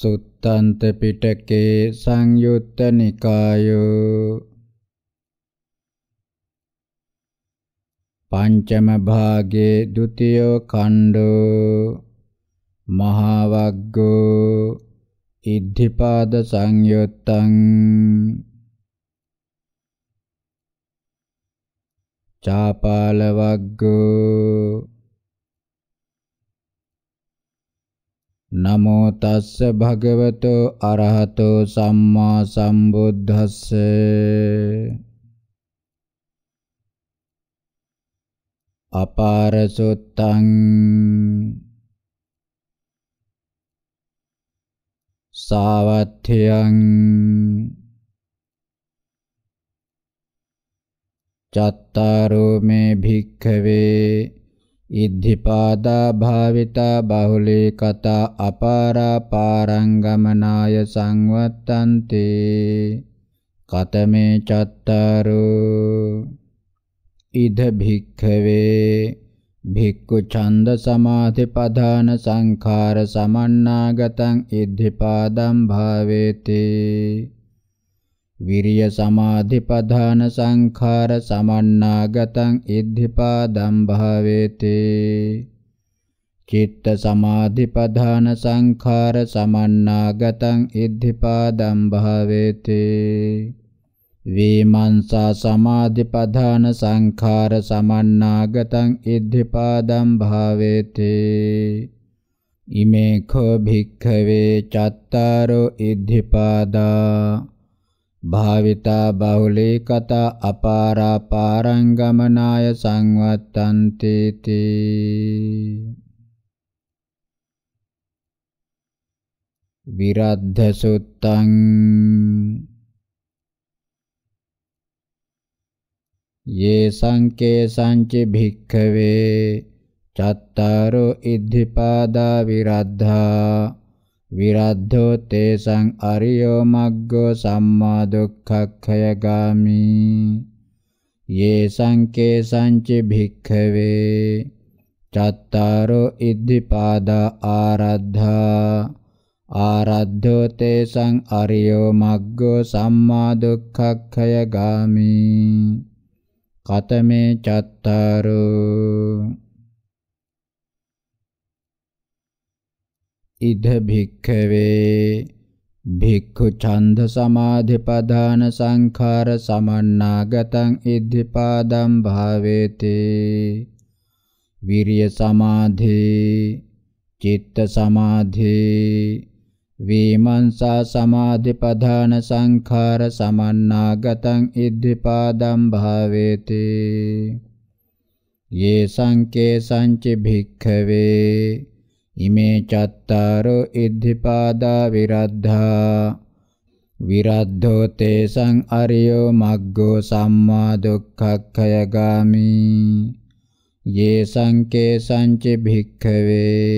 සුත්තන්ත පිටකේ සංයුත්ත නිකායෝ පංචම භාගේ ဒ ුතියෝ ඛණ්ඩෝ මහා වග්ගෝ ඉද්ධිපාද සංයුත්තං චාපාල වග්ගෝ නමෝ තස්ස භගවතෝ අරහතෝ සම්මා සම්බුද්දස්ස අපාර සුත්තං සාවත්ථයං චත්තාරෝ මේ භික්ඛවේ ඉද්ධිපාදා භාවිතා බහුලී කතා අපාරා පාරංගමනාය සංවත්තන්ති කතමේ චත්තාරෝ ඉද භික්ඛවේ භික්ඛු ඡන්ද සමාධි පදාන සංඛාර සමන්නාගතං ඉද්ධිපාදම් භාවේති විරිය සමාධි පධාන සංඛාර සමන්නාගතං ඉද්ධිපාදම් භාවේති චිත්ත සමාධි පධාන සංඛාර සමන්නාගතං ඉද්ධිපාදම් භාවේති වීමංසා සමාධි පධාන සංඛාර සමන්නාගතං ඉද්ධිපාදම් භාවේති ඉමේ කෝ භික්ඛවේ චත්තාරෝ ඉද්ධිපාදා භාවිතා බහුලී කතා අපාරා පාරංගමනාය සංවත්තන්ති තී විරද්ධ සුත්තං යේ සංකේ සංචි භික්ඛවේ චත්තාරෝ ඉද්ධිපාදා විරද්ධා විරද්ධෝ තේසං අරියෝ මග්ගෝ සම්මා දුක්ඛක්ඛය ගාමි යේ සංකේ සංචි භික්ඛවේ චත්තාරෝ ඉද්ධිපාදා ආරද්ධා ආරද්ධෝ තේසං අරියෝ මග්ගෝ සම්මා දුක්ඛක්ඛය ගාමි කතමේ චත්තාරෝ ඉද භික්ඛවේ භික්ඛු ඡන්ද සමාධිපදාන සංඛාර සමන්නාගතං ඉද්ධිපාදම් භාවේති විරිය සමාධි චිත්ත සමාධි විමංසා සමාධිපදාන සංඛාර සමන්නාගතං ඉද්ධිපාදම් භාවේති යේ සංකේ සංචි භික්ඛවේ ඉමේ චත්තාරෝ ඉද්ධිපාදා විරද්ධා විරද්ධෝ තේසං අරියෝ මග්ගෝ සම්මා දුක්ඛක්ඛය ගාමි යේ සංකේ සංචි භික්ඛවේ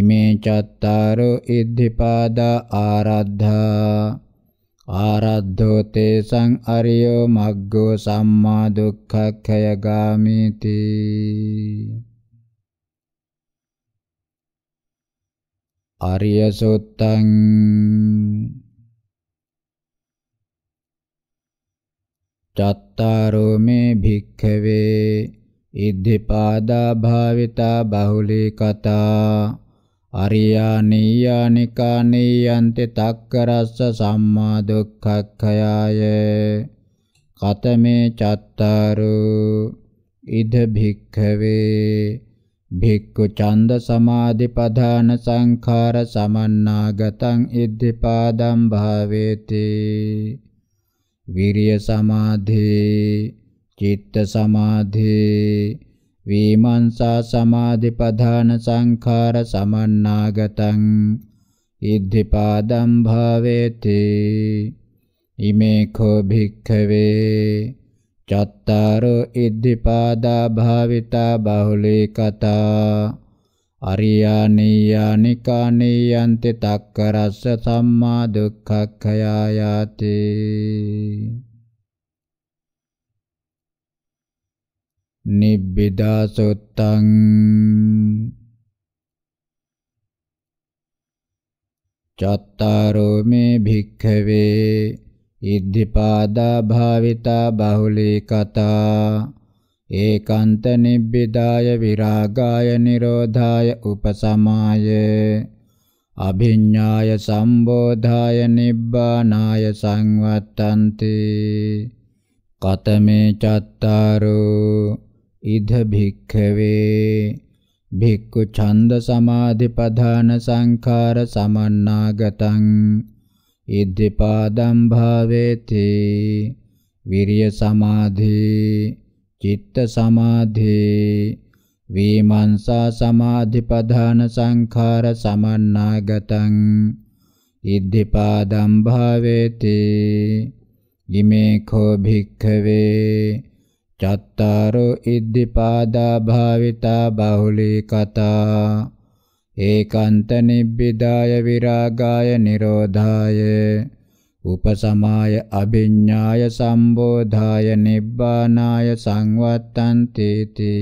ඉමේ චත්තාරෝ ඉද්ධිපාදා ආරද්ධා ආරද්ධෝ තේසං අරියෝ මග්ගෝ සම්මා දුක්ඛක්ඛය ගාමිති අරිය සුත්තං චත්තාරෝ මේ භික්ඛවේ ඉද්ධිපාදා භාවිතා බහුලී කතා අරියානීයානිකානීයන්ති තක්කරස්ස සම්මා දුක්ඛක්ඛයාය කතමේ චත්තාරෝ ඉද භික්ඛවේ භික්ඛු ඡන්ද සමාධි පධාන සංඛාර සමන්නාගතං ඉද්ධිපාදම් භාවේති විරිය සමාධේ චිත්ත සමාධේ විමංසා සමාධි පධාන සංඛාර සමන්නාගතං ඉද්ධිපාදම් භාවේති ඉමේ කෝ භික්ඛවේ චත්තාරෝ ඉද්ධිපාදා භාවිතා බහුලී කතා අරියානීයානි කානීයන්ති තක්කරස්ස සම්මා දුක්ඛක්ඛයායාති නිබ්බිදා සුත්තං චත්තාරෝ මේ භික්ඛවේ ඉද්ධිපාදා භාවිතා බහුලී කතා ඒකාන්ත නිබ්බිදාය විරාගාය නිරෝධාය උපසමාය අභිඤ්ඤාය සම්බෝධාය නිබ්බානාය සංවත්තන්ති කතමේ චත්තාරෝ ඉද භික්ඛවේ භික්ඛු ඡන්ද සමාධි පධාන සංඛාර සමන්නාගතං ඉද්ධිපාදම් භාවේති විරිය සමාධි චිත්ත සමාධි වීමංසා සමාධි ප්‍රධාන සංඛාර සමන්නාගතං ඉද්ධිපාදම් භාවේති ඉමේ කෝ භික්ඛවේ චත්තාරෝ ඉද්ධිපාදා භාවිතා බහුලී කතා ඒකාන්ත නිබ්බිදාය විරාගාය නිරෝධාය උපසමාය අභිඤ්ඤාය සම්බෝධාය නිබ්බානාය සංවත්තං තීති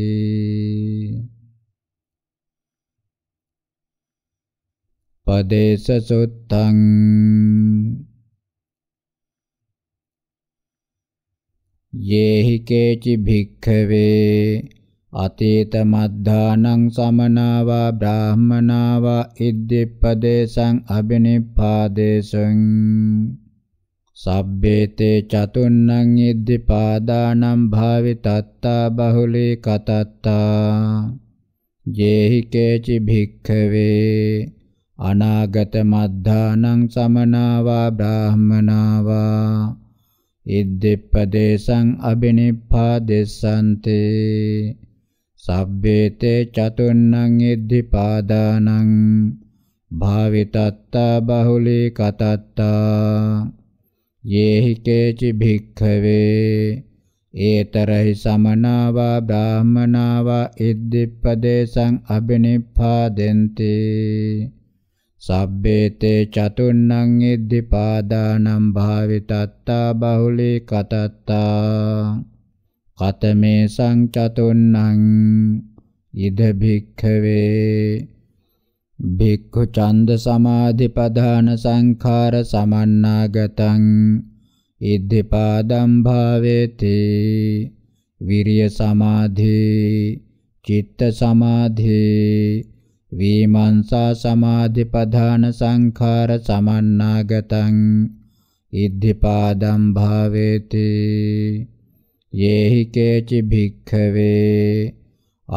පදේශ සුත්තං යේහි කේචි භික්ඛවේ අතීත මද්ධානං සමනාවා බ්‍රාහමනාවා ඉද්දිප්පදේශං අබිනිප්පාදේශං සබ්බේතේ චතුන්නං ඉද්දිපාදානං භාවිතත්තා බහුලී කතත්තා යේහි කේචි භික්ඛවේ අනාගත මද්ධානං සමනාවා බ්‍රාහමනාවා ඉද්දිප්පදේශං අබිනිප්පාදෙසන්තේ සබ්බේතේ චතුන්නං ඉද්ධි පාදානං භාවිතත්තා බහුලී කතත්තා යේහි කේචි භික්ඛවේ ඒතරහි සමනාවා බ්‍රාහමනාවා ඉද්ධිපදේශං අබිනිප්පාදෙන්ති සබ්බේතේ චතුන්නං ඉද්ධි පාදානං භාවිතත්තා බහුලී කතත්තා කතමේ සංචතුන්නං ඉද භික්ඛවේ භික්ඛු ඡන්ද සමාධි පදාන සංඛාර සමන්නාගතං ඉද්ධිපාදම් භාවේති විරිය සමාධි චිත්ත සමාධි විමංසා සමාධි පදාන සංඛාර සමන්නාගතං ඉද්ධිපාදම් භාවේති යේහි කේචි භික්ඛවේ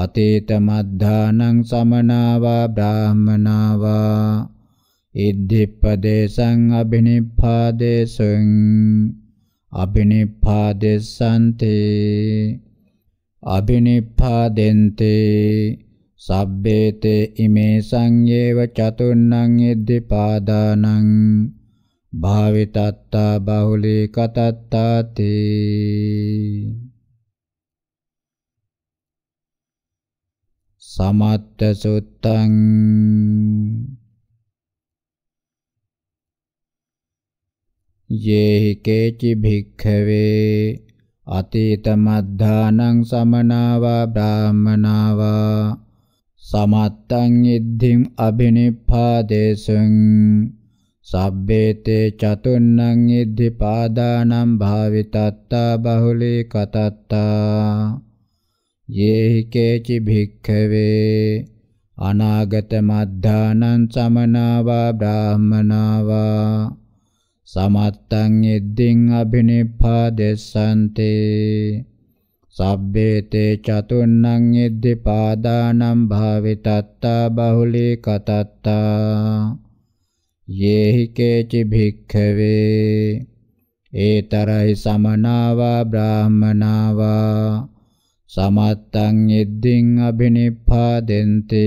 අතේත මද්ධානං සමනාවා බ්‍රාහමනාවා ඉද්ධිපදේශං අබිනිප්පාදේශං අබිනිප්පාදේශන්තේ අබිනිප්පාදෙන්තේ සබ්බේතේ ඉමේ සංයේව චතුන්නං ඉද්ධිපාදානං භාවිතත්තා බහුලී කතත්තාති සමත්ත සුත්තං යේහි කේචි භික්ඛවේ අතීත මද්ධානං සමනාවා බ්‍රාහමනාවා සමත්තං ඉද්ධිම් අබිනිප්පාදේසං සබ්බේතේ චතුන්නං ඉද්ධි පාදානම් භාවිතත්තා බහුලී කතත්තා යේහි කේචි භික්ඛවේ අනාගත මද්ධානං සමනාවා බ්‍රාහමනාවා සමත්තං ඉද්ධින් අබිනිප්පාදෙස්සන්තේ සබ්බේතේ චතුන්නං ඉද්ධි පාදානම් භාවිතත්තා බහුලී කතත්තා යේහි කේචි භික්ඛවේ ඒතරයි සමනාවා බ්‍රාහමනාවා සමත්තං ඉද්දින් අබිනිප්පාදෙන්ති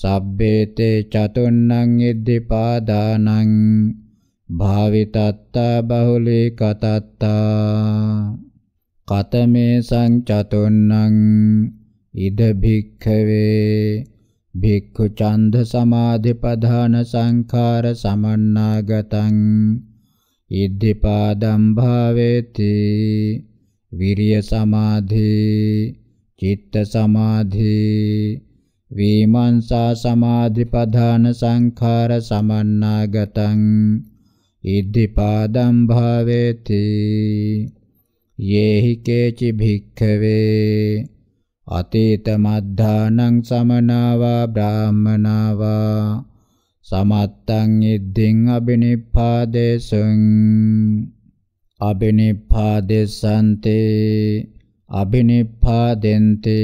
සබ්බේතේ චතුන්නං ඉද්දිපාදානං භාවිතත්තා බහුලී කතත්තා කතමේ සං චතුන්නං ඉද භික්ඛවේ භික්ඛු ඡන්ද සමාධි පධාන සංඛාර සමන්නාගතං ඉද්ධිපාදම් භාවේති විරිය සමාධි චිත්ත සමාධි විමංසා සමාධි පධාන සංඛාර සමන්නාගතං ඉද්ධිපාදම් භාවේති යේහි කේචි භික්ඛවේ අතීතමද්ධානං සමනාවා බ්‍රාහ්මනාවා සමත්තං ඉද්ධින් අබිනිප්පාදේසං අබිනිප්පාදේසන්තේ අබිනිප්පාදෙන්තේ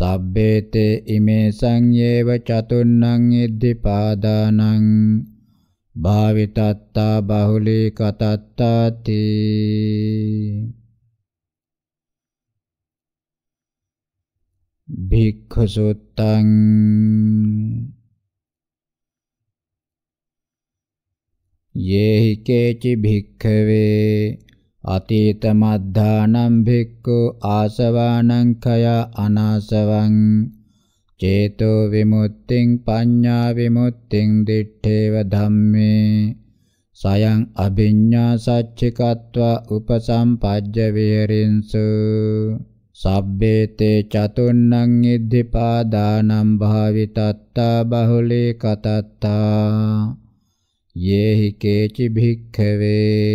සබ්බේතේ ඉමේ සංයේව චතුන්නං ඉද්ධිපාදානං භාවිතත්තා බහුලී කතත්තාති භික්ඛු සුත්තං යේහි කේචි භික්ඛවේ අතීත මද්ධානම් භික්ඛු ආසවානං කය අනාසවං චේතෝ විමුක්තිං පඤ්ඤා විමුක්තිං දිත්තේව ධම්මේ සයං අභිඤ්ඤා සච්චිකत्वा උපසම්පජ්ජ විහෙරින්සු සබ්බේතේ චතුන්නං ඉද්ධිපාදානම් භාවිතත්තා බහුලී කතත්තා යේහි කේචි භික්ඛවේ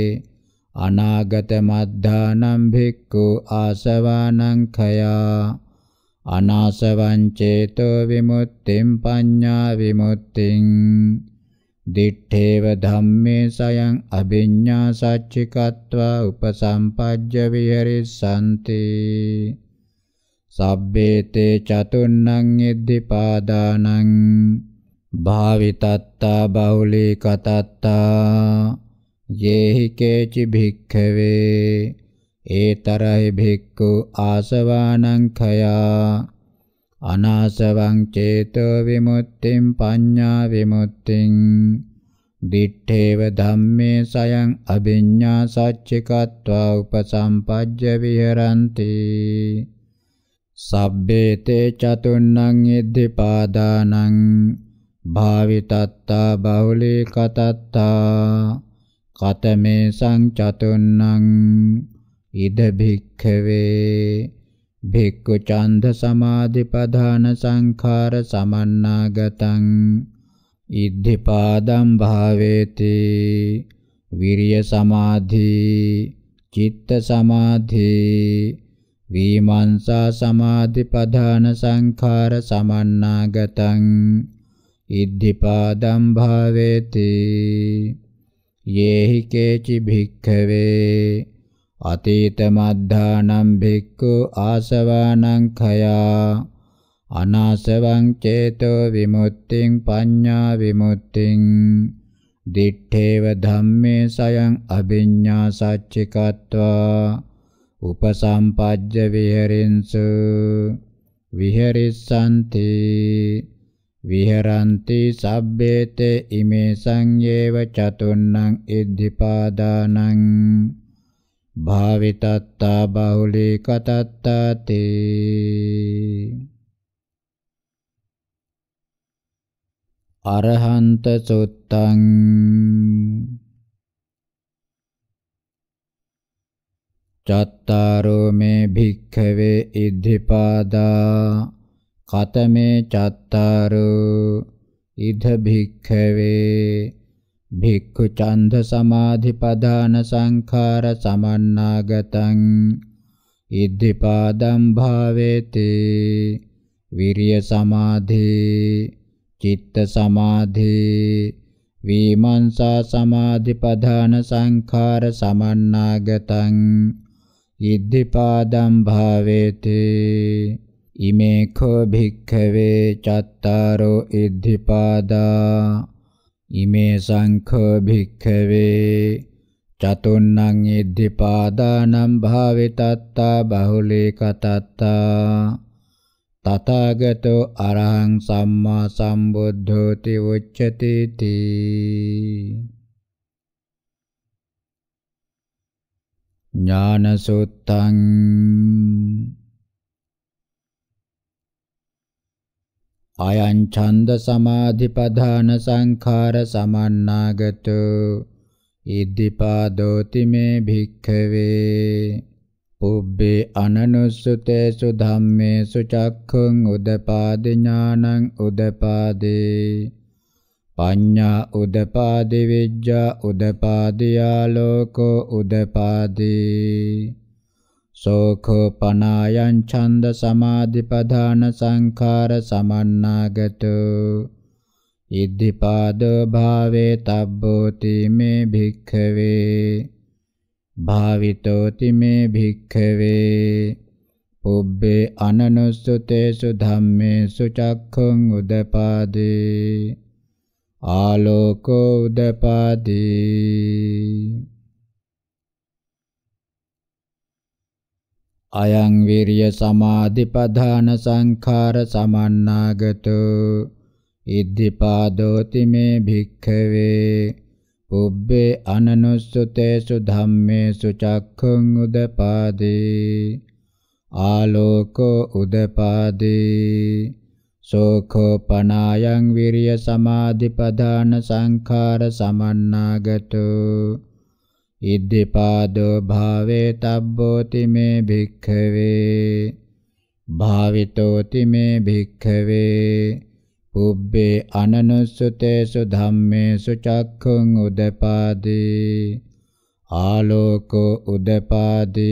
අනාගත මද්ධානම් භික්ඛු ආසවානං khයා අනාසවං චේතෝ විමුක්තිං පඤ්ඤා විමුක්තිං දිත්තේව ධම්මේ සයං අභිඤ්ඤා සච්චිකत्वा උපසම්පජ්ජ විහෙරිසanti සබ්බේතේ චතුන්නං ඉද්ධිපාදානං භාවිතත්තා බහුලී කතත්තා යේහි කේචි භික්ඛවේ ඒතරහි භික්ඛු ආසවානං khයා අනාසවං චේතෝ විමුක්තිං පඤ්ඤා විමුක්තිං දිත්තේව ධම්මේ සයං අභිඤ්ඤා සච්චිකत्वा උපසම්පජ්ජ විහරಂತಿ සබ්බේ තේ චතුන්නං ඉද්ධිපාදානං භාවිතත්තා බහුලී කතත්තා කතමේ සං චතුන්නං ඉද භික්ඛවේ භික්ඛු ඡන්ද සමාධි පධාන සංඛාර සමන්නාගතං ඉද්ධිපාදම් භාවේති විරිය සමාධි චිත්ත සමාධි විමංසා සමාධි පධාන සංඛාර සමන්නාගතං ඉද්ධිපාදම් භාවේති යේහි කේචි භික්ඛවේ අතීතමද්ධානම් භික්ඛු ආසවානං khයා අනාසවං චේතෝ විමුක්තිං පඤ්ඤා විමුක්තිං දිත්තේව ධම්මේ සයං අභිඤ්ඤා සච්චිකत्वा උපසම්පජ්ජ විහෙරින්සු විහෙරිස්සන්ති විහෙරಂತಿ සබ්බේතේ ඉමේ සංයේව චතුන්නං ඉද්ධිපාදානං භාවිතත්තා බහුලී කතත්තාති අරහන්ත සුත්තං චත්තාරෝ මේ භික්ඛවේ ඉද්ධිපාදා කතමේ චත්තාරෝ ඉද භික්ඛවේ භික්ඛු ඡන්ද සමාධි පදාන සංඛාර සමන්නාගතං ඉද්ධිපාදම් භාවේති විරිය සමාධි චිත්ත සමාධි විමංසා සමාධි පදාන සංඛාර සමන්නාගතං ඉද්ධිපාදම් භාවේති ඉමේ කෝ භික්ඛවේ චත්තාරෝ ඉද්ධිපාදා ඉමේ සංඛෝ භික්ඛවේ චතුන්නං ඉද්ධිපාදානම් භාවිතත්තා බහුලී කතත්තා තථාගතෝ අරහං සම්මා සම්බුද්ධෝති උච්චති තී ඥානසුත්තං අයං ඡන්ද සමාධි පධාන සංඛාර සමන්නාගතු ඉද්ධිපාදෝති මේ භික්ඛවේ පුබ්බේ අනනුස්සුතේසු ධම්මේසු චක්ඛුං උදපාදි ඥානං උදපාදේ පඤ්ඤා උදපාදි විජ්ජා උදපාදි ආලෝකෝ උදපාදී සෝඛපනායං ඡන්ද සමාධිපදාන සංඛාර සමන්නාගතු ඉද්ධිපාදෝ භාවේ තබ්බෝති මේ භික්ඛවේ භාවිතෝති මේ භික්ඛවේ පුබ්බේ අනනුස්සුතේසු ධම්මේසු චක්ඛුං උදපාදේ ආලෝකෝ උදපාදේ අයං විරිය සමාධි පධාන සංඛාර සමන්නාගතෝ ඉද්ධිපාදෝති මේ භික්ඛවේ පුබ්බේ අනනුස්සුතේසු ධම්මේසු චක්ඛුං උදපාදේ ආලෝකෝ උදපාදේ සෝඛෝ පනායං විරිය සමාධි පධාන සංඛාර සමන්නාගතෝ ඉද්ධිපාදෝ භාවේ තබ්බෝති මේ භික්ඛවේ භාවිතෝති මේ භික්ඛවේ පුබ්බේ අනනුසුතේසු ධම්මේසු චක්ඛුං උදපාදී ආලෝකෝ උදපාදී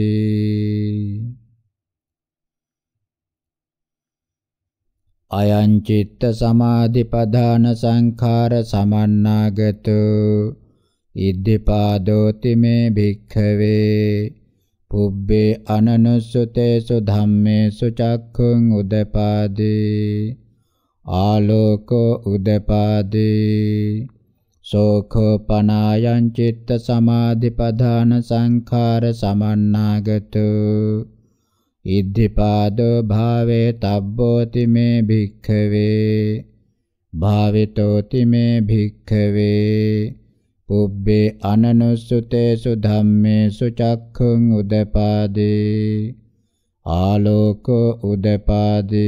අයං චිත්ත සමාධි පදාන සංඛාර සමන්නාගතෝ ඉද්ධිපාදෝති මේ භික්ඛවේ පුබ්බේ අනනුසුතේසු ධම්මේසු චක්ඛුං උදපාදේ ආලෝකෝ උදපාදේ සෝඛෝ පනායං චිත්ත සමාධි පධාන සංඛාර සමන්නාගතු ඉද්ධිපාදෝ භාවේ තබ්බෝති මේ භික්ඛවේ භාවිතෝති මේ භික්ඛවේ පුබ්බේ අනනුසුතේසු ධම්මේසු චක්ඛුං උදපාදේ ආලෝක උදපාදේ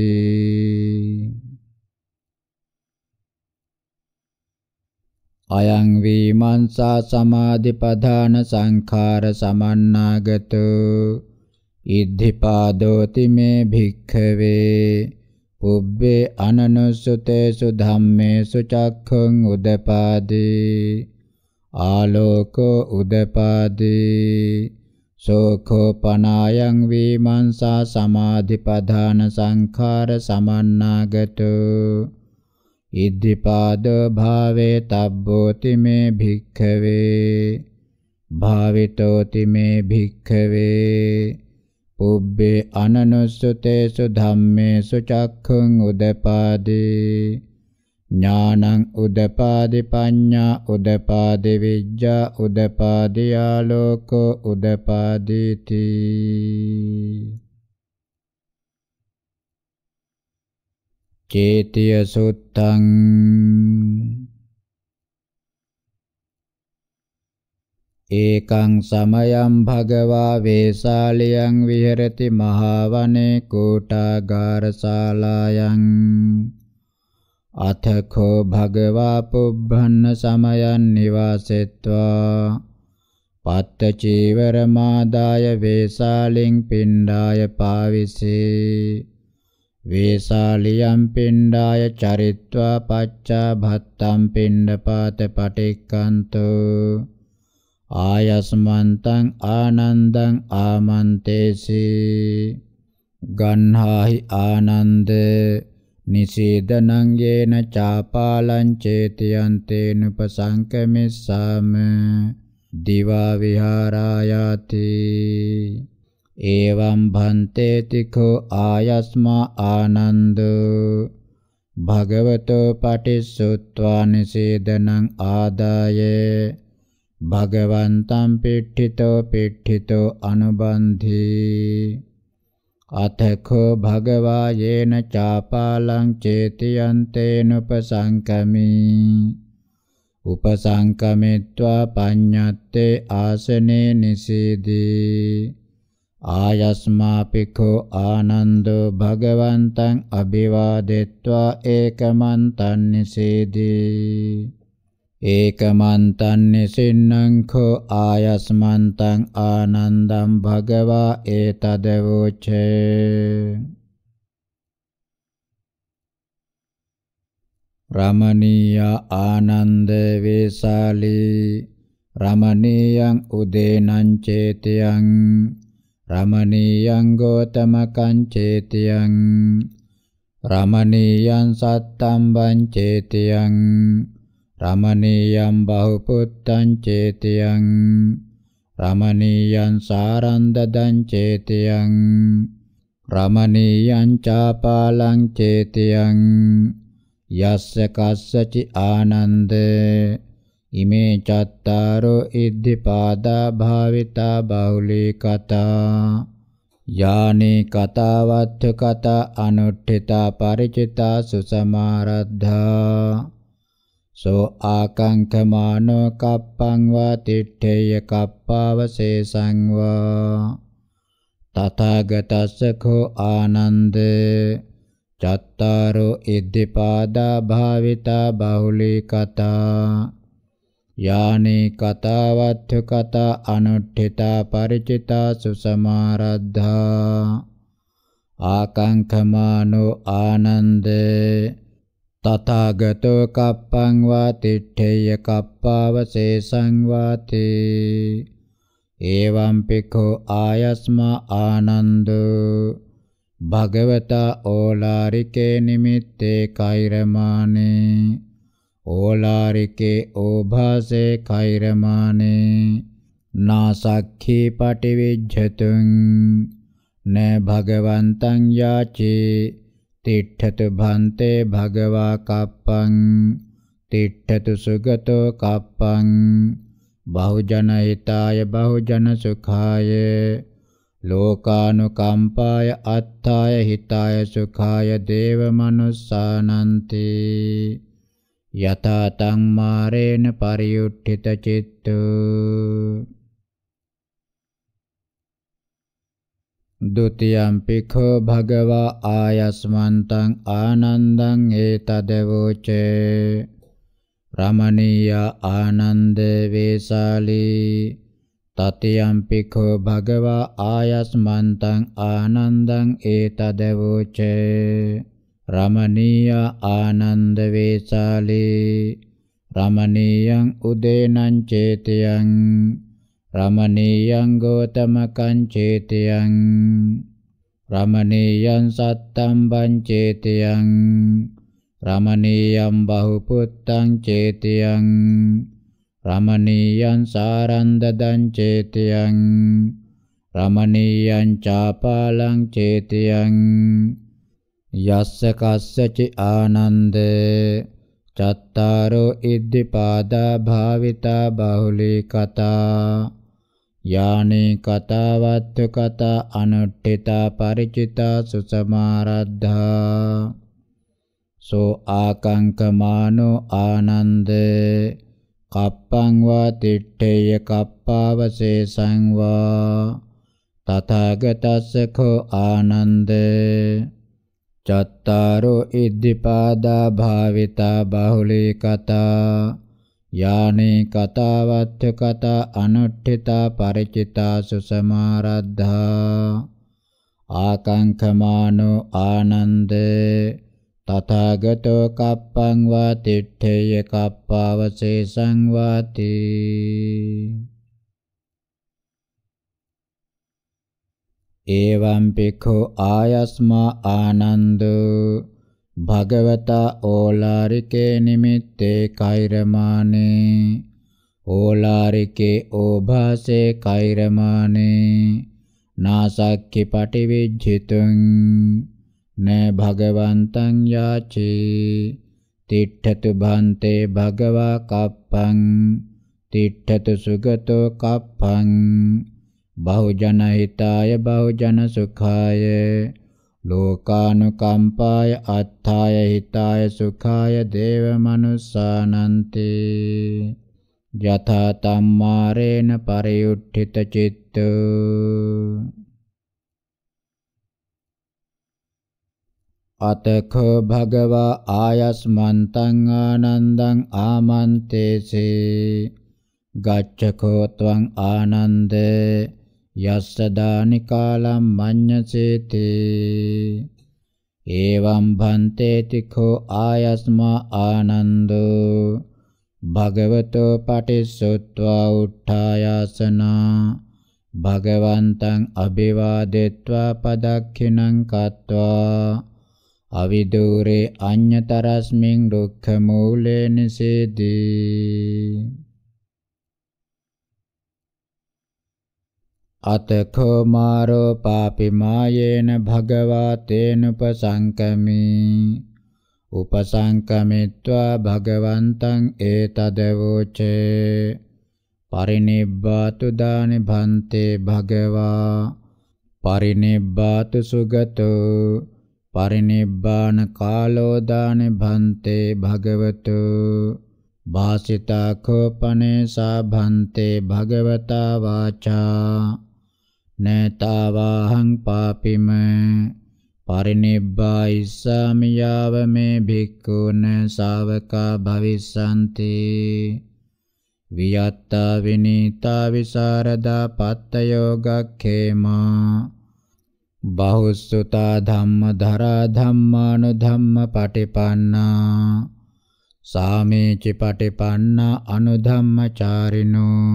අයං වීමංසා සමාධිපදාන සංඛාර සමන්නාගතෝ ඉද්ධිපාදෝති මේ භික්ඛවේ පුබ්බේ අනනුසුතේසු ධම්මේසු චක්ඛුං උදපාදේ ආලෝකෝ උදපාදේ සෝඛෝපනායං වීමංසා සමාධිපදාන සංඛාර සමන්නාගතෝ ඉද්ධිපාද භාවේ තබ්බෝති මේ භික්ඛවේ භාවිතෝති මේ භික්ඛවේ පුබ්බේ අනනුස්සුතේසු ධම්මේසු චක්ඛුං උදපාදේ ඥානං උදපාදි පඤ්ඤා උදපාදි විජ්ජා උදපාදි ආලෝකෝ උදපාදීති චේතිය සුත්තං ඒකං සමයං භගවා වේසාලියං විහෙරති මහා වනේ කෝටාගාරශාලායන් අතඛෝ භගවා පුබ්බන්න සමයන් නිවාසෙත්වා පත්ත චීවර මාදාය වේසාලින් පිණ්ඩාය පාවිසී වේසාලියම් පිණ්ඩාය චරිත්වා පච්චා භත්තම් පිණ්ඩපාත පටික්කන්තෝ ආයස්මන්තං ආනන්දං ආමන්තේසී ගන්හාහි ආනන්දේ නිසීදනංගේන චාපාලං චේතියන්තේන උපසංකමිස්සාම දිවා විහාරායාති එවං භන්තේ තිඛෝ ආයස්මා ආනන්ද භගවතෝ පටිසුත්වා නිසීදනං ආදාය භගවන්තං පිට්ඨිතෝ පිට්ඨිතෝ අනුබන්ධී අතඛෝ භගවා යේන චාපාලං චේතියන්තේනුපසංකමි උපසංකමෙත්වා පඤ්ඤත්තේ ආසනේ නිසීදී ආයස්මාපිකෝ ආනන්දෝ භගවන්තං අභිවාදෙත්වා ඒකමන්තං නිසීදී ඒකමන්තන්නේ සින්නංඛෝ ආයස්මන්තං ආනන්දම් භගවා ඒතදවෝචේ රමණීය ආනන්ද වේසාලී රමණීයං උදේනං චේතියං රමණීයං ගෝතමකං චේතියං රමණීයං සත්තම්බං චේතියං රමණීයම් බහුපුත්තං චේතියං රමණීයං සාරන්දදං චේතියං රමණීයං චාපාලං චේතියං යස්ස කස්සචි ආනන්ද ඉමේ චත්තාරෝ ඉද්ධිපාදා භාවිතා බහුලී කතා යානේ කතාවත්ථ කතා අනුට්ඨිතා පරිචිතා සුසමාරද්ධා සෝ ආකංකමානෝ කප්පං වා තිට්ඨේය කප්පාවසේසං වා තථාගතස්ස කෝ ආනන්ද චත්තාරෝ ඉද්ධිපාදා භාවිතා බහුලී කතා යානේ කතාවත්ථ කතා අනුට්ඨිතා ಪರಿචිතා සුසමාරද්ධා ආකාංකමානෝ ආනන්දේ තථාගතෝ කප්පං වා තිට්ඨේය කප්පාවසේසං වාතේ එවං පිඛෝ ආයස්මා ආනන්දෝ භගවතා ඕලාරිකේ නිමිත්තේ කෛරමානේ ඕලාරිකේ ඕභාසේ කෛරමානේ නාසක්ඛි පටිවිජ්ජතුං න භගවන්තං යාචේ තිට්ඨතු භන්තේ භගවා කප්පං තිට්ඨතු සුගතෝ කප්පං බහුජන හිතාය බහුජන සුඛාය ලෝකානුකම්පාය අත්ථාය හිතාය සුඛාය දේව මනුස්සානන්ති යතා තං මාරේන පරියුට්ඨිත චිත්තෝ द्वितीयंपि खो भगवा आयस्मन्तं आनन्दं एतदेवोचे रमणीय आनन्दे विशाली ततियंपि खो भगवा आयस्मन्तं आनन्दं एतदेवोचे රමණීය ආනන්ද වේසාලේ රමණීයං උදේනං චේතයං රමණීයං ගෝතමකං චේතයං රමණීයං සත්තම්බං චේතයං රමණීයං බහුපුත්තං චේතයං රමණීයං සාරන්දදං චේතයං රමණීයං චාපාලං චේතයං යස්ස කස්සචි ආනන්ද චත්තාරෝ ඉද්ධිපාදා භාවිතා බහුලී කතා යානේ කතාවත්ත කතා අනුට්ඨිතා ಪರಿචිතා සුසමාරද්ධා සෝ ආකංකමානෝ ආනන්ද කප්පං වා තිට්ඨේය කප්පාවසේසං වා තථාගතස්ස කෝ ආනන්ද චත්තාරෝ ඉද්ධිපාදා භාවිතා බහුලී කතා යානේ කතාවත්ථ කතා අනුට්ඨිතා ಪರಿචිතා සුසමාරද්ධා ආකාංකමානෝ ආනන්දේ තථාගතෝ කප්පං වා තිට්ඨේය කප්පවසේසං වාති එවං පිඛෝ ආයස්මා ආනන්දෝ භගවතා ඕලාරිකේ නිමිත්තේ කෛරමානේ ඕලාරිකේ ඕභාසේ කෛරමානේ නාසක්ඛි පටිවිජ්ජිතුං න භගවන්තං යාචේ තිට්ඨතු භන්තේ භගවා කප්පං තිට්ඨතු සුගතෝ කප්පං බහුජන හිතාය බහුජන සුඛාය ලෝකානුකම්පාය අත්ථාය හිතාය සුඛාය දේව මනුස්සානන්ති යථා තම්මාරේන පරියුට්ඨිත චිත්ත අතඛ භගවා ආයස්මන්තං ආනන්දං ආමන්තේසේ ගච්ඡකෝ ත්වං ආනන්දේ යස්ස දානි කාලම් මඤ්ඤසේතේ එවං භන්තේති කෝ ආයස්මා ආනන්දෝ භගවතෝ පටිසොත්වා උට්ඨායසනා භගවන්තං අභිවාදෙත්වා පදක්ඛිනං කତ୍වා අවිදූරේ අඤ්‍යතරස්මින් දුක්ඛ මූලේ නිසේදී අතඛෝ මාරෝ පාපි මායේන භගවා තේනුපසංකමි උපසංකමිත්වා භගවන්තං ඒතදවෝචේ පරිනිබ්බාතු දානි භන්තේ භගවා පරිනිබ්බාතු සුගතෝ පරිනිබ්බාන කාලෝ දානි භන්තේ භගවතු භාසිතාඛෝ පනේ සා භන්තේ භගවතා වාචා නතාවාහං පාපිම පරිනිබ්බායිස්සාමි යාව මේ භික්ඛුන ශාවකා භවිස්සanti වියත්තා විනීතා විසරදා පත්ත යෝගක්ඛේමා බහුසුතා ධම්ම ධරා ධම්මානු ධම්ම පටිපන්නා සාමේචි පටිපන්නා අනුධම්මචාරිනෝ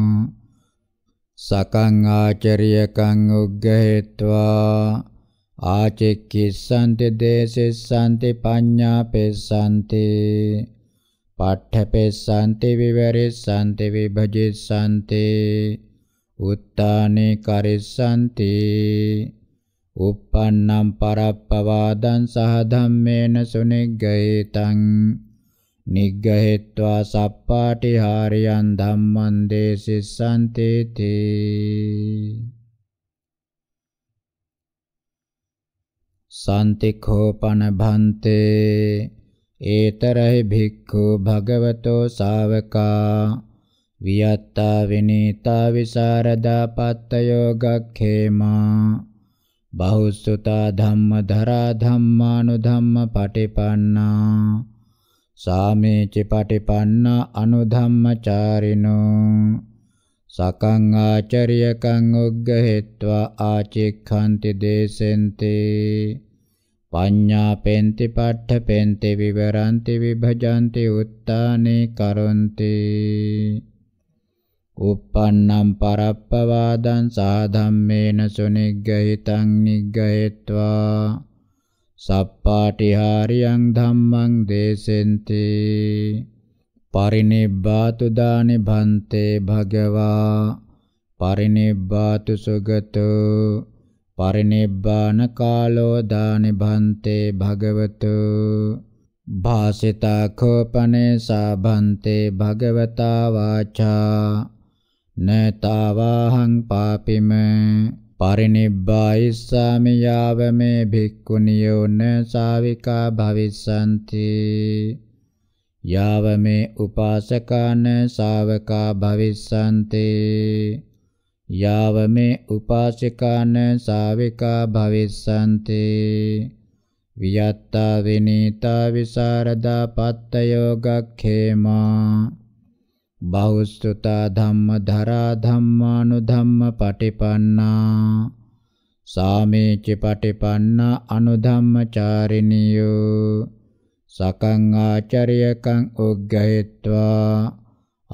සකං ආචරියකං උග්ගහෙත්වා ආචෙක්කිස්සන්ති දේසෙස්සන්ති පඤ්ඤාපෙස්සන්ති පට්ඨපෙස්සන්ති විවරිස්සන්ති විභජිස්සන්ති උත්තානේ කරිස්සන්ති uppannam parappawadan sah dhammena suniggaitang නිග්ගහෙත්වා සප්පාටි හාරියන් ධම්මං දේසිස්සන්තේ තේ සන්තිඛෝපන භන්තේ ඒතරහි භික්ඛු භගවතෝ සාවකා වියත්තා විනීතා විසරදා පත්ත යෝගක්ඛේමා බහුසුතා ධම්ම ධරා ධම්මානු ධම්ම පටිපන්නා සාමේච පටිපන්න අනුධම්මචාරිනෝ සකං ආචරියකං උග්ග හේत्वा ආචික්ඛන්ති දේසෙන්තේ පඤ්ඤා පෙන්ති පට්ඨ පෙන්ති විවරಂತಿ විභජಂತಿ උත්තානේ කරොන්ති uppannam parappawadan sadhammeena suniggahitan niggahitwa සප්පාටිහාරියං ධම්මං දේසෙන්ති පරිනිබ්බාතු දානි භන්තේ භගවා පරිනිබ්බාතු සුගතෝ පරිනිබ්බාන කාලෝ දානි භන්තේ භගවතු භාසිතා කෝපනේ සාභන්තේ භගවතා වාචා නතාවාහං පාපිමේ පරිනිබ්බායිස්සාමි යාව මේ භික්ඛුනියෝ න සාවිකා භවිස්සanti යාව මේ උපාසකාන ශාවකා භවිස්සanti යාව මේ උපාසිකාන ශාවිකා භවිස්සanti වියත්තා විනීතා විසරදා පත්ත යෝගක්ඛේමා බෞස්තුතා ධම්ම ධරා ධම්මානු ධම්ම පටිපන්නා සාමේච පටිපන්නා අනුධම්මචාරිනියෝ සකං ආචරියකං උග්ගහෙත්වා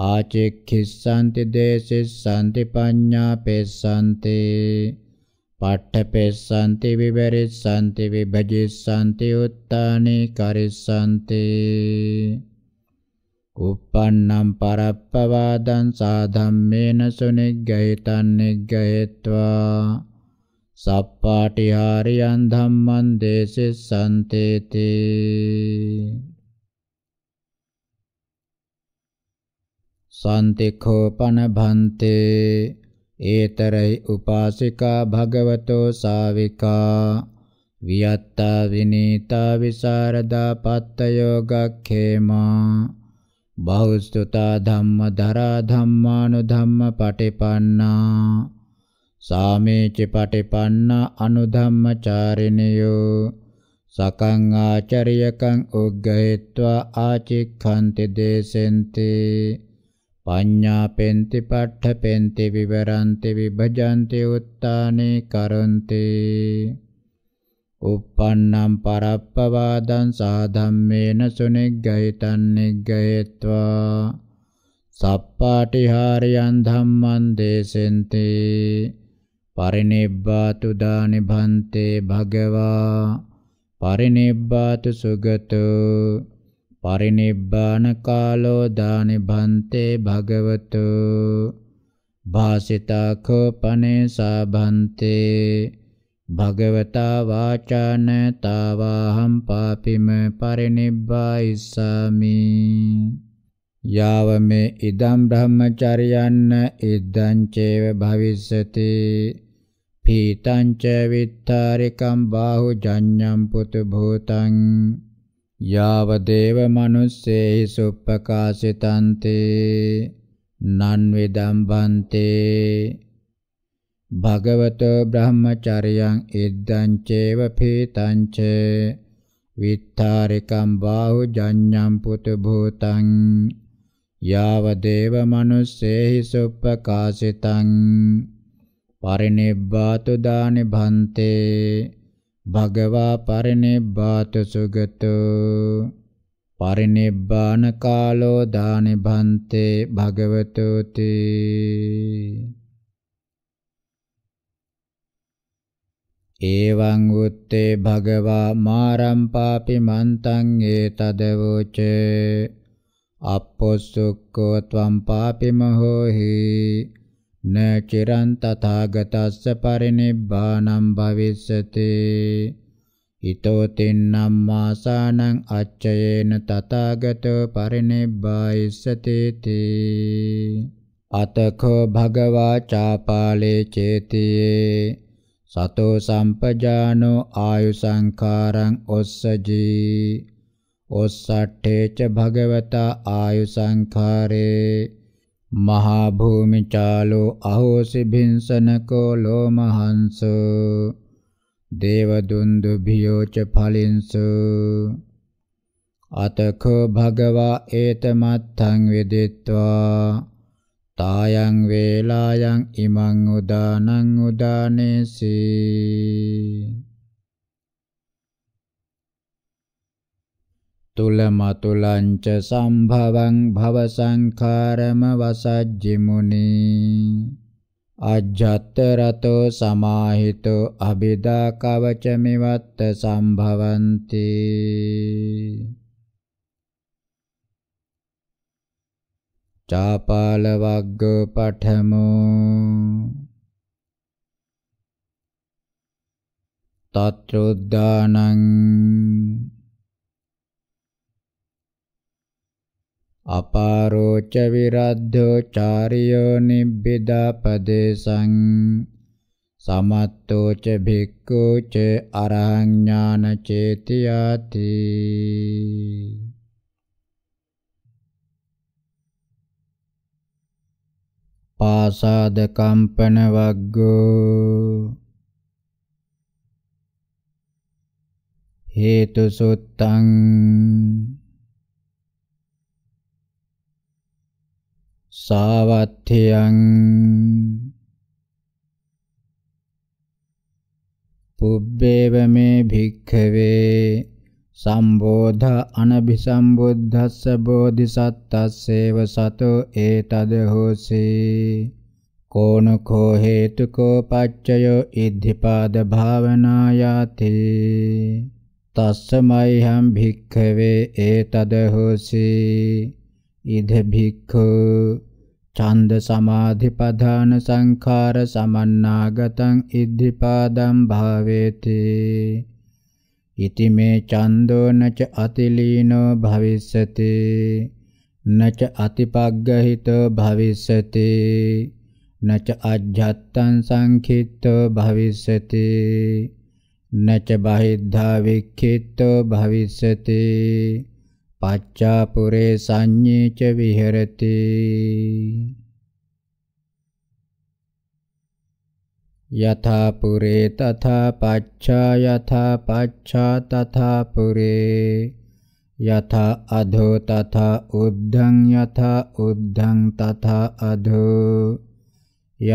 ආචෙක්ඛිස්සanti දේසෙස්සanti පඤ්ඤා පෙස්සanti පට්ඨපෙස්සanti විවරිස්සanti විභජිස්සanti උත්තානේ කරිස්සanti uppannam parappavadan sadhammena suniggahitan niggahetva sappati hariyan dhamman desissanteti සන්තික්ඛෝපන භන්තේ ඒතරයි උපාසිකා භගවතෝ සාවිකා වියත්තා විනීතා විසරදා පත්ත යෝගක්ඛේමා බෞස්තුතා ධම්ම දරා ධම්මානු ධම්ම පටිපන්නා සාමේච පටිපන්නා අනුධම්මචාරිනියෝ සකං ආචරියකං උග්ගහෙත්වා ආචික්ඛන්ති දේසෙන්ති පඤ්ඤා පෙන්ති පට්ඨ පෙන්ති විවරන්ති විභජන්ති උත්තානේ කරන්ති uppannam parappavadan sādhammena suniggahitan niggahetva sappāṭihāriyan dhamman desente පරිනිබ්බාතු දානි භන්තේ භගවා පරිනිබ්බාතු සුගතු පරිනිබ්බාන කාලෝ දානි භන්තේ භගවතු භාසිතාඛෝ පනේ සාභන්තේ භගවතා වාචාන තාවාහම් පාපිම පරිනිබ්බායිස්සාමි යාව මේ ඉදම් බ්‍රහ්මචර්යන්න ඉදං චේව භවිස්සති පීතං ච විත්තාරිකම් බාහු ජඤ්ඤම් පුතු භූතං යාව දේව මනුස්සේහි සුප්පකාසිතන්තේ නන් විදම්බන්තේ භගවතෝ බ්‍රහ්මචර්යං ඉද්දං චේව පීතං ච විත්තාරිකම් බාහු ජඤ්ඤම් පුත භූතං යාව දේව මනුස්සේහි සුප්පකාසිතං පරිනිබ්බාතු දානි භන්තේ භගවා පරිනිබ්බාතු සුගතෝ පරිනිබ්බාන කාලෝ දානි භන්තේ භගවතෝති ඒවං උත්තේ භගවා මාරම්පාපි මන්තං ඒතදවෝච අප්පොසුක්කෝ ත්වම් පාපි මහෝහි න චිරන් තථාගතස්ස පරිනිබ්බානම් භවිස්සති ඊතෝ තින්නම් මාසානං අච්චයේන තථාගතෝ පරිනිබ්බායිස්සති තී අතකෝ භගවා චාපාලේ චේතියේ සතෝ සම්පජානෝ ආයු සංඛාරං ඔස්සජී ඔස්සට්ඨේච භගවතා ආයු සංඛාරේ මහා භූමි චාලෝ අහෝසි භින්සනකෝ ලෝමහංසෝ දේව දුන්දු භියෝච ඵලින්සු අතකෝ භගවා ඒතමත්තං විදිත්වා තායන් වේලායන් ඉමං උදානං උදානේසි තුලම තුලංච සම්භවං භව සංඛාරම වසජ්ජිමුනි අජ්ජත් රතෝ සමාහිතෝ අබිදා කවච මෙවත්ත සම්භවಂತಿ චාපාල වග්ග පඨමෝ තත්රුද්දානං අපාරෝච විරද්ධෝ චාරියෝ නිබ්බිදා පදේසං සමත්තෝ ච භික්ඛු ච අරහං ඥාන චේතියාති පාසාද කම්පන වග්ගෝ හේතු සුත්තං සාවත්ථයං පුබ්බේව මේ භික්ඛවේ සම්බෝධ අනභිසම්බුද්ධස්ස බෝධිසත්තස්සේව සතෝ ඒතද හෝසි කෝනකෝ හේතුකෝ පච්චයෝ ඉද්ධිපාද භාවනායාති තස්සමයිහම් භික්ඛවේ ඒතද හෝසි ඉද භික්ඛෝ ඡන්ද සමාධි පධාන සංඛාර සමන්නාගතං ඉද්ධිපාදම් භාවේති ඉති මේ චන්දෝ නච අතිලීනෝ භවිස්සති නච අතිපග්ගහිතෝ භවිස්සති නච අජ්ජත්තං සංඛිත්තෝ භවිස්සති නච බහිද්ධා වික්ඛිත්තෝ භවිස්සති පච්චාපුරේ සංඤේච විහෙරති යථා පුරේ තථා පච්චා යථා පච්චා තථා පුරේ යථා අධෝ තථා උද්ධං යථා උද්ධං තථා අධෝ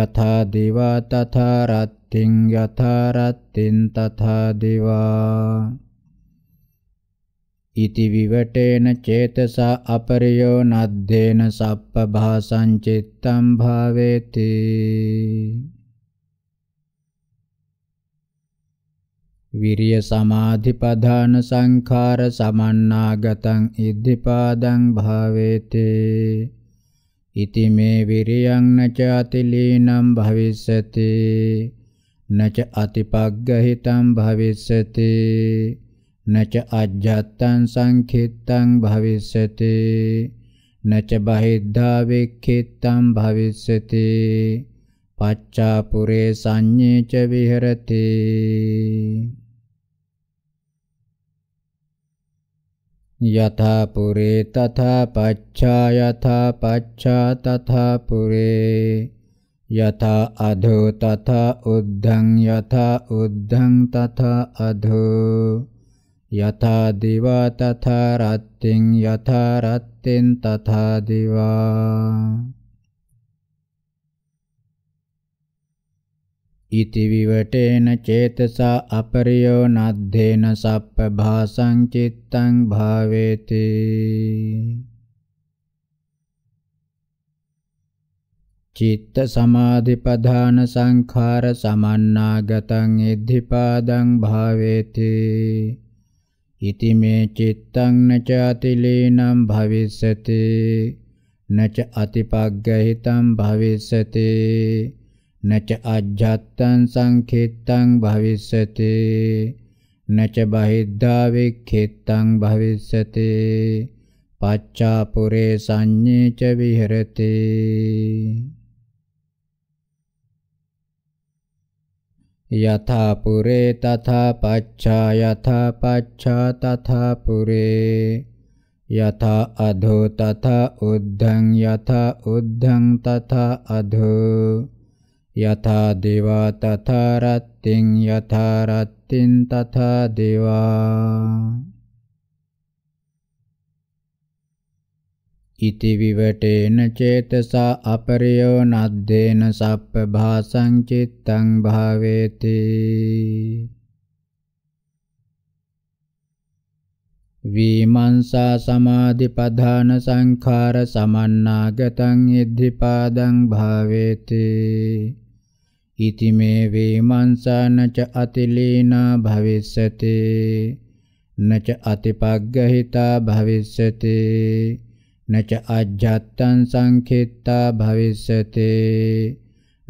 යථා දිවා තථා රත්තිං යථා රත්තිං තථා දිවා ඉති විවටේන චේතසා අපරියෝ නද්දේන සප්ප භාසං චිත්තම් භාවේති විරිය සමාධිපධාන සංඛාර සමන්නාගතං ඉද්ධිපාදං භාවේති ඉති මේ විරියං නච අතිලීනම් භවිස්සති නච අතිපග්ගහිතං භවිස්සති නච අජ්ජත්තං සංඛිත්තං භවිස්සති නච බහිද්ධා වික්ඛිත්තං භවිස්සති පච්චාපුරේ සංඤේච විහෙරති යථා පුරේ තථා පච්චා යථා පච්චා තථා පුරේ යථා අධෝ තථා උද්ධං යථා උද්ධං තථා අධෝ යථා දිවා තථා රත්තිං යථා රත්තින් තථා දිවා ඉති විවටේන චේතසා අපරියෝ නද්දේන සප්ප භාසං චිත්තං භාවේති චිත්ත සමාධිපදාන සංඛාර සමන්නාගතං ඉද්ධිපාදං භාවේති ඉති මේ චිත්තං නචාතිලීනම් භවිස්සති නච අතිපග්ගහිතං භවිස්සති නච අජ්ජත්තං සංඛෙත්තං භවිස්සති නච බහිද්ධා වික්ඛෙත්තං භවිස්සති පච්චාපුරේ සංඤේ ච විහෙරති යථා පුරේ තථා පච්චා යථා පච්චා තථා පුරේ යථා අධෝ තථා උද්ධං යථා උද්ධං තථා අධෝ යථා දේවා තථා රත්ත්‍යං යථා රත්ත්‍යං තථා දේවා ඉති විවටේන චේතසා අපරියෝ නද්දේන සප්ප භාසං චිත්තං භාවේති වීමංසා සමාධිපධාන සංඛාර සමන්නාගතං ඉද්ධිපාදං භාවේති ඉති මේ වීමංසාන ච අතිලීනා භවිස්සති නච අතිපග්ගහිතා භවිස්සති නච අජ්ජත්තං සංඛිත්තා භවිස්සති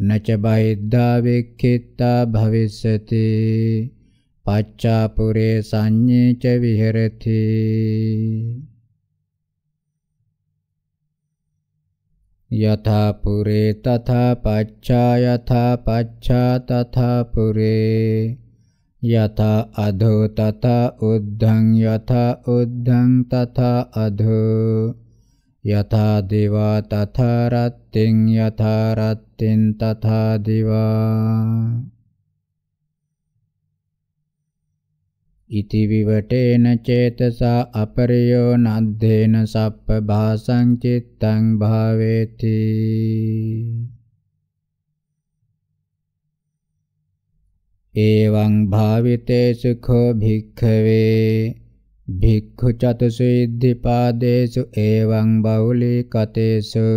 නච බහිද්ධා වික්ඛිත්තා භවිස්සති පච්චාපුරේ සංඤේච විහෙරති යථා පුරේ තථා පච්චා යථා පච්චා තථා පුරේ යථා අධෝ තථා උද්ධං යථා උද්ධං තථා අධෝ යථා දේවා තථා රත්තින් යථා රත්තින් තථා දිවා ඉති විවටේන චේතසා අපරියෝ නද්දේන සප්ප භාසං චිත්තං භාවේති එවං භාවිතේ සුඛෝ භික්ඛවේ භික්ඛු චතුසීද්ධිපාදේසු එවං බෞලිකතේසු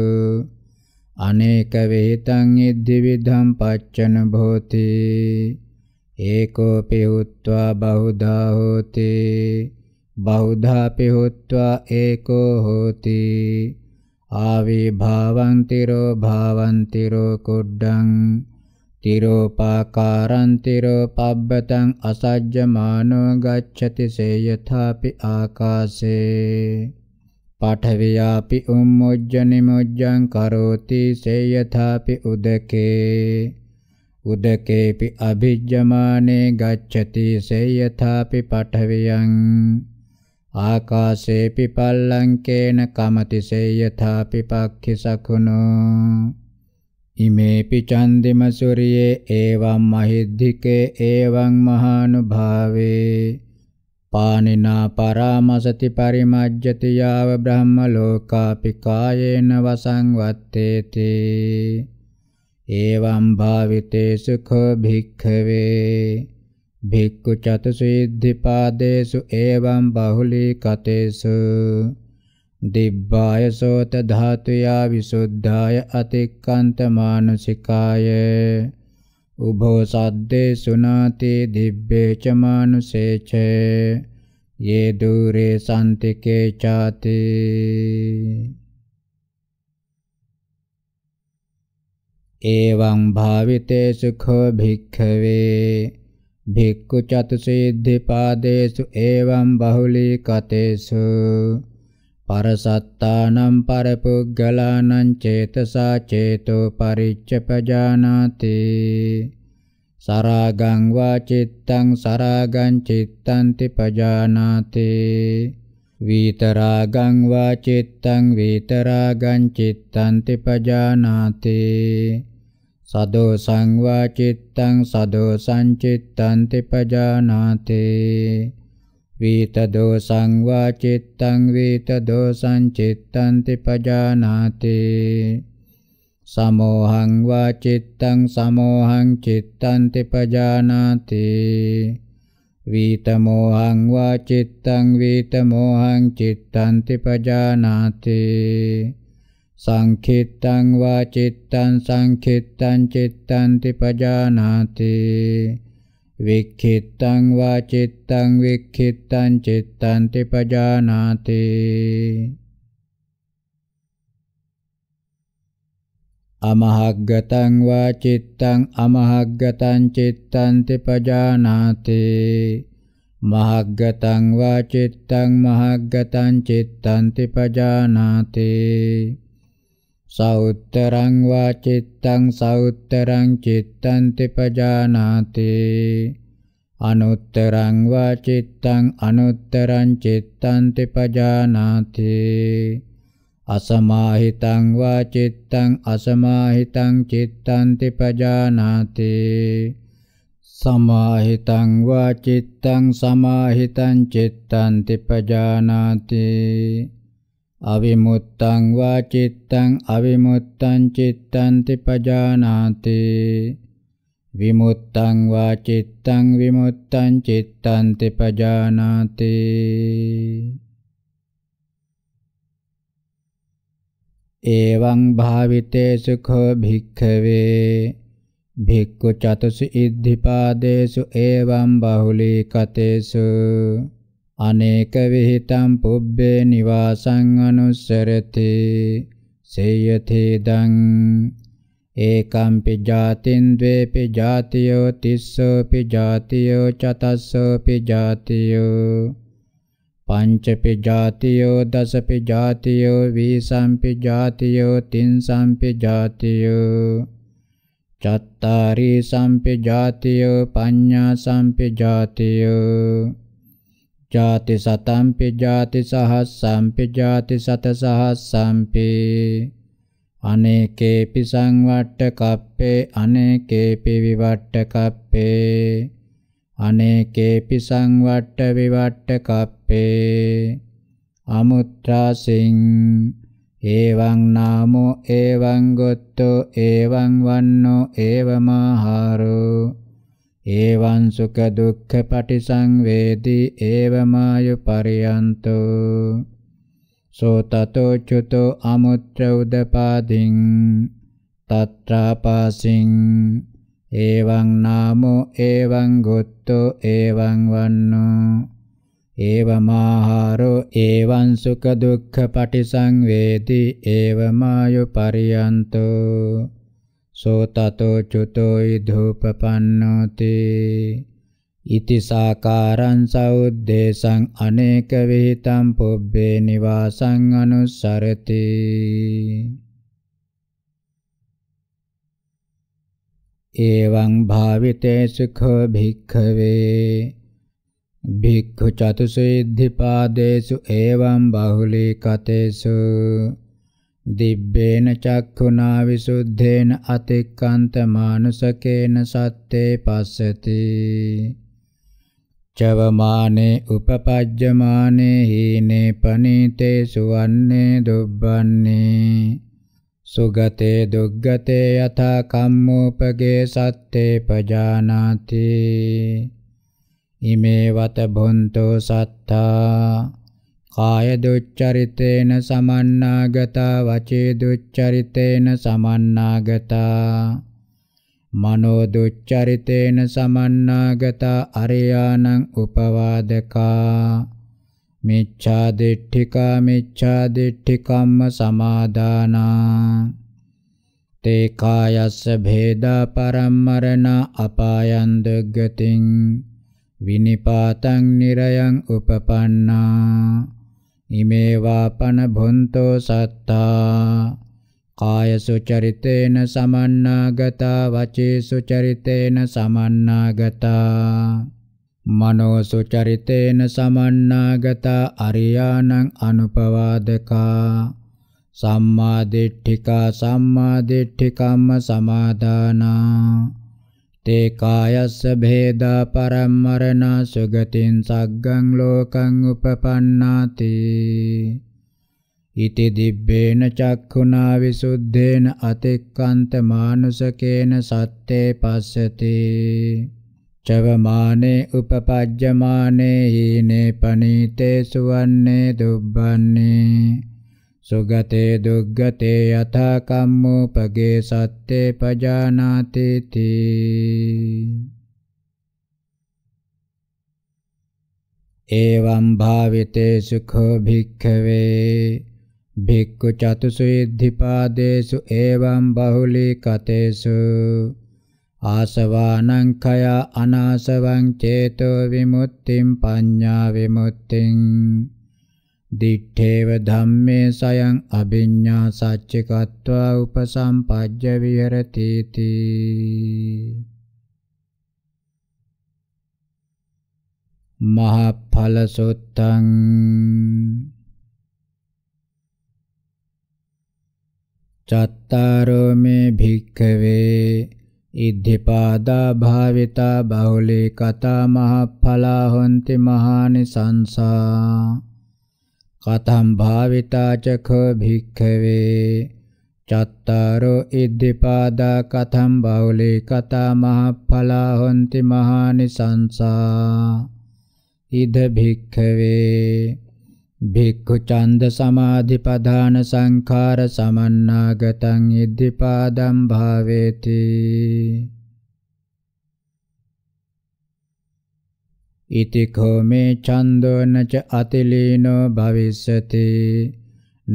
අනේක වේතං ඉද්ධි විධම් පච්චන භෝති ඒකෝපි හුත්වා බහුධා හෝති බහුධාපි හුත්වා ඒකෝ හෝති ආවිභාවන්ති රෝ භාවන්ති රෝ කුඩ්ඩං තිරෝපාකාරන්ති රෝ පබ්බතං අසජ්ජමානෝ ගච්ඡති සේ යථාපි ආකාසේ පඨවියාපි උම්මොජ්ජ නිමොජ්ජං කරෝති සේ යථාපි උදකේ උදකේපි අභිජ්ජමානේ ගච්ඡති සේයථාපි පඨවියං ආකාශේපි පල්ලංකේන කමති සේයථාපි පක්ඛි සකුණෝ ඉමේපි චන්දිම සූරියේ එවං මහිද්దికේ එවං මහානුභාවේ පානිනා පරාමසති පරිමජ්ජති යාව බ්‍රහ්ම ලෝකාපි කායේන වසංවත්තේතේ एवं भावितेषु खो भिक्खवे भिक्खु चतुसिद्धिपादेषु एवं बहुलीकतेषु दिव्याय सोतधातुया विशुद्धाय अतिक्कन्तमानुषिकाय उभो सद्ये सुनाति दिव्ये च मानुषे च ये दूरे सन्ति के चाति එවං භාවිතේසු කෝ භික්ඛවේ භික්ඛු චතුසීද්ධිපාදේසු එවං බහුලීකතේසු පරසත්තානම් පරපුග්ගලානං චේතසා චේතෝ පරිච්ඡපජානාති සරාගං වා චිත්තං සරාගං චිත්තන්ති පජානාති විතරාගං වා චිත්තං විතරාගං චිත්තන්ති පජානාති සදෝ සංවාචිත්තං සදෝ සංචිත්තං තිපජානාතේ වීත දෝසං වාචිත්තං වීත දෝසං චිත්තං තිපජානාති සමෝහං වාචිත්තං සමෝහං චිත්තං තිපජානාති වීත මෝහං වාචිත්තං වීත මෝහං චිත්තං තිපජානාති සංඛිත්තං වා චිත්තං සංඛිත්තං චිත්තන්ති පජානාති වික්ඛිත්තං වා චිත්තං වික්ඛිත්තං චිත්තන්ති පජානාති අමහග්ගතං වා චිත්තං අමහග්ගතං චිත්තන්ති පජානාති මහග්ගතං වා චිත්තං මහග්ගතං චිත්තන්ති පජානාති සෞත්තරං වා චිත්තං සෞත්තරං චිත්තං තිපජානාති අනුත්තරං වා චිත්තං අනුත්තරං චිත්තං තිපජානාති අසමාහිතං වා චිත්තං අසමාහිතං චිත්තං තිපජානාති සමාහිතං වා චිත්තං සමාහිතං චිත්තං තිපජානාති අවිමුත්තං වා චිත්තං අවිමුත්තං චිත්තං තිපජානාති විමුත්තං වා චිත්තං විමුත්තං චිත්තං තිපජානාති එවං භාවිතේ සුඛෝ භික්ඛවේ භික්ඛු චතුසු ඉද්ධිපාදේසු එවං බහුලී කතේසු අනේක විහිතම් පුබ්බේ නිවාසං අනුස්සරති සේයතේ දං ඒකම්පි ජාතින් ද්වේපි ජාතියෝ තිස්සෝපි ජාතියෝ චතස්සෝපි ජාතියෝ පංචපි ජාතියෝ දසපි ජාතියෝ වීසම්පි ජාතියෝ තින්සම්පි ජාතියෝ චත්තාරි සම්පි ජාතියෝ පඤ්ඤා සම්පි ජාතියෝ ජාති සතම්පි ජාති සහස්සම්පි ජාති සත සහස්සම්පි අනේකේපි සංවට්ට කප්පේ අනේකේපි විවට්ට කප්පේ අනේකේපි සංවට්ට විවට්ට කප්පේ අමුත්‍රාසින් එවං නාමෝ එවං ගොත්තෝ එවං වන්නෝ එවමහාරෝ ඒවං සුඛ දුක්ඛ පටිසංවේදී ඒවමායු පරියන්තෝ සෝ තතෝ චුතෝ අමුත්‍ර උදපාදින් තත්‍රාපාසින් එවං නාමෝ එවං ගොත්තෝ එවං වන්නෝ ඒවමාහාරෝ එවං සුඛ දුක්ඛ පටිසංවේදී ඒවමායු පරියන්තෝ සෝතතෝ චුතෝ ඉදූපපන්නෝති ඉති සාකාරං සෞද්දේශං අනේක විහිතං පුබ්බේ නිවාසං අනුස්සරති එවං භාවිතේ සුඛෝ භික්ඛවේ භික්ඛු චතුසේද්ධිපාදේසු එවං බහුලී කතේසු දිබ්බේන චක්ඛුනා විසුද්ධේන අතික්කන්ත මානුසකේන සත්තේ පස්සති චවමානේ උපපජ්ජමානේ හීනේ පනීතේ සුවන්නේ දුබ්බන්නේ සුගතේ දුග්ගතේ යථා කම්මෝපගේ සත්තේ පජානාති ඉමේ වත බොන්තෝ සත්තා කාය දුච්චරිතේන සමන්නාගතා වචේ දුච්චරිතේන සමන්නාගතා මනෝ දුච්චරිතේන සමන්නාගතා අරියානං උපවාදකා මිච්ඡා දිට්ඨිකා මිච්ඡා දිට්ඨිකම්ම සමාදානා තේ කායස්ස භේදා පරම්මරණ අපායන් දුග්ගතින් විනිපාතං නිරයං උපපන්නා ඉමේවා පන භොන්තෝ සත්තා කාය සුචරිතේන සමන්නාගතා වචේ සුචරිතේන සමන්නාගතා මනෝ සුචරිතේන සමන්නාගතා අරියාණං අනුපවාදකා සම්මා දිට්ඨිකා සම්මා දිට්ඨිකම්ම සමාදානා තේ කායස්ස භේදා පරම්මරණා සුගතින් සග්ගං ලෝකං උපපන්නාති ඉති දිබ්බේන චක්ඛුනා විසුද්ධේන අතික්කන්ත මානුසකේන සත්තේ පස්සති චවමානේ උපපජ්ජමානේ හීනේ පනීතේ සුවන්නේ දුබ්බන්නේ සුගතේ දුග්ගතේ යථා කම්මෝපගේ සත්‍යේ පජානාති තී එවං භාවිතේ සුඛෝ භික්ඛවේ භික්ඛු චතුසු ඉද්ධිපාදේසු එවං බහුලීකතේසු ආසවානං khය අනාසවං චේතෝ විමුක්තිං පඤ්ඤා විමුක්තිං දිඨේව ධම්මේ සයං අභිඤ්ඤා සච්චිකत्वा උපසම්පජ්ජ විහෙරති තී මහඵල සුත්තං චත්තාරෝ මේ භික්ඛවේ ඉද්ධිපාදා භාවිතා බහුලී කතා මහඵලා හොන්ති මහානි සංසා කතම් භාවිතාචඛ භික්ඛවේ චත්තාරෝ ඉද්ධිපාදා කතම් බෞලේ කතා මහඵලා හොಂತಿ මහානිසංසා ඉද භික්ඛවේ භික්ඛු ඡන්ද සමාධි පදාන සංඛාර සමන්නාගතං ඉද්ධිපාදම් භාවේති ඉති කෝ මේ ඡන්தோ නච අතිලීනෝ භවිස්සති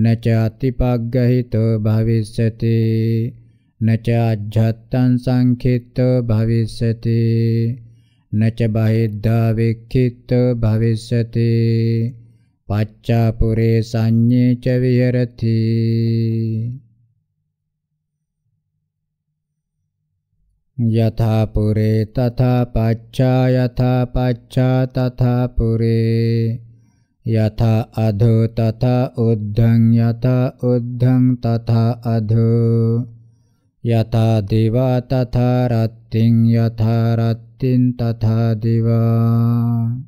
නච අතිපග්ගහිතෝ භවිස්සති නච අජ්ජත්තං සංඛිත්තෝ භවිස්සති නච බහිද්ධා වික්ඛිත්තෝ භවිස්සති පච්චාපුරේ සංඤේ ච විහෙරති යථා පුරේ තථා පච්චා යථා පච්චා තථා පුරේ යථා අධෝ තථා උද්ධං යථා උද්ධං තථා අධෝ යථා දිවා තථා රත්තිං යථා රත්තිං තථා දිවා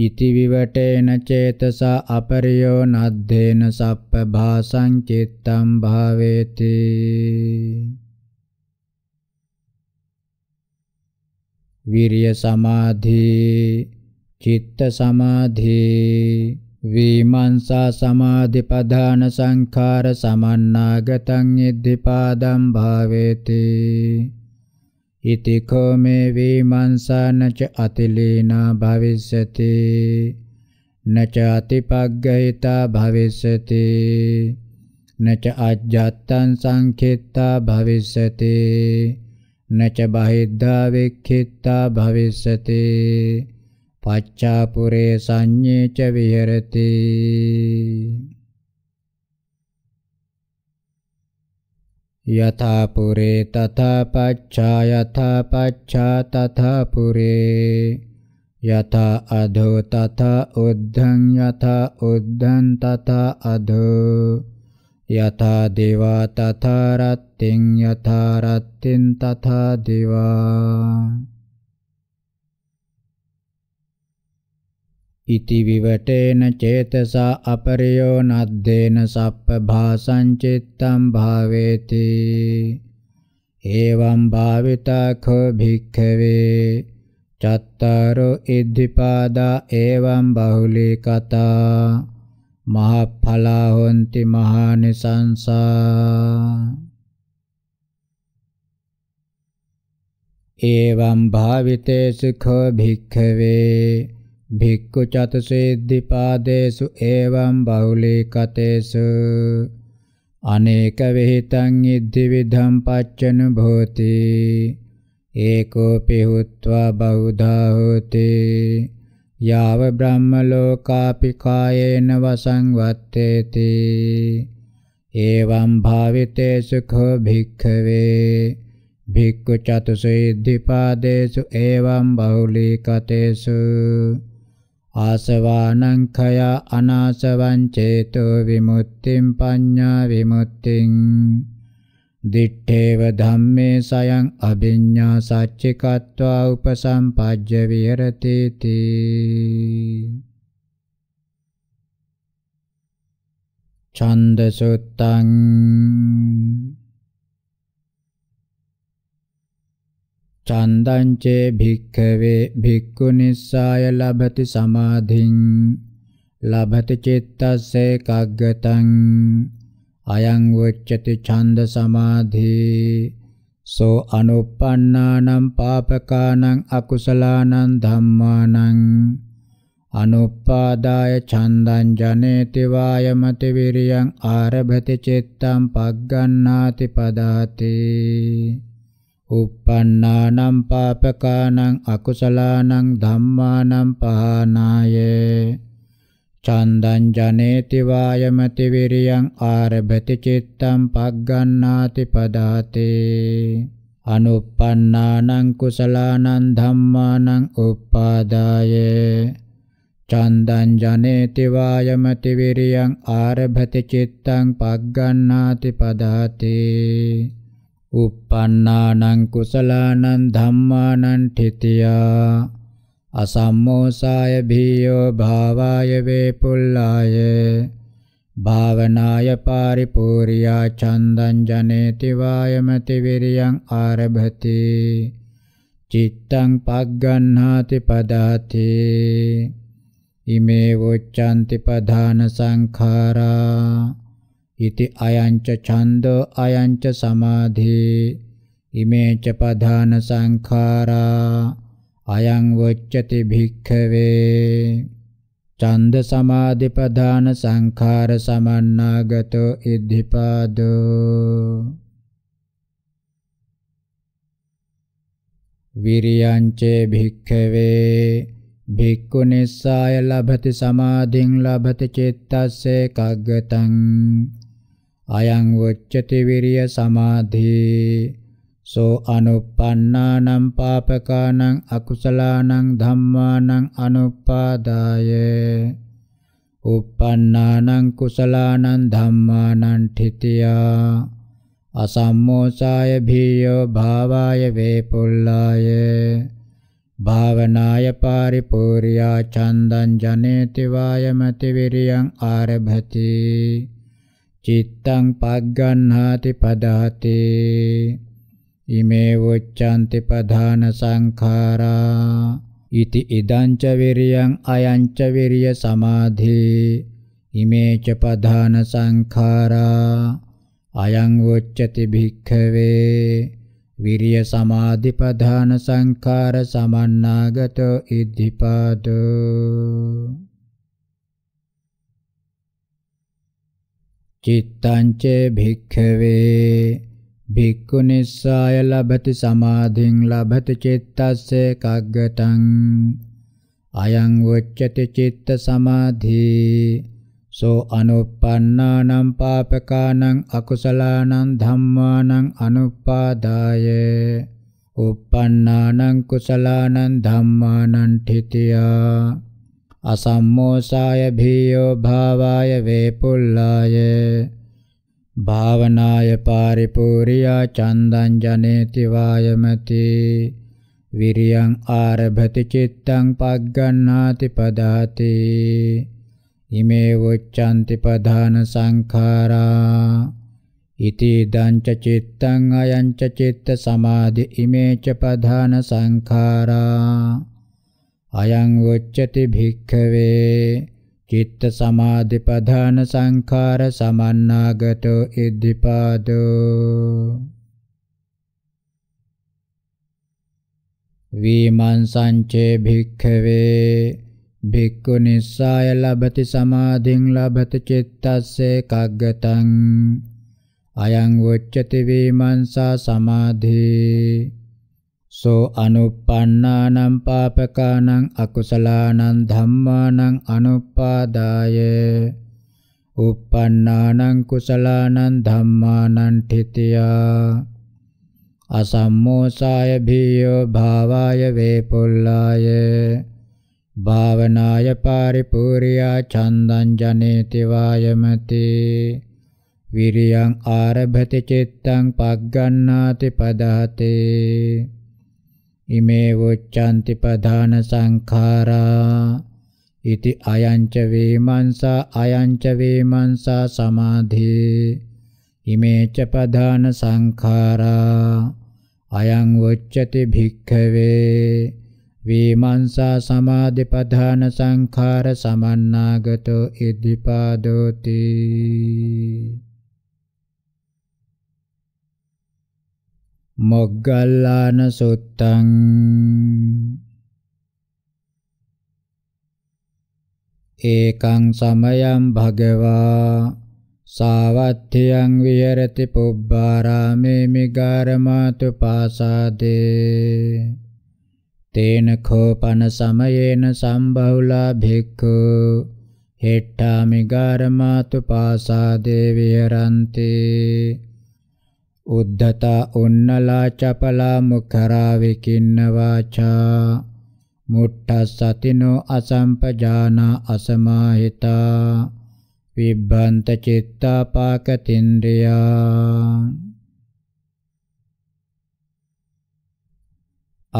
ඉති විවටේන චේතසා අපරියෝ නද්දේන සප්ප භාසං චිත්තං භාවේති විරිය සමාධි චිත්ත සමාධි විමංසා සමාධි පධාන සංඛාර සමන්නාගතං ඉද්ධිපාදං භාවේති ඉති කෝ මේ වීමංසාන ච අතිලීනා භවිස්සති නච අතිපග්ගහිතා භවිස්සති නච අජ්ජත්තං සංඛිත්තා භවිස්සති නච බහිද්ධා වික්ඛිත්තා භවිස්සති පච්චාපුරේ සංඤේ ච විහෙරති यथा पुरे तथा पच्छा यथा पच्छा तथा पुरे यथा अधो तथा उद्धं यथा उद्धं तथा अधो यथा दिवा तथा रत्तिं यथा रत्तिं तथा दिवा ඉති විවටේන චේතසා අපරියෝ නද්දේන සප්ප භාසං චිත්තං භාවේති එවං භාවිතා කෝ භික්ඛවේ චත්තාරෝ ඉද්ධිපාදා එවං බහුලී කතා මහඵලා හොಂತಿ මහානිසංසා එවං භාවිතේසු කෝ භික්ඛවේ භික්ඛු චතුසේද්ධිපාදේසු එවං බහුලීකතේසු අනේක විಹಿತං ඉද්ධි විධම් පච්චන භෝති ඒකෝපි හුත්වා බහුධා හෝති යාව බ්‍රහ්ම ලෝකාපි කායේන වසං වත්තේති එවං භාවිතේ සුඛෝ භික්ඛවේ භික්ඛු චතුසේද්ධිපාදේසු එවං බහුලීකතේසු ආසවානංඛයා අනාසවං චේතෝ විමුක්තිං පඤ්ඤා විමුක්තිං දිත්තේව ධම්මේ සයං අභිඤ්ඤා සච්චිකत्वा උපසම්පජ්ජ විහෙරති තී ඡන්දසුත්තං චන්දංචේ භික්ඛවේ භික්ඛු නිස්සාය ලබති සමාධින් ලබති චිත්තස්සේ කග්ගතං අයං වච්චති ඡන්ද සමාධි සෝ අනුප්පන්නානම් පාපකානම් අකුසලානම් ධම්මානම් අනුපාදාය ඡන්දං ජනේති වායමති විරියං ආරභති චිත්තං පග්ගණ්ණාති පදාතේ uppannānaṁ pāpakānaṁ akusalaanaṁ dhammānaṁ pahānāye චන්දං ජනේති වායමති විරියං ආරභති චිත්තං පග්ගණ්ණාති පදාති අනුප්පන්නානං කුසලානං ධම්මානං උප්පාදාය චන්දං ජනේති වායමති විරියං ආරභති චිත්තං පග්ගණ්ණාති පදාති uppannānaṁ kusalānaṁ dhammānaṁ thitiyā අසම්මෝසාය භීයෝ භාවාය වේපුල්ලාය භාවනාය පාරිපූර්යා චන්දං ජනේති වායමති විරියං ආරභති චිත්තං පග්ගණ්හාති පදාති ඉමේ වොච්ඡන්ති පධාන සංඛාරා ඉති අයංච ඡන්தோ අයංච සමාධේ ඉමේච පධාන සංඛාරා අයං වච්චති භික්ඛවේ ඡන්ද සමාධි පධාන සංඛාර සමන්නාගතෝ ඉද්ධිපාදෝ විරියංචේ භික්ඛවේ භික්ඛු නිස්සාය ලබති සමාධින් ලබති චිත්තස්සේ කග්ගතං අයං වච්චති විරිය සමාධේ සෝ අනුප්පන්නානම් පාපකානං අකුසලානං ධම්මානං අනුපාදාය uppannānaṁ kusalānaṁ dhammānaṁ ṭhitiyā asammosāya bhiyo bhāvāya vepullāya bhāvanāya pāripūriyā chandaṁ janeti vāyamati viriyaṁ ārabhati චිත්තං පග්ගණ්හාති පදහති ඉමේ වොච්ඡanti පධාන සංඛාරා ඉති ඉදං ච විරියං අයං ච විරිය සමාධි ඉමේ ච පධාන සංඛාරා අයං වොච්ඡති භික්ඛවේ විරිය සමාධි පධාන සංඛාර සමන්නාගතෝ ඉද්ධිපාදෝ චිත්තංච භික්ඛවේ භික්ඛුනිස්සාය ලබති සමාධින් ලබති චිත්තස්ස කග්ගතං අයං වොච්චති චිත්ත සමාධි සෝ අනුප්පන්නානම් පාපකානම් අකුසලානම් ධම්මානම් අනුපාදාය uppannānaṁ kusalānaṁ dhammānaṁ tithiyā අසම්මෝසාය භීයෝ භාවාය වේපුල්ලාය භාවනාය පාරිපූර්යා චන්දං ජනේති වායමති විරියං ආරභති චිත්තං පග්ගණ්ණාති පදාති ඉමේ වොච්ඡanti පධාන සංඛාරා ඉති දංච චිත්තං අයං ච චිත්ත සමාධි ඉමේ ච පධාන සංඛාරා අයං උච්චති භික්ඛවේ චිත්ත සමාධි ප්‍රධාන සංඛාර සමන්නාගතෝ ඉද්ධිපාදෝ විමංසංචේ භික්ඛවේ භික්ඛු නිස්සාය ලබති සමාධින් ලබති චිත්තස්සේ කග්ගතං අයං උච්චති විමංසා සමාධේ සෝ අනුප්පන්නානම් පාපකානම් අකුසලානම් ධම්මානම් අනුපාදාය uppannānaṁ kusalānaṁ dhammānaṁ thitiyā asammosāya bhiyo bhāvāya vepullāya bhāvanāya pāripūriyā chandaṁ janeti vāyamati viriyaṁ ārabhati cittaṁ paggannāti padhati ඉමේ වොච්ඡanti ප්‍රධාන සංඛාරා ඉති අයංච වේමංසා අයංච වේමංසා සමාධේ ඉමේච ප්‍රධාන සංඛාරා අයං වොච්ඡති භික්ඛවේ වේමංසා සමාධි ප්‍රධාන සංඛාර සමන්නාගතෝ ඉද්ධිපාදෝති මොග්ගල්ලාන සුත්තං ඒකං සමයං භගවා සාවත්තියං විහෙරති පුබ්බාරාමේ මිගාරමාතු පාසාදේ තේන කෝපන සමයේන සම්බහුලා භික්ඛු හෙට්ඨාමිගාරමාතු පාසාදේ විහෙරන්තේ උද්දතා උන්නලා චපලා මුඛරා විකින්න වාචා මුට්ඨසතිනෝ අසම්පජානා අසමාහිතා විබ්බන්ත චිත්තා පාකතින්ද්‍රියා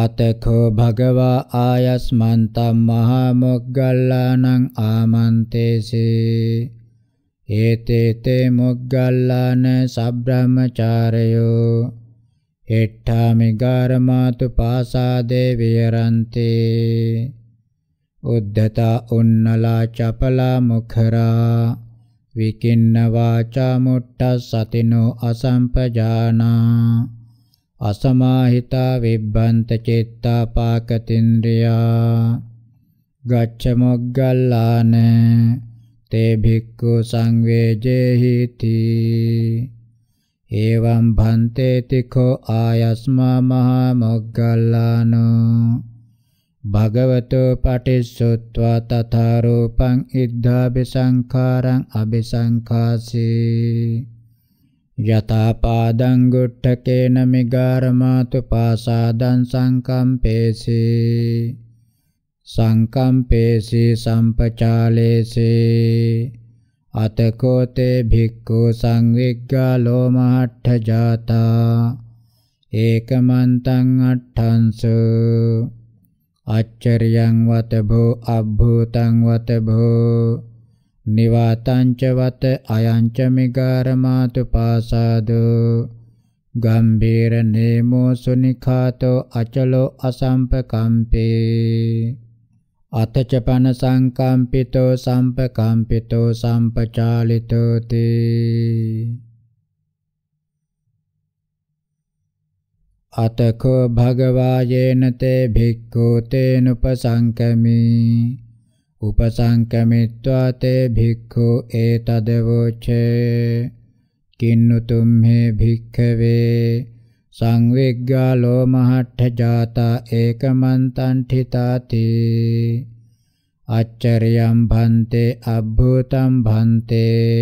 අතකෝ භගවා ආයස්මන්තම් මහා මොග්ගල්ලානං ආමන්තේසේ ඒතේතේ මොග්ගල්ලාන සබ්‍රාහ්මචාරයෝ හෙට්ඨාමි ගාරමාතු පාසාදේ විහරන්තේ උද්ධතා උන්නලා චපලා මුඛරා විකින්න වාචා මුට්ටස් සතිනෝ අසම්පජානා අසමාහිතා විබ්බන්ත චිත්තා පාකතින්ද්‍රියා ගච්ඡ මොග්ගල්ලාන තේ භික්ඛු සංවේජේහිති එවං භන්තේ තිඛෝ ආයස්මා මහා මොග්ගල්ලානෝ භගවතෝ පටිසොත්වා තථා රූපං ඉද්ධාபிසංඛාරං අபிසංඛාසී යතා පාදං ගුට්ඨකේන මිගාරමාතු පාසාදං සංකම්පේසී සංකම්පේසි සම්පචාලේසේ අතකෝ තේ භික්ඛු සංවිග්ගා ලෝමහට්ඨ ජාතා ඒකමන්තං අට්ඨංස අච්චරියං වත භෝ අබ්භූතං වත භෝ නිවාතං ච වත අයං ච මිගාරමාතු පාසාදෝ ගම්බීර නේමෝ සුනිඛාතෝ අචලෝ අසම්පකම්පේ අතච පන සංකම්පිතෝ සම්පකම්පිතෝ සම්පචාලිතෝ තේ අතකෝ භගවා යේන තේ භික්ඛු තේන උපසංකමී උපසංකමිත්වා තේ භික්ඛු ඒතදවෝචේ කින්නු තුම්හේ භික්ඛවේ සංවිග්ගා ලෝමහට්ඨ ජාතා ඒකමන්තං ඨිතාති අච්චරියම් භන්තේ අබ්බූතම් භන්තේ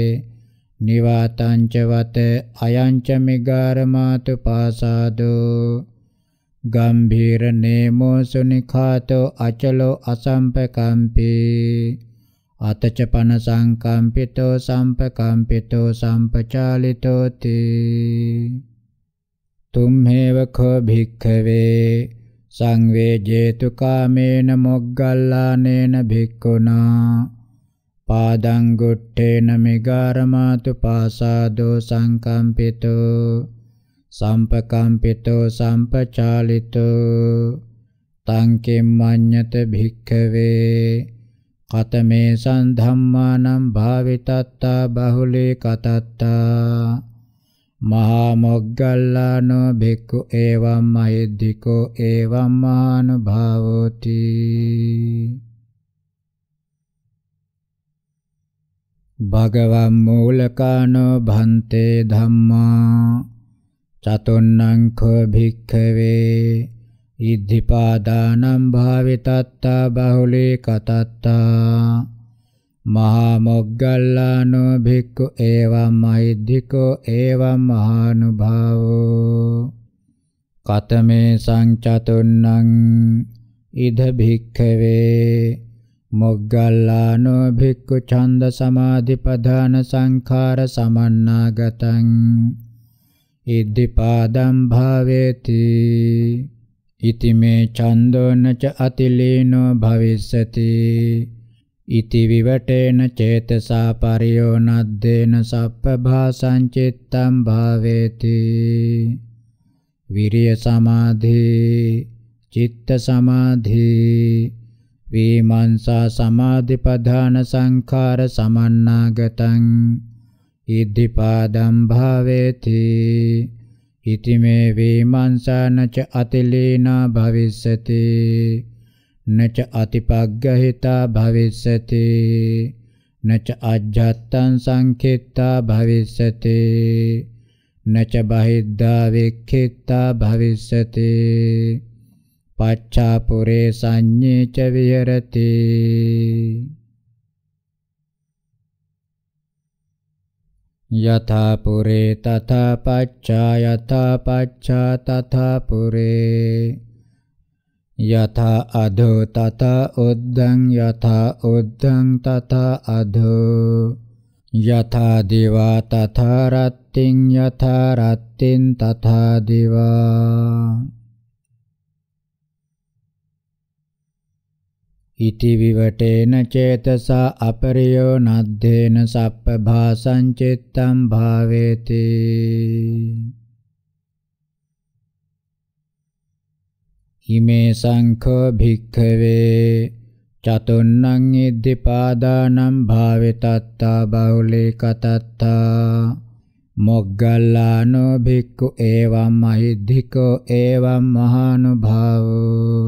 නිවාතං ච වත අයං ච මිගාරමාතු පාසාදෝ ගම්භීර නේමෝ සුනිඛාතෝ අචලෝ අසම්පකම්පී අතච පන සංකම්පිතෝ සම්පකම්පිතෝ සම්පචාලිතෝති තුම්හෙව කෝ භික්ඛවේ සංවේජේතු කාමේන මොග්ගල්ලානේන භික්ඛුනා පාදං ගුට්ඨේන මිගාරමාතු පාසාදෝ සංකම්පිතෝ සම්පකම්පිතෝ සම්පචාලිතෝ තං කිම්මඤ්ඤත භික්ඛවේ කතමේ සන් ධම්මානම් භාවිතත්තා බහුලේ කතත්තා මහා මොග්ගල්ලානෝ භික්ඛු එවම් මහිද්దికෝ එවම් මහානුභාවෝති භගවම් මූලකානෝ භන්තේ ධම්මා චතුන්නං කෝ භික්ඛවේ ඉද්ධිපාදානම් භාවිතත්තා බහුලී කතත්තා මහා මොග්ගල්ලානෝ භික්ඛු එවං මහිද්దికෝ එවං මහානුභාවෝ කතමේ සංචතුන්නං ඉද භික්ඛවේ මොග්ගල්ලානෝ භික්ඛු ඡන්ද සමාධි ප්‍රධාන සංඛාර සමන්නාගතං ඉද්ධිපාදම් භාවේති ඉතිමේ ඡන්දෝනච අතිලීනෝ භවිස්සති ඉති විවටේන චේතසා පරියෝනද්දේන සප්පභාසං චිත්තං භාවේති විරිය සමාධි චිත්ත සමාධි විමංසා සමාධි ප්‍රධාන සංඛාර සමන්නාගතං ඉද්ධිපාදම් භාවේති ඉති මේ විමංසානච අතිලීනා භවිස්සති නච අතිපග්ගහිතා භවිස්සති නච අජ්ජත්තං සංඛිත්තා භවිස්සති නච බහිද්ධා වික්ඛිත්තා භවිස්සති පච්චාපුරේ සංඤේ ච විහෙරති යථා පුරේ තථා පච්චා යථා පච්චා තථා පුරේ යථා අධෝ තත උද්දං යථා උද්දං තත අධෝ යථා දේවා තත රත්තින් යථා රත්තින් තත දේවා ඉති විවටේන චේතසා අපරියෝ නද්දේන සප්ප භාසං චිත්තම් භාවේති ඉමේ සංඛෝ භික්ඛවේ චතුන්නං ඉද්ධිපාදානම් භාවිතත්තා බහුලී කතත්තා මොග්ගල්ලානෝ භික්ඛු එවම් මහිද්ධිකෝ එවම් මහානුභාවෝ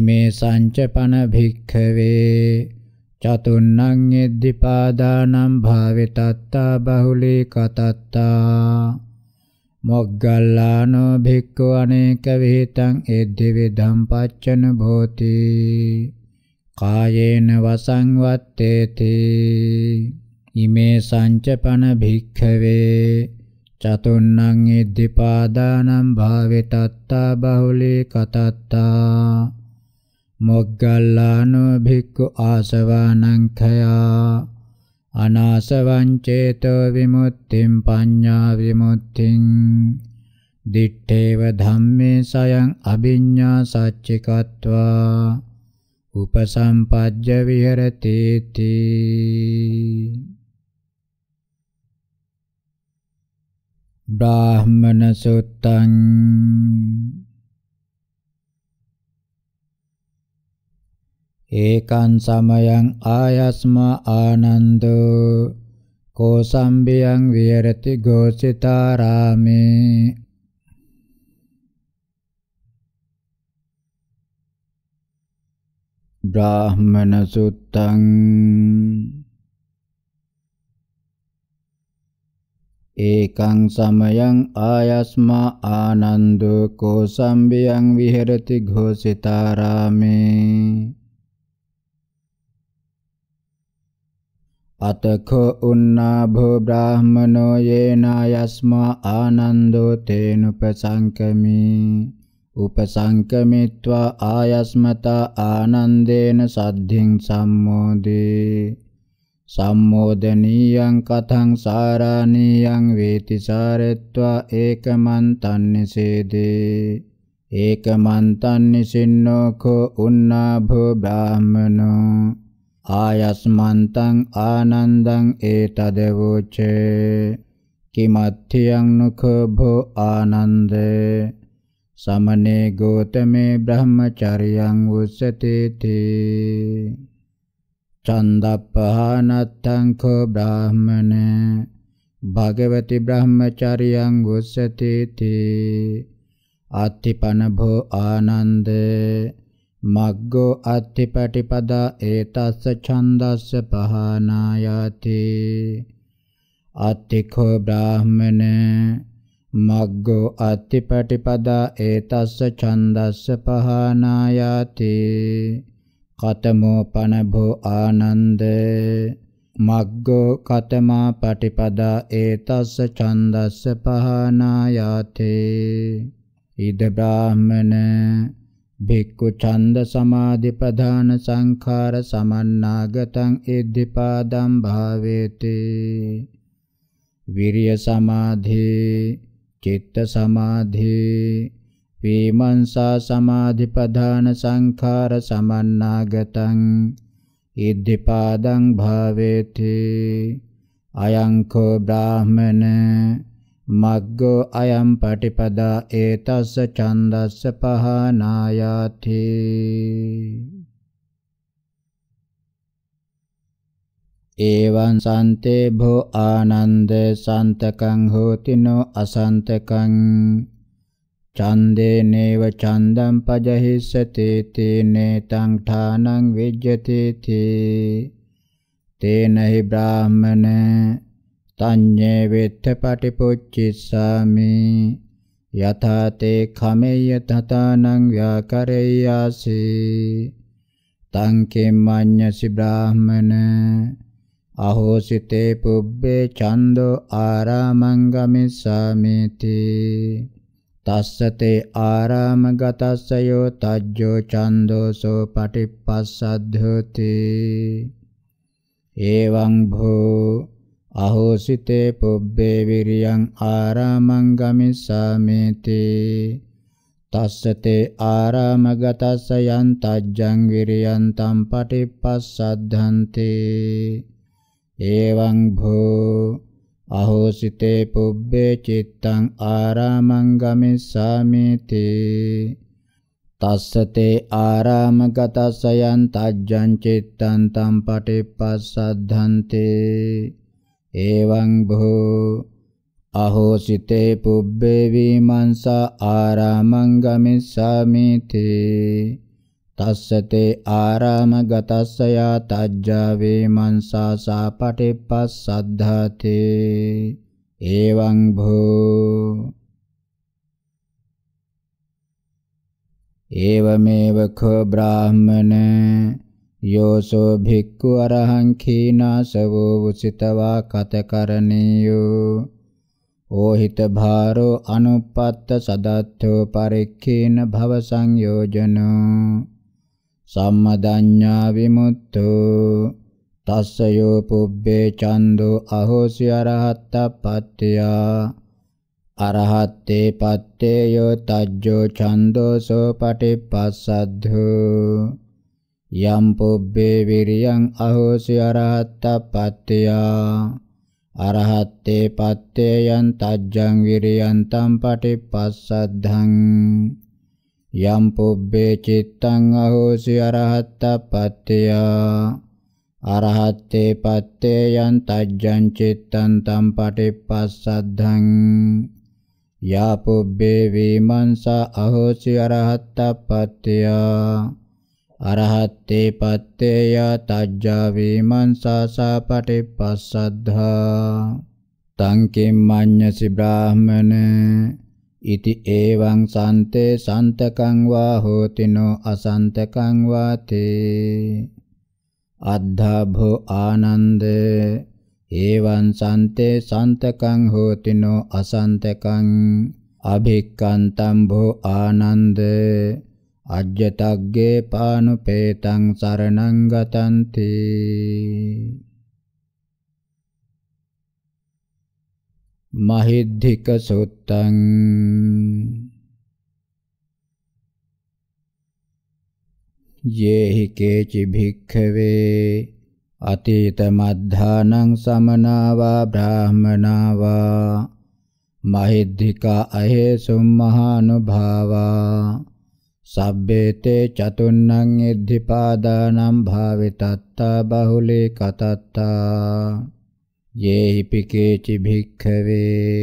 ඉමේ සංචපන භික්ඛවේ චතුන්නං ඉද්ධිපාදානම් භාවිතත්තා බහුලී කතත්තා මොග්ගල්ලානෝ භික්ඛු අනේක විහෙතං එද්දිවි ධම්පච්චන භෝති කායේන වසං වත්තේති ඉමේ සංචපන භික්ඛවේ චතුන්නං ඉද්ධිපාදානං භාවිතත්තා බහුලී කතත්තා මොග්ගල්ලානෝ භික්ඛු ආසවානං khයා අනාසවං චේතෝ විමුක්තිං පඤ්ඤා විමුක්තිං දිත්තේව ධම්මේ සයං අභිඤ්ඤා සච්චිකत्वा උපසම්පජ්ජ විහෙරති තී බ්‍රාහ්මන සුත්තං ඒකං සමයං ආයස්ම ආනන්දෝ කෝසම්බියං විහෙරති ගෝසිතාරාමේ බ්‍රාහ්මණ සුත්තං ඒකං සමයං ආයස්මා ආනන්දෝ කෝසම්බියං විහෙරති ഘോഷිතාරාමේ අතඛෝ උන්නාභෝ බ්‍රාහමනෝ යේනායස්මා ආනන්දෝ තේනුපසංකමී උපසංකමිත්වා ආයස්මතා ආනන්දේන සද්ධින් සම්මෝදේ සම්මෝදනීයං කතං සාරාණීයං වේති සාරෙත්වා ඒකමන් තන්නසේදේ ඒකමන් තන්නිසින්නෝ කෝ උන්නාභෝ බ්‍රාහමනෝ ආයස්මන්තං ආනන්දං ඒතදවෝචේ කිමත්ථියං නුඛභෝ ආනන්දේ සමනේ ගෝතමේ බ්‍රහ්මචර්යං උස්සතේති චන්දප්පහනත්තං කෝ බ්‍රාහමන භගවති බ්‍රහ්මචර්යං උස්සතේති අත්තිපනභෝ ආනන්දේ මග්ගෝ අත්ථිපටිපදා ඒතස්ස ඡන්දස්ස පහනායති අත්ථිඛෝ බ්‍රාහමන මග්ගෝ අත්ථිපටිපදා ඒතස්ස ඡන්දස්ස පහනායති කතමෝ පනභෝ ආනන්ද මග්ගෝ කතමා පටිපදා ඒතස්ස ඡන්දස්ස පහනායති ඉද බ්‍රාහමන භික්ඛු ඡන්ද සමාධි ප්‍රධාන සංඛාර සමන්නාගතං ඉද්ධිපාදම් භාවේති විරිය සමාධි චිත්ත සමාධි වීමංසා සමාධි ප්‍රධාන සංඛාර සමන්නාගතං ඉද්ධිපාදං භාවේති අයං කෝ බ්‍රාහමන මග්ගෝ අයම් පටිපදා ඒතස්ස ඡන්දස්ස පහනායාති එවං සන්තේ භෝ ආනන්ද සන්තකං හෝතිනෝ අසන්තකං ඡන්දේ නේව ඡන්දම් පජහිස්සති තේනේ තං ඨානං විජ්ජති තේ තේනහි බ්‍රාහමනේ තඤ්ඤේ වෙත්ත පටිපුච්චිස්සාමි යථාතේ කමෙය්‍ය තථානං ව්‍යාකරෙය්‍යාසි තං කෙම්මඤ්ඤසි බ්‍රාහමන අහෝසිතේ පුබ්බේ චන්தோ ආරාමං ගමිස්සාමිති තස්සතේ ආරාමගතස්සයෝ තජ්ජෝ චන්தோසෝ පටිප්පස්සද්ධති එවං භෝ අහෝසිතේ පුබ්බේ විරියං ආරාමං ගමිස්සාමේති තස්සතේ ආරාමගතස්ස යන්තජ්ජං විරියං තම් පටිපස්සද්ධන්තේ එවං භෝ අහෝසිතේ පුබ්බේ චිත්තං ආරාමං ගමිස්සාමේති තස්සතේ ආරාමගතස්ස යන්තජ්ජං චිත්තං තම් පටිපස්සද්ධන්තේ එවං භෝ අහෝසිතේ පුබ්බේ විමංසා ආරාමං ගමිස්සාමි තේ තස්සතේ ආරාමගතස්ස යා තජ්ජා වේමංසා සාපටිපස්සද්ධාතේ එවං භෝ एवमेव ख ब्राह्मण යෝසෝ භික්ඛු අරහං කීනාසවෝ උසිතවා කතකරණීයෝ ඕහිත භාරෝ අනුපත්ත සදත්තෝ පරික්ඛේන භව සංයෝජනෝ සම්මදඤ්ඤා විමුක්තෝ තස්සයෝ පුබ්බේ චන්தோ අහෝසි අරහත්තප්පත්තියා අරහත්තේ පත්තේ යෝ තජ්ජෝ චන්தோසෝ පටිපස්සද්ධෝ යම් පුබ්බේ විරියං අහෝසි අරහත්තප්පත්තියා අරහත්තේ පත්තේ යං තජ්ජං විරියන්තං පටිපස්සද්ධං යම් පුබ්බේ චිත්තං අහෝසි අරහත්තප්පත්තියා අරහත්තේ පත්තේ යං තජ්ජං චිත්තං තං පටිපස්සද්ධං යා පුබ්බේ විමංසා අහෝසි අරහත්තප්පත්තියා අරහත්තේ පත්තේය තජ්ජා වීමංසාසා පටිපස්සද්ධා තං කිම්මඤ්ඤසි බ්‍රාහමන ඉති එවං සන්තේ සන්තකං වා හෝතිනෝ අසන්තකං වාතේ අද්ධාභෝ ආනන්ද එවං සන්තේ සන්තකං හෝතිනෝ අසන්තකං අභික්කන්තම් භෝ ආනන්ද අජ්ජතග්ගේ පානුපේතං සරණං ගතන්ති මහිද්ධික සුත්තං යේහි කේචි භික්ඛවේ අතීත මද්ධානං සමනාවා බ්‍රාහමනාවා මහිද්ධික අහේසුම් මහානුභාවා සබ්බේතේ චතුන්නං ඉද්ධිපාදානම් භාවිතත්තා බහුලේ කතත්තා යේහි පිකේචි භික්ඛවේ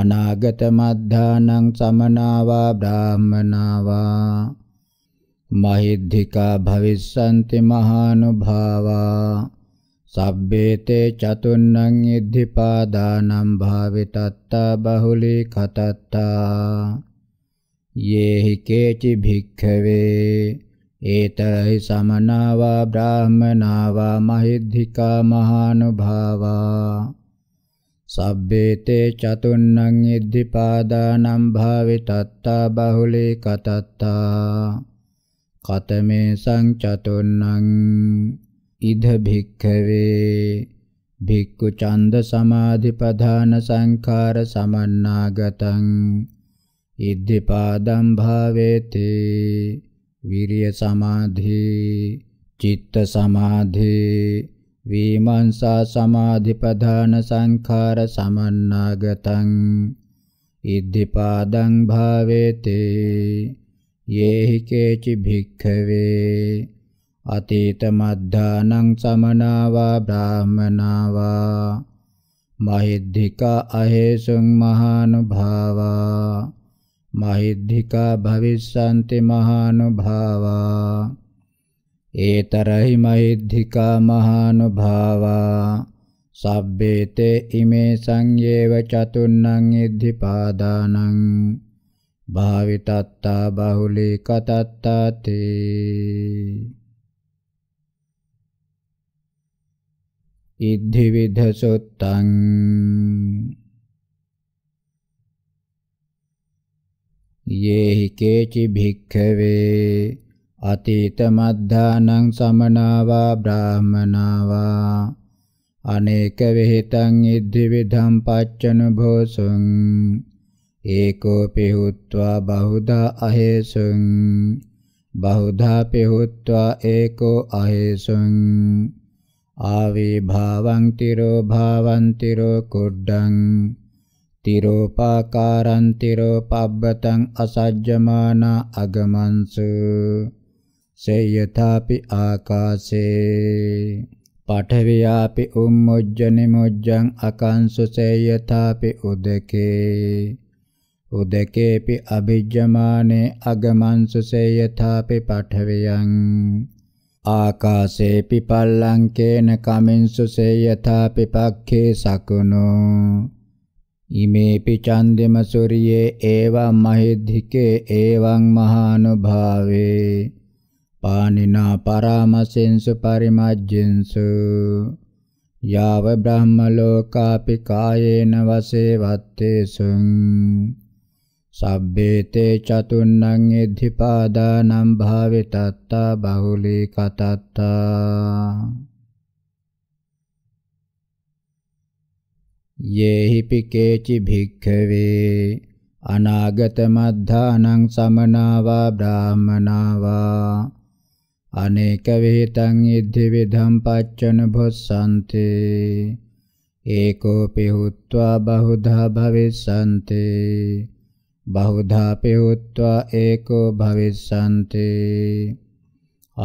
අනාගත මද්ධානං සමනාවා බ්‍රාහ්මනාවා මහිද්ධිකා භවිස්සන්ති මහානුභාවා සබ්බේතේ චතුන්නං ඉද්ධිපාදානම් භාවිතත්තා බහුලී කතත්තා යේහි කේචි භික්ඛවේ ඒතරහි සමනාවා බ්‍රාහමනාවා මහිද්ධිකා මහානුභාවා සබ්බේතේ චතුන්නං ඉද්ධිපාදානම් භාවිතත්තා බහුලී කතත්තා කතමේ සංචතුන්නං ඉද භික්ඛවේ භික්ඛු ඡන්ද සමාධි ප්‍රධාන සංඛාර සමන්නාගතං ඉද්ධිපාදම් භාවේති විරිය සමාධි චිත්ත සමාධි විමංසා සමාධි ප්‍රධාන සංඛාර සමන්නාගතං ඉද්ධිපාදං භාවේති යේහි කේචි භික්ඛවේ අතීත මද්ධානං සමනාවා බ්‍රාහමනාවා මහිද්దిక අහේසුං මහානුභාවා මහිද්ධිකා භවිස්සanti මහානුභාවා ඒතරහි මහිද්ධිකා මහානුභාවා සබ්බේතේ ඉමේ සංයේව චතුන්නං ඉද්ධිපාදානං භාවිතත්තා බහුලී කතත්තාති ඉද්ධි විධසොත්තං යේහි කේචි භික්ඛවේ අතීත මද්ධානං සමනාවා බ්‍රාහමනාවා අනේක විහෙතං ඉද්ධි විධම් පච්චන භෝසං ඒකෝ පිහුත්වා බහුදා අහේසං බහුදා පිහුත්වා ඒකෝ අහේසං ආවේ භාවං තිරෝ භාවං තිරෝ කුඩ්ඩං තිරෝපාකාරං තිරෝපබ්බතං අසජ්ජමානා අගමන්සු සේයථාපි ආකාසේ පඨවියාපි උම්මුජ්ජනි මුජ්ජං අකංසු සේයථාපි උදකේ උදකේපි අභිජ්ජමානේ අගමන්සු සේයථාපි පඨවියං ආකාසේපි පල්ලංකේන කමින්සු සේයථාපි පක්ඛේ සකුණෝ ඉමේපි චන්දෙම සූරියේ ඒවම් මහිද්ධිකේ ඒවම් මහානුභාවේ පානිනා පරාමසෙන්සු පරිමජ්ජෙන්සු යාව බ්‍රහ්ම ලෝකාපි කායේන වසේ වත්තේසුං සබ්බේතේ චතුන්නං ඉද්ධිපාදානම් භාවිතත්තා බහුලී කතත්තා යේහි පිකේචි භික්ඛවේ අනාගත මද්ධානං සමනාවා බ්‍රාහමනාවා අනේක වේතං ඉද්ධි විධම් පච්චන භොස්සන්තේ ඒකෝ පිහුත්වා බහුධා භවිස්සන්තේ බහුධා පිහුත්වා ඒකෝ භවිස්සන්තේ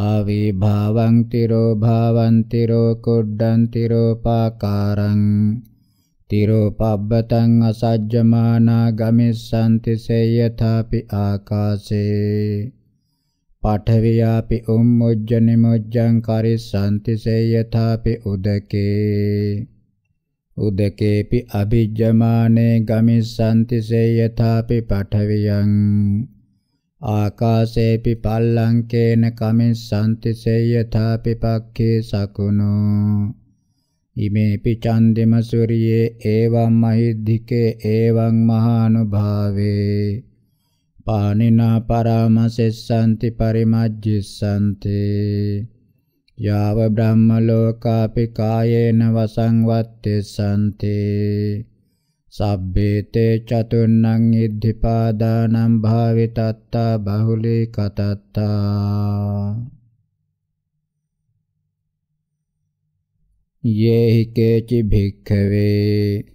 ආවේ භාවං තිරෝ භාවන්තිරෝ කුඩ්ඩන්තිරෝ පාකාරං තිරෝපබ්බතං අසජ්ජමානා ගමිස්සන්ති සේයථාපි ආකාසේ පඨවියාපි උම්මුජ්ජ නිමුජ්ජං කරිස්සන්ති සේයථාපි උදකේ උදකේපි අභිජ්ජමානේ ගමිස්සන්ති සේයථාපි පඨවියං ආකාසේපි පල්ලංකේන කමිස්සන්ති සේයථාපි පක්ඛේ සකුණෝ ඉමේපි චන්දිමසුරියේ ඒවම් මහිද්ධිකේ ඒවම් මහානුභාවේ පානිනා පරාමසෙස්සන්ති පරිමජ්ජිස්සන්තේ යාව බ්‍රහ්ම ලෝකාපි කායේන වසංවත්තෙස්සන්තේ සබ්බේතේ චතුන්නං ඉද්ධිපාදානං භාවිතත්තා බහුලී කතත්තා යේහි කේචි භික්ඛවේ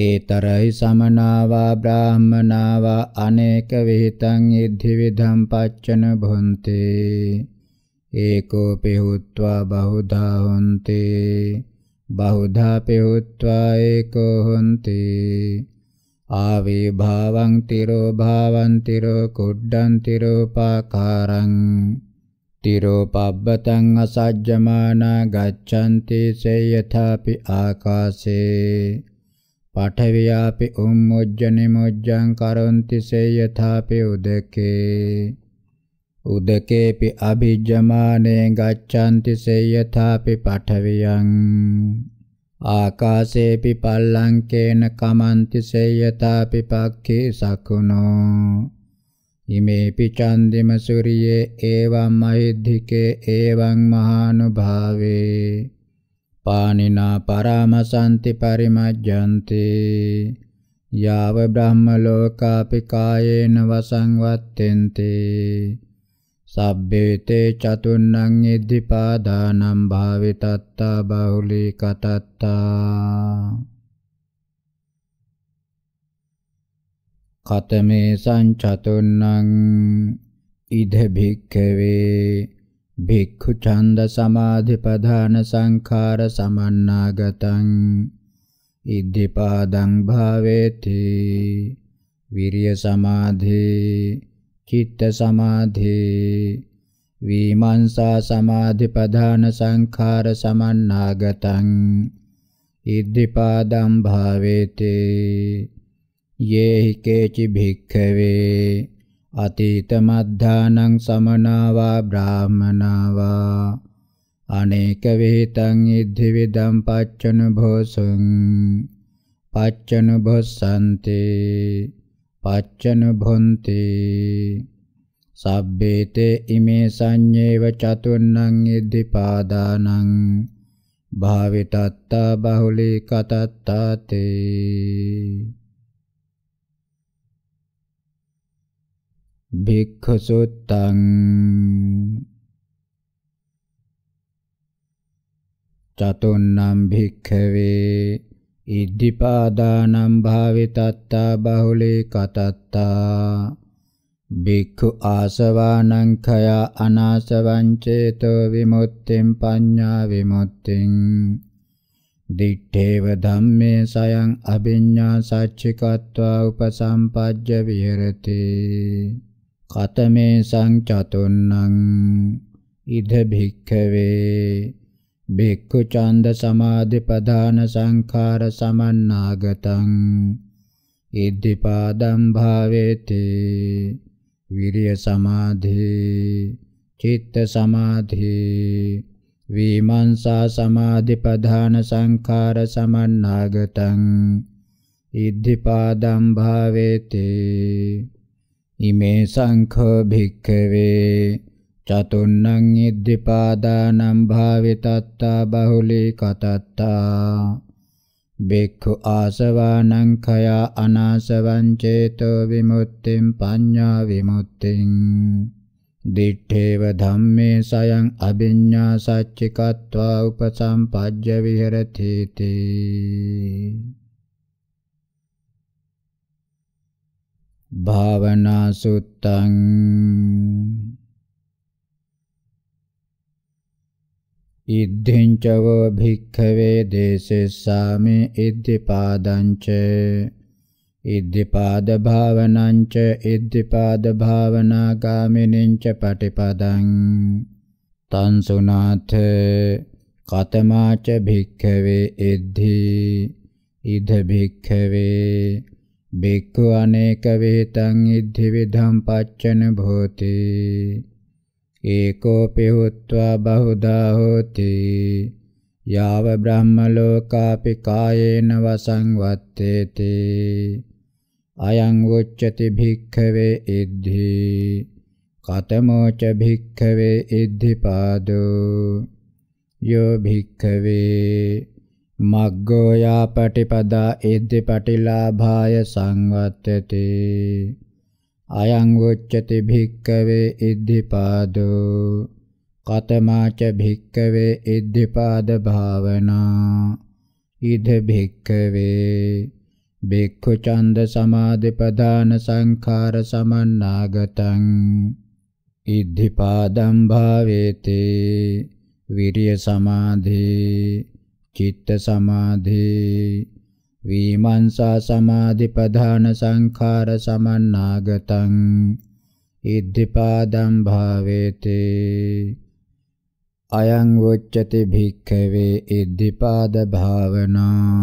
ඒතරහි සමනාවා බ්‍රාහමනාවා අනේක විහිතං ඉද්ධි විධම් පච්චන භොන්තේ ඒකෝ පෙහුත්වා බහුධා හොන්තේ බහුධා පෙහුත්වා ඒකෝ හොන්තේ ආවේ භාවං තිරෝ භාවං තිරෝ කුඩ්ඩං තිරෝ පාකාරං තිරෝපබ්බතං අසජ්ජමානා ගච්ඡanti සේයථාපි ආකාසේ පඨවියාපි උම්මුජ්ජනි මුජ්ජං කරොන්ති සේයථාපි උදකේ උදකේපි අභිජ්ජමානේ ගච්ඡanti සේයථාපි පඨවියං ආකාසේපි පල්ලංකේන කමන්ති සේයථාපි පක්ඛේ සකුණෝ ඉමේපි චන්දිම සූරියේ එවං මහිද්ධිකේ එවං මහානුභාවේ පානිනා පරාමසන්ති පරිමජ්ජන්ති යාව බ්‍රහ්ම ලෝකාපි කායේන වසංවත්තෙන්ති සබ්බේතේ චතුන්නං ඉද්ධිපාදානම් භාවිතත්තා බහුලී කතත්තා කතමේ සංචතුන්නං ඉද භික්ඛවේ භික්ඛු ඡන්ද සමාධි ප්‍රධාන සංඛාර සමන්නාගතං ඉද්ධිපාදං භාවේති විරිය සමාධි චිත්ත සමාධි විමංසා සමාධි ප්‍රධාන සංඛාර සමන්නාගතං ඉද්ධිපාදං භාවේති යේහි කේචි භික්ඛවේ අතීත මද්ධානං සමනාවා බ්‍රාහමනාවා අනේක වේතං ඉද්ධි විදම් පච්චනුභෝසං පච්චනුභස්සන්තේ පච්චනුභොන්තේ සබ්බේතේ ඉමේ සංඤේව චතුන්නං ඉද්ධි පාදානං භාවිතත්තා බහුලී කතත්තාතේ භික්ඛු සුත්තං චතුන්නම් භික්ඛවේ ඉද්ධිපාදානම් භාවිතත්තා බහුලේ කතත්තා භික්ඛු ආසවානං khaya අනාසවං චේතෝ විමුක්තිං පඤ්ඤා විමුක්තිං දිත්තේව ධම්මේ සයං අභිඤ්ඤා සච්චිකत्वा උපසම්පජ්ජ විහෙරති කතමේ සංචතුන්නං ඉද භික්ඛවේ භික්ඛු ඡන්ද සමාධි ප්‍රදාන සංඛාර සමන්නාගතං ඉද්ධිපාදම් භාවේති විරිය සමාධි චිත්ත සමාධි විමංසා සමාධි ප්‍රධාන සංඛාර සමන්නාගතං ඉද්ධිපාදම් භාවේති ඉමේ සංඛෝ භික්ඛවේ චතුන්නං ඉද්ධිපාදානම් භාවිතත්තා බහුලී කතත්තා බික්ඛු ආසවානං khaya අනාසවං චේතෝ විමුක්තිං පඤ්ඤා විමුක්තිං දිඨේව ධම්මේ සයං අභිඤ්ඤා සච්චිකत्वा උපසම්පජ්ජ විහෙරති තී භාවනා සුත්තං ඉද්ධින් චව භික්ඛවේ දේශස්සාමි ඉද්ධිපාදංච ඉද්ධිපාද භාවනංච ඉද්ධිපාද භාවනා ගාමිනින්ච පටිපදං තං සුනාථ කතමාච භික්ඛවේ ඉද්ධි ඉද භික්ඛවේ බික්ඛු අනේක විහෙතං ඉද්ධි විධම් පච්චන භෝති ඒකෝපි හුත්වා බහුදා හෝති යාව බ්‍රහ්ම ලෝකාපි කායේන වසං වත්තේති අයං උච්චති භික්ඛවේ ඉද්ධි කතමෝච භික්ඛවේ ඉද්ධි පාදෝ යෝ භික්ඛවේ මග්ගෝයා පටිපදා ඉද්දි පටිලාභාය සංවත්තති අයං උච්චති භික්කවේ ඉද්ධිපාදෝ කතමාච භික්කවේ ඉද්ධිපාද භාවනා ඉද භික්කවේ භික්ඛු ඡන්ද සමාදිපදාන සංඛාර සමන්නාගතං ඉද්ධිපාදම් භාවේති විරිය සමාධේ චිත්ත සමාධේ විමංසා සමාධි ප්‍රධාන සංඛාර සමන්නාගතං ඉද්ධිපාදම් භාවේතේ අයං වොච්චති භික්ඛවේ ඉද්ධිපාද භාවනා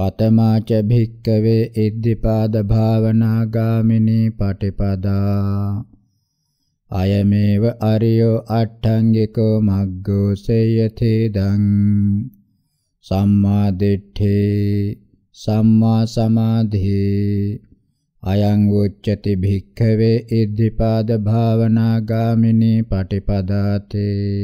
කතමාච භික්ඛවේ ඉද්ධිපාද භාවනා ගාමිනී පටිපදා අයමේව අරියෝ අට්ඨංගිකෝ මග්ගෝ සේයති දං සම්මා දිට්ඨේ සම්මා සමාධි අයං උච්චති භික්ඛවේ ඉද්ධිපාද භාවනා ගාමිනී පටිපදාතේ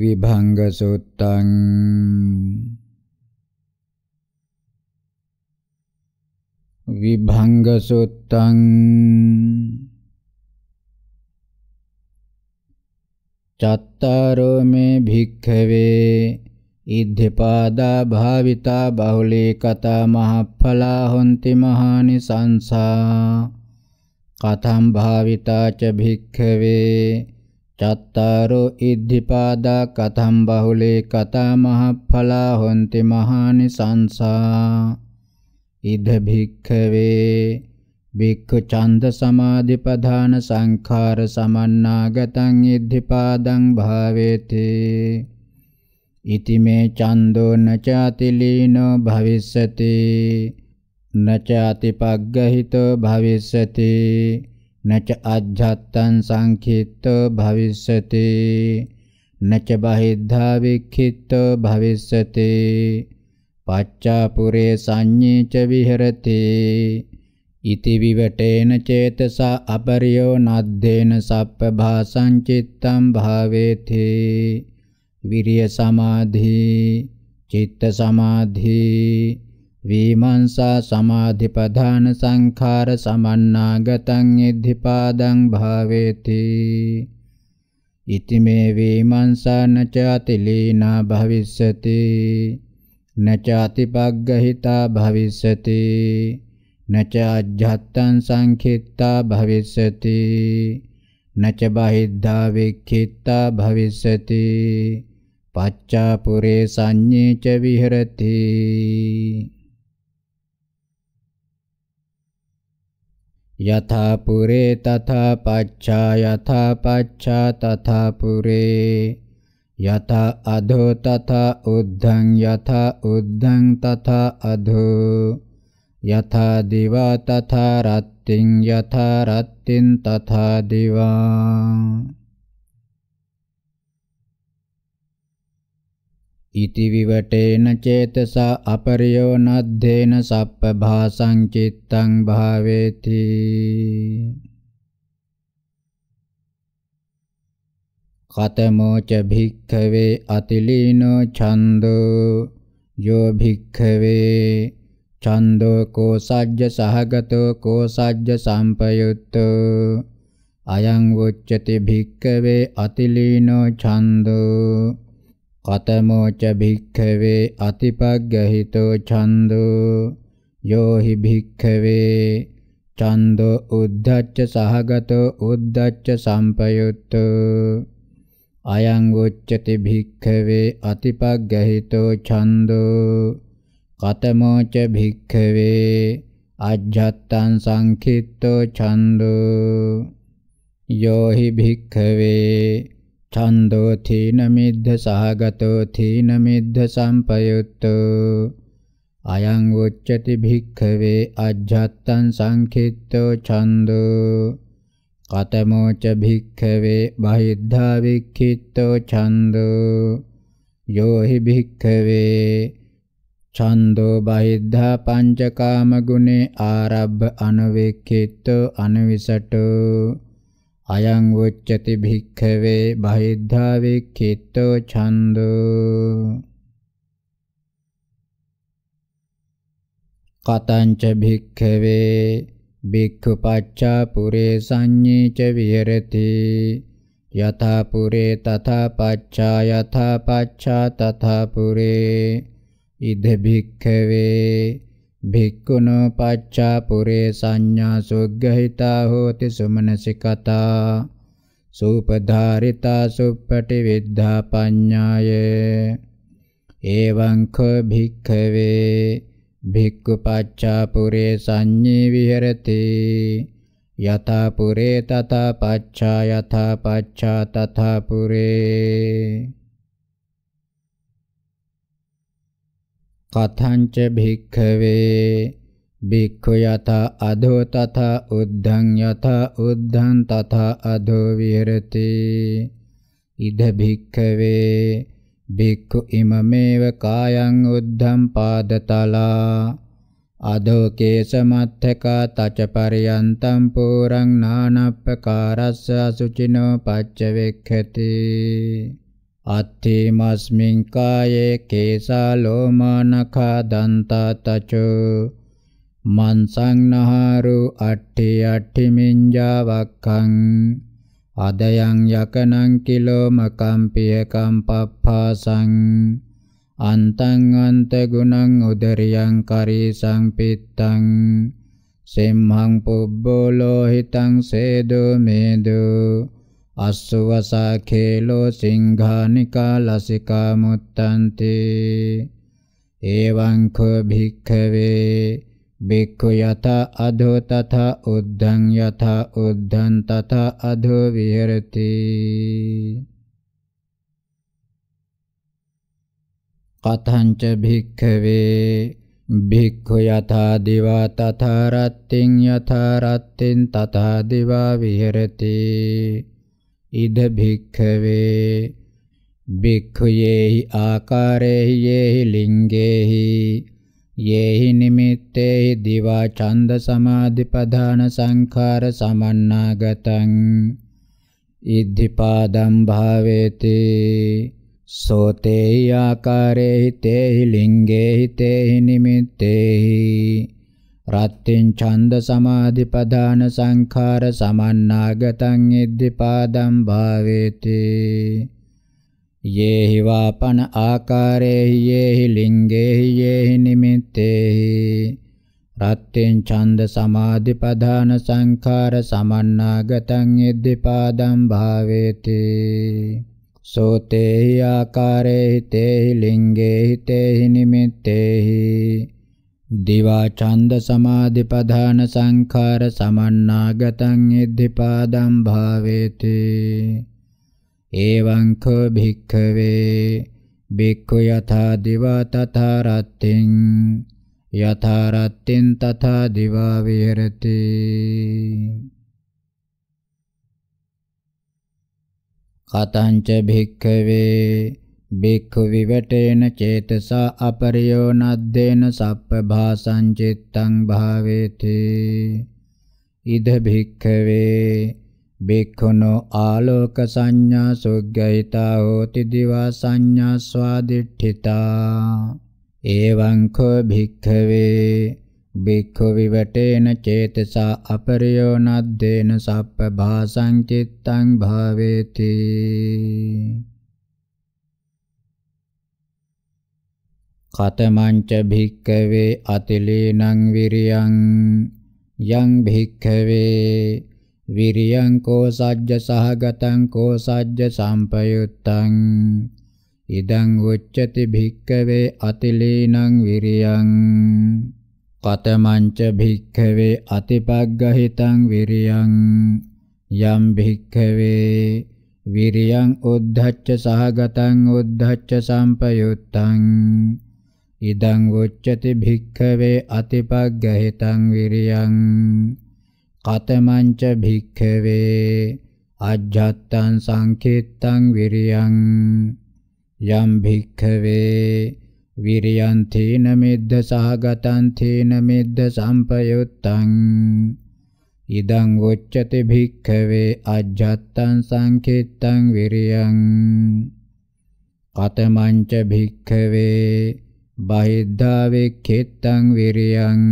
විභංග සුත්තං විභංගසුත්තං චත්තාරෝ මේ භික්ඛවේ ඉද්ධිපාදා භාවිතා බහුලී කතා මහඵලා හොಂತಿ මහානි සංසා කතම් භාවිතා ච භික්ඛවේ චත්තාරෝ ඉද්ධිපාදා කතම් බහුලී කතා මහඵලා හොಂತಿ මහානි සංසා ඉද භික්ඛවේ භික්ඛු ඡන්ද සමාධි ප්‍රධාන සංඛාර සමන්නාගතං ඉද්ධිපාදං භාවේති ඉති මේ ඡන්தோ නචාතිලීනෝ භවිස්සති නචාති පග්ගහිතෝ භවිස්සති නච අජ්ජත්තං සංඛිත්තෝ භවිස්සති නච බහිද්ධා වික්ඛිත්තෝ භවිස්සති පච්චාපුරේ සංඤේච විහෙරති ඉති විවටේන චේතසා අපරියෝ නද්දේන සප්ප භාසං චිත්තං භාවේති විරිය සමාධි චිත්ත සමාධි විමංසා සමාධි ප්‍රධාන සංඛාර සමන්නාගතං ඉද්ධිපාදං භාවේති ඉති මේ විමංසාන ච අතිලීනා භවිස්සති නචාති පග්ගහිතා භවිස්සති නච අජ්ජත්තං සංඛිත්තා භවිස්සති නච බහිද්ධා වික්ඛිත්තා භවිස්සති පච්චා පුරේ සංඤේ ච විහෙරති යථා පුරේ තථා පච්චා යථා පච්චා තථා පුරේ යත අධෝ තත උද්ධං යත උද්ධං තත අධෝ යත දිවා තත රත්තිං යත රත්තින් තත දිවා ඉති විවටේන චේතසා අපරියෝ නද්ධේන සප්ප භාසං චිත්තං භාවේති කතමෝ ච භික්ඛවේ අතිලීනෝ ඡන්தோ යෝ භික්ඛවේ ඡන්தோ කෝසජ්ජ සහගතෝ කෝසජ්ජ සම්පයුත්තෝ අයං වොච්චති භික්ඛවේ අතිලීනෝ ඡන්தோ කතමෝ ච භික්ඛවේ අතිපග්ගහිතෝ ඡන්தோ යෝ හි භික්ඛවේ ඡන්தோ උද්ධච්ච සහගතෝ උද්ධච්ච සම්පයුත්තෝ අයං උච්චති භික්ඛවේ අතිපග්ගහිතෝ ඡන්தோ කතමෝ ච භික්ඛවේ අජ්ජත්තං සංඛිත්තෝ ඡන්தோ යෝ හි භික්ඛවේ ඡන්தோ තීන මිද්ධ සහගතෝ තීන මිද්ධ සම්පයුත්තෝ අයං උච්චති භික්ඛවේ අජ්ජත්තං සංඛිත්තෝ ඡන්தோ කතමෝ ච භික්ඛවේ බහිද්ධා වික්ඛිතෝ ඡන්தோ යෝ හි භික්ඛවේ ඡන්தோ බහිද්ධා පංචකාම ගුනේ ආරබ්බ අනවික්ඛිතෝ අනවිසටෝ අයං උච්චති භික්ඛවේ බහිද්ධා වික්ඛිතෝ ඡන්தோ කතංච භික්ඛවේ භික්ඛු පච්චා පුරේ සංඤේ ච විහෙරති යථා පුරේ තථා පච්චා යථා පච්චා තථා පුරේ ඉද භික්ඛවේ භික්ඛුනෝ පච්චා පුරේ සංඤා සුග්ගහිතා හෝති සුමනසිකතා සූපධාරිතා සුප්පටි විද්ධා පඤ්ඤාය එවං භික්ඛවේ භික්ඛු පච්චා පුරේ සංඤේ විහෙරති යතා පුරේ තතා පච්චා යතා පච්චා තථා පුරේ කතංච භික්ඛවේ භික්ඛු යත අධෝ තත උද්ධං යත උද්ධං තත අධෝ විහෙරති ඉද භික්ඛවේ භික්ඛු ඉමමේව කායං උද්ධම් පාදතලා අදෝ කේසමත්ථකා තච පරියන්තම් පුරං නානප්පකාරස්ස අසුචිනෝ පච්ච වෙක්ඛති අත්ථේමස්මින් කායේ කේසා ලෝමානඛා දන්තා තචෝ මන්සං නහාරු අට්ඨි අට්ඨි මිඤ්ජා වක්ඛං අදයන් යකනං කිලෝමකම්පිය කම්පප්පාසං අන්තං අන්ත ගුණං උදරියං කරීසං පිත්තං සෙම්හං පුබ්බෝ ලෝහිතං සේදෝ මේදෝ අස්සවසා khelo සිංහානිකා ලසිකා මුත්තන්ති එවං කෝ භික්ඛවේ භික්ඛු යත අධෝ තත උද්ධං යත උද්ධං තත අධෝ විහෙරති කතංච භික්ඛවේ භික්ඛු යථා දිවා තථා රත්තින් යථා රත්තින් තථා දිවා විහෙරති ඉද භික්ඛවේ භික්ඛුයේහි ආකාරේහි යේහි ලිංගේහි යේහි නිමිත්තේහි දිවා ඡන්ද සමාධි ප්‍රධාන සංඛාර සමන්නාගතං ඉද්ධිපාදම් භාවේති සෝතේහි ආකාරේහි තේහි ලිංගේහි තේහි නිමිත්තේහි රත්ත්‍යං ඡන්ද සමාධි ප්‍රධාන සංඛාර සමන්නාගතං ඉද්ධිපාදම් භාවේති යේහි වාපන ආකාරේහි යේහි ලිංගේහි යේහි නිමිත්තේහි රත්තෙන් ඡන්ද සමාධි ප්‍රධාන සංඛාර සමන්නාගතං ඉද්දීපාදම් භාවේති සෝතේහි ආකාරේහි තේහි ලිංගේහි තේහි නිමිත්තේහි දිවා ඡන්ද සමාධි ප්‍රධාන සංඛාර සමන්නාගතං ඉද්දීපාදම් භාවේති එවං කෝ භික්ඛවේ බික්ඛු යථා දිවා තථා රත්තින් යථා රත්තින් තථා දිවා විහෙරති කතංච භික්ඛවේ බික්ඛු විවටේන චේතසා අපරියෝ නද්දේන සප්ප භාසං චිත්තං භාවේති ඉද භික්ඛවේ භික්ඛුනෝ ආලෝක සංඥා සුග්ගයිතා හෝති දිවා සංඥා ස්වාදිඨිතා එවං කෝ භික්ඛවේ භික්ඛු විවටේන චේතසා අපරියෝ නද්දේන සප්ප භාසං චිත්තං භාවේති කතමංච භික්ඛවේ අතිලීනං විරියං යං භික්ඛවේ විරියං කෝ සජ්ජ සහගතං කෝ සජ්ජ සම්පයුත්තං ඉදං උච්චති භික්ඛවේ අතිලීනං විරියං කතමංච භික්ඛවේ අතිපග්ගහිතං විරියං යම් භික්ඛවේ විරියං උද්ධච්ච සහගතං උද්ධච්ච සම්පයුත්තං ඉදං උච්චති භික්ඛවේ අතිපග්ගහිතං විරියං කතමංච භික්ඛවේ අජ්ජත්තං සංකේත්තං විරියං යම් භික්ඛවේ විරියං තේන මෙද්ද සහගතං තේන මෙද්ද සම්පයුත්තං ඉදං උච්චති භික්ඛවේ අජ්ජත්තං සංකේත්තං විරියං කතමංච භික්ඛවේ බහිද්ධා වෙක්ඛෙත්තං විරියං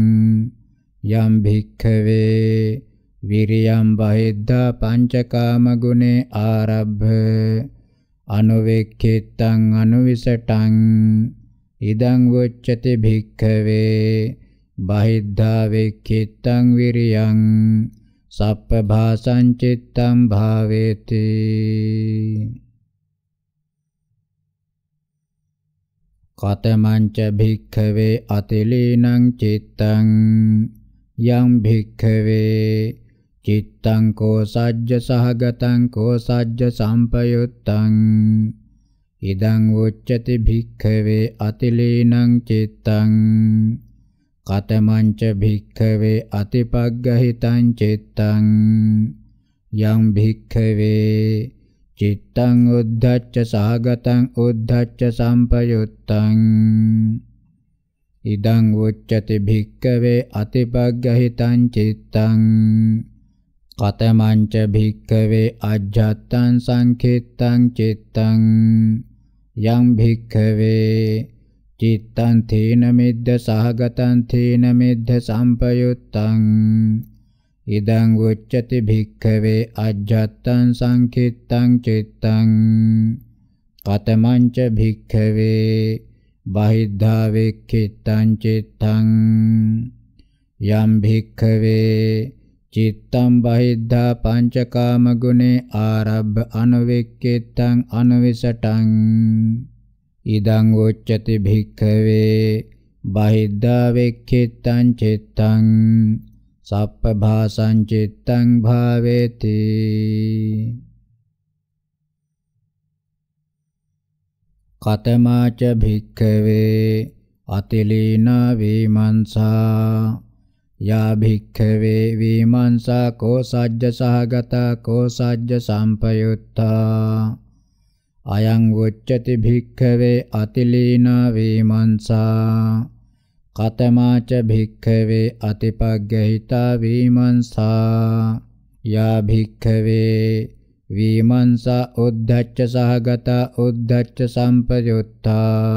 යම් භික්ඛවේ විරියම් බහිද්දා පංචකාම ගුණේ ආරබ්බ අනුවෙක්ඛිතං අනුවිසටං ඉදං වොච්චති භික්ඛවේ බහිද්ධා වෙක්ඛිතං විරියං සප්ප භාසං චිත්තං භාවේති කතමං ච භික්ඛවේ අතිලීනං චිත්තං යම් භික්ඛවේ චිත්තං කෝ සජ්ජ සහගතං කෝ සජ්ජ සම්පයුත්තං ඉදං උච්චති භික්ඛවේ අතිලීනං චිත්තං කතමංච භික්ඛවේ අතිපග්ගහිතං චිත්තං යම් භික්ඛවේ චිත්තං උද්ධච්ච සහගතං උද්ධච්ච සම්පයුත්තං ඉදං උච්චති භික්කවේ අතිපග්ගහිතං චිත්තං කතමංච භික්කවේ අජ්ජත්තං සංඛිත්තං චිත්තං යම් භික්කවේ චිත්තං තේන මිද්ද සහගතං තේන මිද්ද සම්පයුත්තං ඉදං උච්චති භික්ඛවේ අජ්ජත්තං සංකිත්තං චිත්තං කතමංච භික්ඛවේ බහිද්ධා වෙක්ඛිතං චිත්තං යම් භික්ඛවේ චිත්තම් බහිද්ධා පංචකාම ගුණේ ආරබ්බ අනවෙක්කෙත්තං අනවිසටං ඉදං උච්චති භික්ඛවේ බහිද්ධා වෙක්කෙත්තං චිත්තං සප්ප භාසං චිත්තං භාවේති කතමාච භික්ඛවේ අතිලීන වීමංසා යා භික්ඛවේ වීමංසා කෝ සජ්ජ සහගතා කෝ සජ්ජ සම්පයුත්තා අයං වොච්චති භික්ඛවේ අතිලීන වීමංසා කතමාච භික්ඛවේ අතිපග්ගහිතා වීමංසා යා භික්ඛවේ විමංසා උද්ධච්ච සහගත උද්ධච්ච සම්පයුත්තා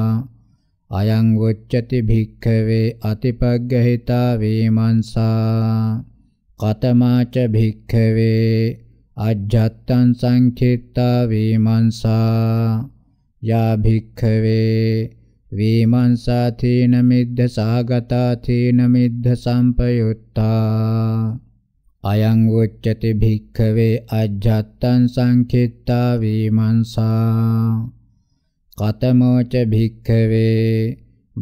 අයං වොච්චති භික්ඛවේ අතිපග්ගහිතා වේමංසා කතමාච භික්ඛවේ අජ්ජත්තං සංඛිත්තා වේමංසා යා භික්ඛවේ වේමංසා තේන මිද්ධ සාගතා තේන මිද්ධ සම්පයුත්තා අයං උච්චති භික්ඛවේ අජ්ජත්තං සංඛිත්තා විමංසා කතමෝච භික්ඛවේ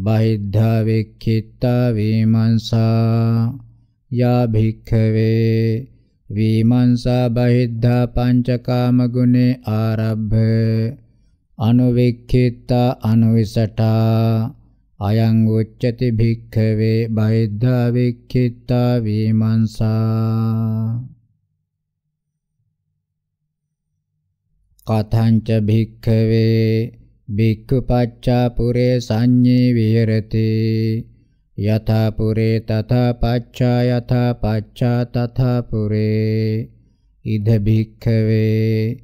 බහිද්ධා වික්ඛිත්තා විමංසා යා භික්ඛවේ විමංසා බහිද්ධා පංචකාම ගුණේ ආරබ්බ අනුවික්ඛිත්තා අනුවිසටා අයං උච්චති භික්ඛවේ බයිද්ධා වික්ඛිතා වීමංසා කතංච භික්ඛවේ භික්ඛු පච්චා පුරේ සංඤේ විහෙරති යථා පුරේ තථා පච්චා යථා පච්චා තථා පුරේ ඉද භික්ඛවේ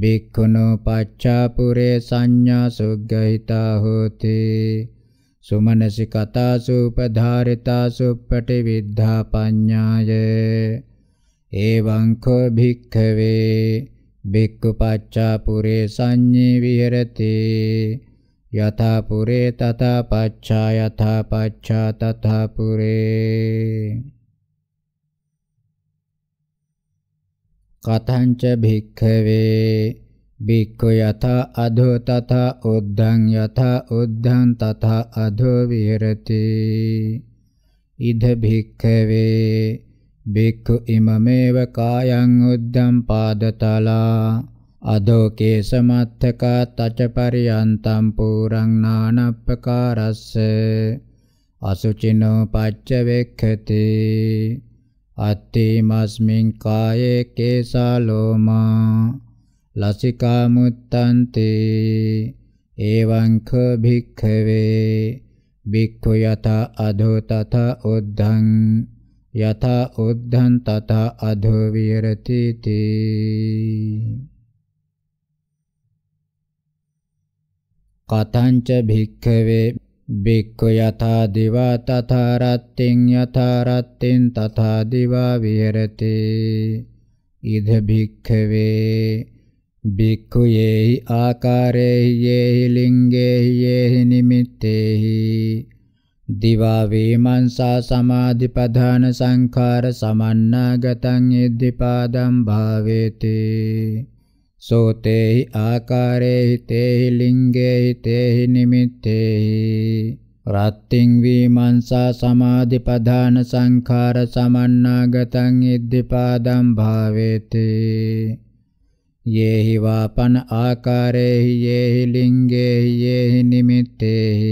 භික්ඛුනෝ පච්චා පුරේ සංඤා සුග්ගහිතා හෝතේ सुमनसिकतासु उपधारितासु पटिविद्धा पඤ्ञाय एवं खो भिक्खवे भिक्खुपच्चापुरे सञ्ञि विहरति यथा पुरे तथा पच्छा यथा पच्छा तथा पुरे कथञ्च भिक्खवे බික්ඛු යත අධෝ තත උද්ධං යත උද්ධං තත අධෝ විහෙරති ඉද භික්ඛවේ බික්ඛු ඉමමේව කායං උද්ධං පාදතලා අදෝ කේසමත්තකා තච පරියන්තම් පුරං නානප්පකාරස්ස අසුචිනෝ පච්ච වෙක්ඛති අත්තේමස්මින් කායේ කේසා ලෝමා ලසිකා මුත්තන්තේ එවං ක භික්ඛවේ භික්ඛු යත අධෝ තත උද්ධං යත උද්ධං තත අධෝ විරති තී කතංච භික්ඛවේ භික්ඛු යථා දිවා තථා රත්ත්‍යං යථා රත්ත්‍යං තථා දිවා විහෙරති ඉද භික්ඛවේ බික්ඛු යේහි ආකාරේහි යේහි ලිංගේහි යේහි නිමිත්තේහි දිවා වේමංසා සමාධි ප්‍රධාන සංඛාර සමන්නාගතං ඉද්ධිපාදම් භාවේති සෝතේහි ආකාරේහි තේහි ලිංගේහි තේහි නිමිත්තේහි රත්තිං වීමංසා සමාධි ප්‍රධාන සංඛාර සමන්නාගතං ඉද්ධිපාදම් භාවේති යේහි වාපන ආකාරේහි යේහි ලිංගේහි යේහි නිමිත්තේහි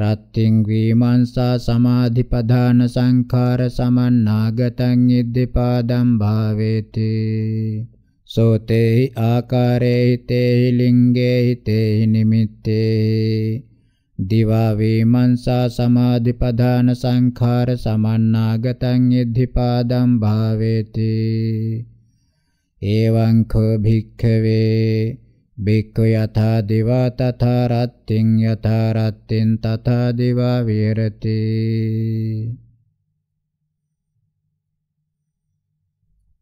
රත්තිං වීමංසා සමාධි ප්‍රධාන සංඛාර සමන්නාගතං ඉද්ධිපාදම් භාවේති සෝතේහි ආකාරේහි තේහි ලිංගේහි තේහි නිමිත්තේහි දිවා වීමංසා සමාධි ප්‍රධාන සංඛාර සමන්නාගතං ඉද්ධිපාදම් භාවේති එවං කෝ භික්ඛවේ බික්ඛු යථා දිවා තථා රත්ත්‍යං යථා රත්ත්‍යං තථා දිවා විහෙරති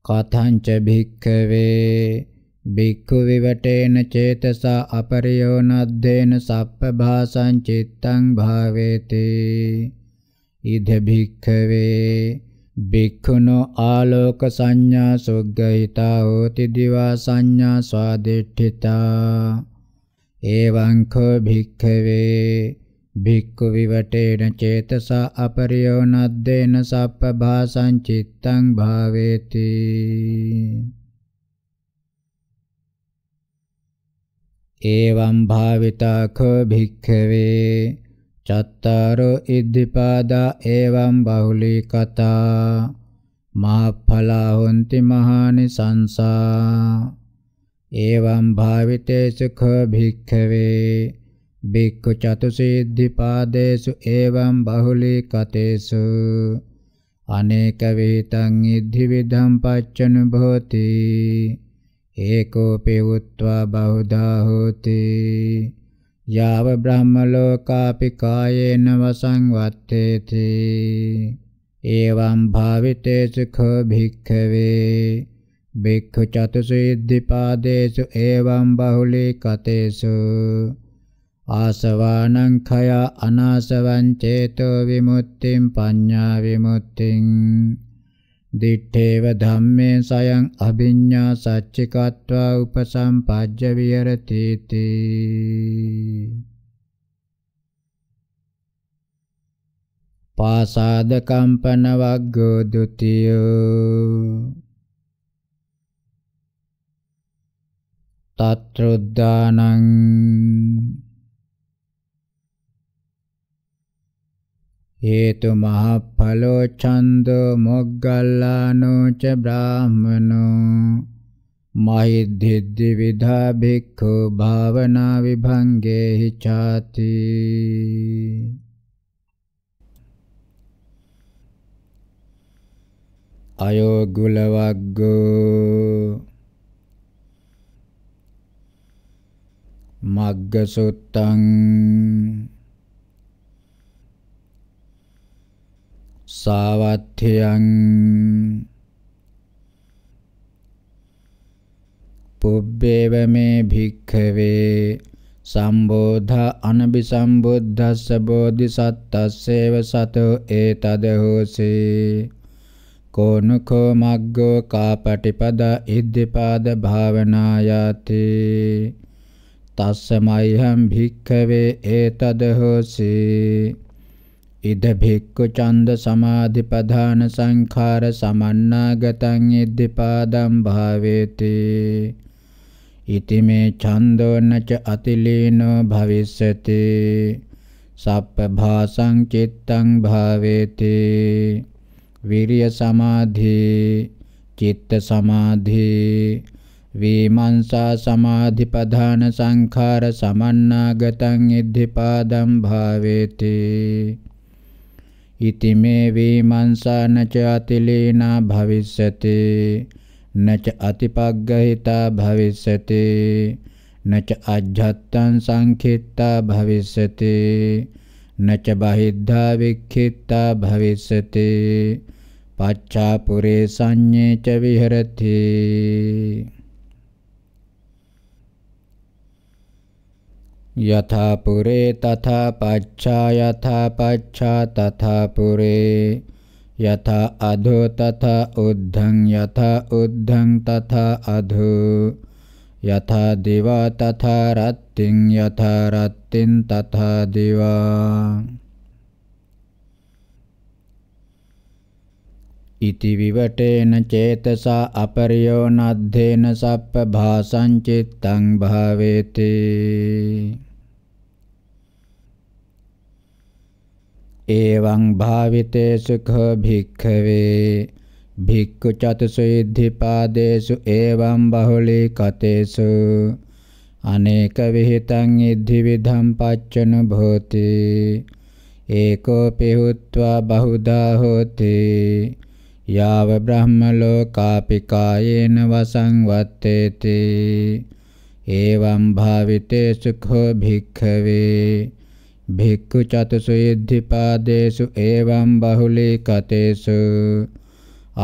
කතංච භික්ඛවේ බික්ඛු විවටේන චේතසා අපරියෝ නද්දේන සප්ප භාසං චිත්තං භාවේති ඉද භික්ඛවේ භික්ඛුනෝ ආලෝක සංඥා සුග්ගහිතා හෝති දිවා සංඥා ස්වාදිඨිතා එවං කෝ භික්ඛවේ භික්ඛු විවටේන චේතසා අපරියෝ නද්දේන සප්ප භාසං චිත්තං භාවේති එවං භාවිතා කෝ භික්ඛවේ චත්තාරෝ ඉද්ධිපාදා එවං බහුලී කතා මහඵලා හොಂತಿ මහානිසංසා එවං භාවිතේ සුඛ භික්ඛවේ බික්ඛු චතුසීද්ධිපාදේසු එවං බහුලී කතේසු අනේක වේතං ඉද්ධි විධම් පච්චනුභෝති ඒකෝපේ උත්වා බහුදා හෝති යාව බ්‍රහ්මලෝකාපි කායේන වසංවත්තේති එවං භාවිතේසු කෝ භික්ඛවේ භික්ඛු චතුසීද්ධිපාදේසු එවං බහුලී කතේසු ආසවානං khaya අනාසවං චේතෝ විමුක්තිං පඤ්ඤා විමුක්තිං දිත්තේව ධම්මේ සයං අභිඤ්ඤා සච්චිකत्वा උපසම්පජ්ජ විහෙරති තී පාසාද කම්පන වග්ගෝ ဒ ුතියෝ තත්රුද්දානං හේතු මහඵලෝ ඡන්தோ මොග්ගල්ලානෝ ච බ්‍රාහමනෝ මහිද්දිද්දි විධා භික්ඛු භාවනා විභංගේහි ചാති අයෝගුල වග්ගෝ මග්ගසුත්තං සාවත්ථයං පුබ්බේව මේ භික්ඛවේ සම්බෝධ අනබිසම්බුද්ධස්ස බෝධිසත්තස්සේව සතෝ ඒතද හෝසී කෝනකෝ මග්ගෝ කාපටිපද ඉද්ධිපාද භාවනායාති තස්සමයිහම් භික්ඛවේ ඒතද හෝසී ඉද භික්ඛු ඡන්ද සමාධි ප්‍රධාන සංඛාර සමන්නාගතං ඉද්දීපාදම් භාවේති ඉති මේ ඡන්දෝනච අතිලීනෝ භවිස්සති සප්ප භාසං චිත්තං භාවේති විරිය සමාධි චිත්ත සමාධි වීමංසා සමාධි ප්‍රධාන සංඛාර සමන්නාගතං ඉද්ධිපාදම් භාවේති इति मे वीमांसा न च भविष्य न चतिपग्रहिता अतिपग्रहिता न चत्तन अध्यात्तं भविष्य न च बहिद्धा विक्षिप्ता भविष्यति पच्छापुरे सञ्ज्ञे च विहरती यथा पुरे तथा पच्छा यथा पच्छा तथा पुरे यथा अधो तथा उद्धं यथा उद्धं तथा अधो यथा दिवा तथा रत्तिं यथा रत्तिं तथा दिवा ඉති විවටේන චේතසා අපරියෝ නද්ධේන සප්ප භාසං චිත්තං භාවේති එවං භාවිතේ සුඛ භික්ඛවේ භික්ඛු චතුසු ඉද්ධිපාදේසු එවං බහුලී කතේසු අනේක විහිතං ඉද්ධි විධම් පච්චන භෝති ඒකෝ පිහුත්වා බහුදා හෝතේ යාව බ්‍රහ්ම ලෝකාපිකායේන වසංවත්තේති එවං භාවිතේ සුඛෝ භික්ඛවේ භික්ඛු චතුසු යද්ධිපාදේසු එවං බහුලී කතේසු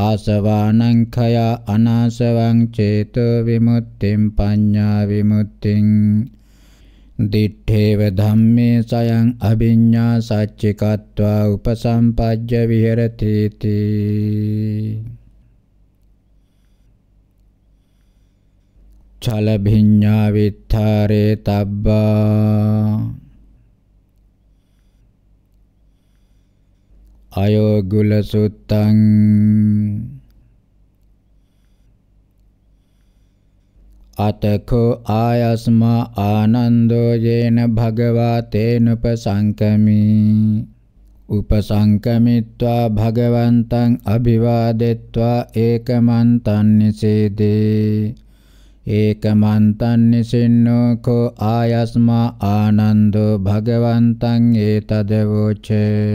ආසවානං khaya අනාසවං චේතෝ විමුක්තිං පඤ්ඤා විමුක්තිං දිත්තේව ධම්මේ සයං අභිඤ්ඤා සච්චිකत्वा උපසම්පජ්ජ විහෙරති තී චල භිඤ්ඤා විත්තරේ තබ්බා අයෝගුල සුත්තං අතකෝ ආයස්මා ආනන්දෝ යේන භගවා තේනුපසංකමි උපසංකමිත්වා භගවන්තං අභිවාදෙත්වා ඒකමන්තං නිසේදී ඒකමන්තං නිසින්නෝ කෝ ආයස්මා ආනන්දෝ භගවන්තං ඒතදවෝචේ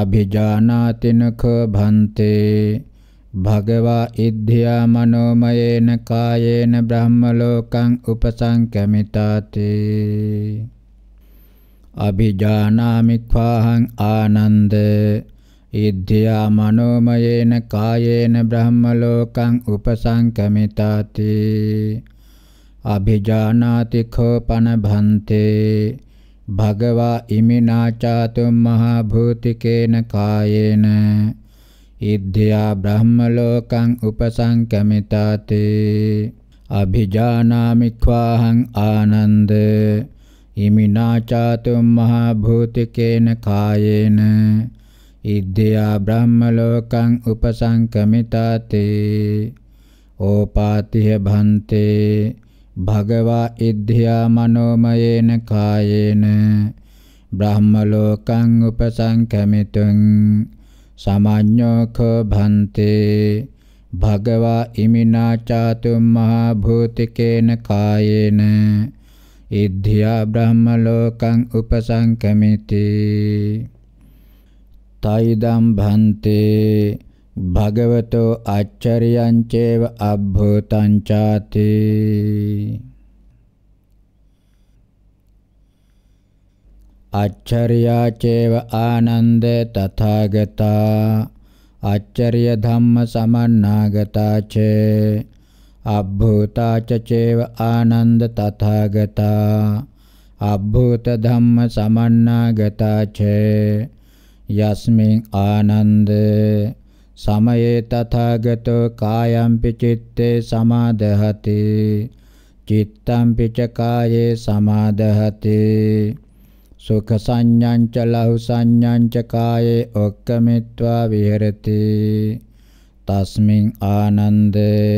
අභිජානාතිනකෝ භන්තේ භගවා ඉද්ධියා මනෝමයේන කායේන බ්‍රහ්මලෝකං උපසංකමිතාති අභිජානාමි ඛාහං ආනන්ද ඉද්ධියා මනෝමයේන කායේන බ්‍රහ්මලෝකං උපසංකමිතාති අභිජානාති ඛෝපන භන්තේ භගවා ඉමිනාචාතුම් මහා භූතිකේන කායේන ඉද්ධියා බ්‍රහ්ම ලෝකං උපසංකමිතාති අභිජානාමික්ඛාහං ආනන්ද ඉමිනාචාතුම් මහා භූතිකේන කායේන ඉද්ධියා බ්‍රහ්ම ලෝකං උපසංකමිතාති ඕපාතිහ භන්තේ භගවා ඉද්ධියා මනෝමයේන කායේන බ්‍රහ්ම ලෝකං උපසංකමිතුං සමඤ්ඤෝ කෝ භන්තේ භගවා ඉමිනා චාතුම් මහා භූතිකේන කායේන ඉද්ධියා බ්‍රහ්ම ලෝකං උපසංකමිති තයිදම් භන්තේ භගවතෝ අච්චරියං චේව අබ්බෝතං චාතේ අච්චරියා චේව ආනන්ද තථාගතා අච්චරිය ධම්ම සමන්නාගතා චේ අබ්භූතාච චේව ආනන්ද තථාගතා අබ්භූත ධම්ම සමන්නාගතා චේ යස්මින් ආනන්ද සමයේ තථාගතෝ කායම්පි චිත්තේ සමාදහති චිත්තම්පි ච කායේ සමාදහති සුඛ සංඥාංච ලහු සංඥාංච කායේ ඔක්කමිත්වා විහෙරති තස්මින් ආනන්දේ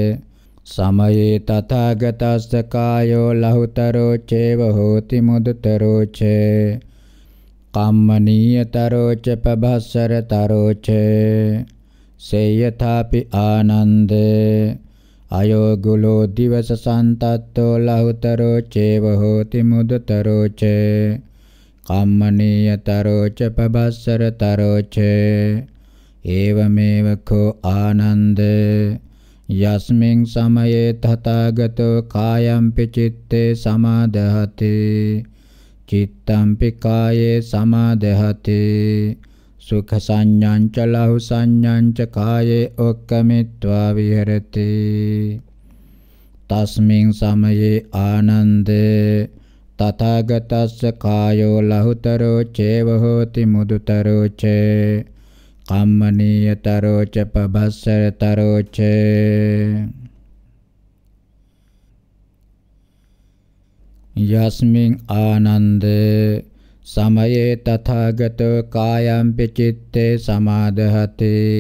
සමයේ තථාගතස්ස කායෝ ලහුතරෝ චේව හෝති මුදතරෝ චේ කම්මනීයතරෝ ච පබස්සරතරෝ චේ සේයථාපි ආනන්දේ අයෝගුලෝ දිවස සන්තත්තෝ ලහුතරෝ චේව හෝති මුදතරෝ චේ කම්මනීයතරෝ ච පබස්සරතරෝ ච ඒවමේව කෝ ආනන්ද යස්මින් සමයේ තථාගතෝ කායම්පි චitte සමාදහති චිත්තම්පි කායේ සමාදහති සුඛ සංඥාං ච ලහු සංඥාං ච කායේ ඔක්කමිत्वा විහෙරති තස්මින් සමයේ ආනන්දේ තථාගතස්ස කායෝ ලහුතරෝ චේව හෝති මුදුතරෝ චේ කම්මනීයතරෝ ච පබස්සරතරෝ චේ යස්මින් ආනන්ද සමයේ තථාගතෝ කායම්පි චිත්තේ සමාදහතේ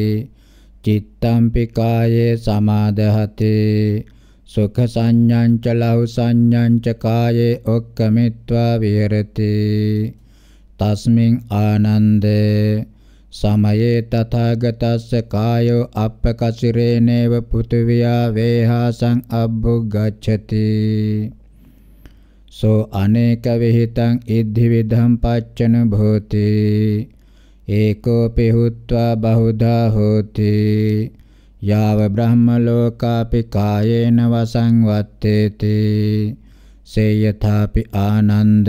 චිත්තම්පි කායේ සමාදහතේ සුඛ සංඥාං ච ලහු සංඥාං ච කායේ ඔක්කමිත්වා විහෙරති තස්මින් ආනන්දේ සමයේ තථාගතස්ස කායෝ අප්පකසිරේනේව පෘථුවියා වේහාසං අබ්බුගච්ඡති සෝ අනේක විಹಿತං ඉද්ධි විධම් පච්චන භෝති ඒකෝපි හුත්වා බහුදා හෝති යාව බ්‍රහ්ම ලෝකාපි කායේන වසංවත්තේති සේයථාපි ආනන්ද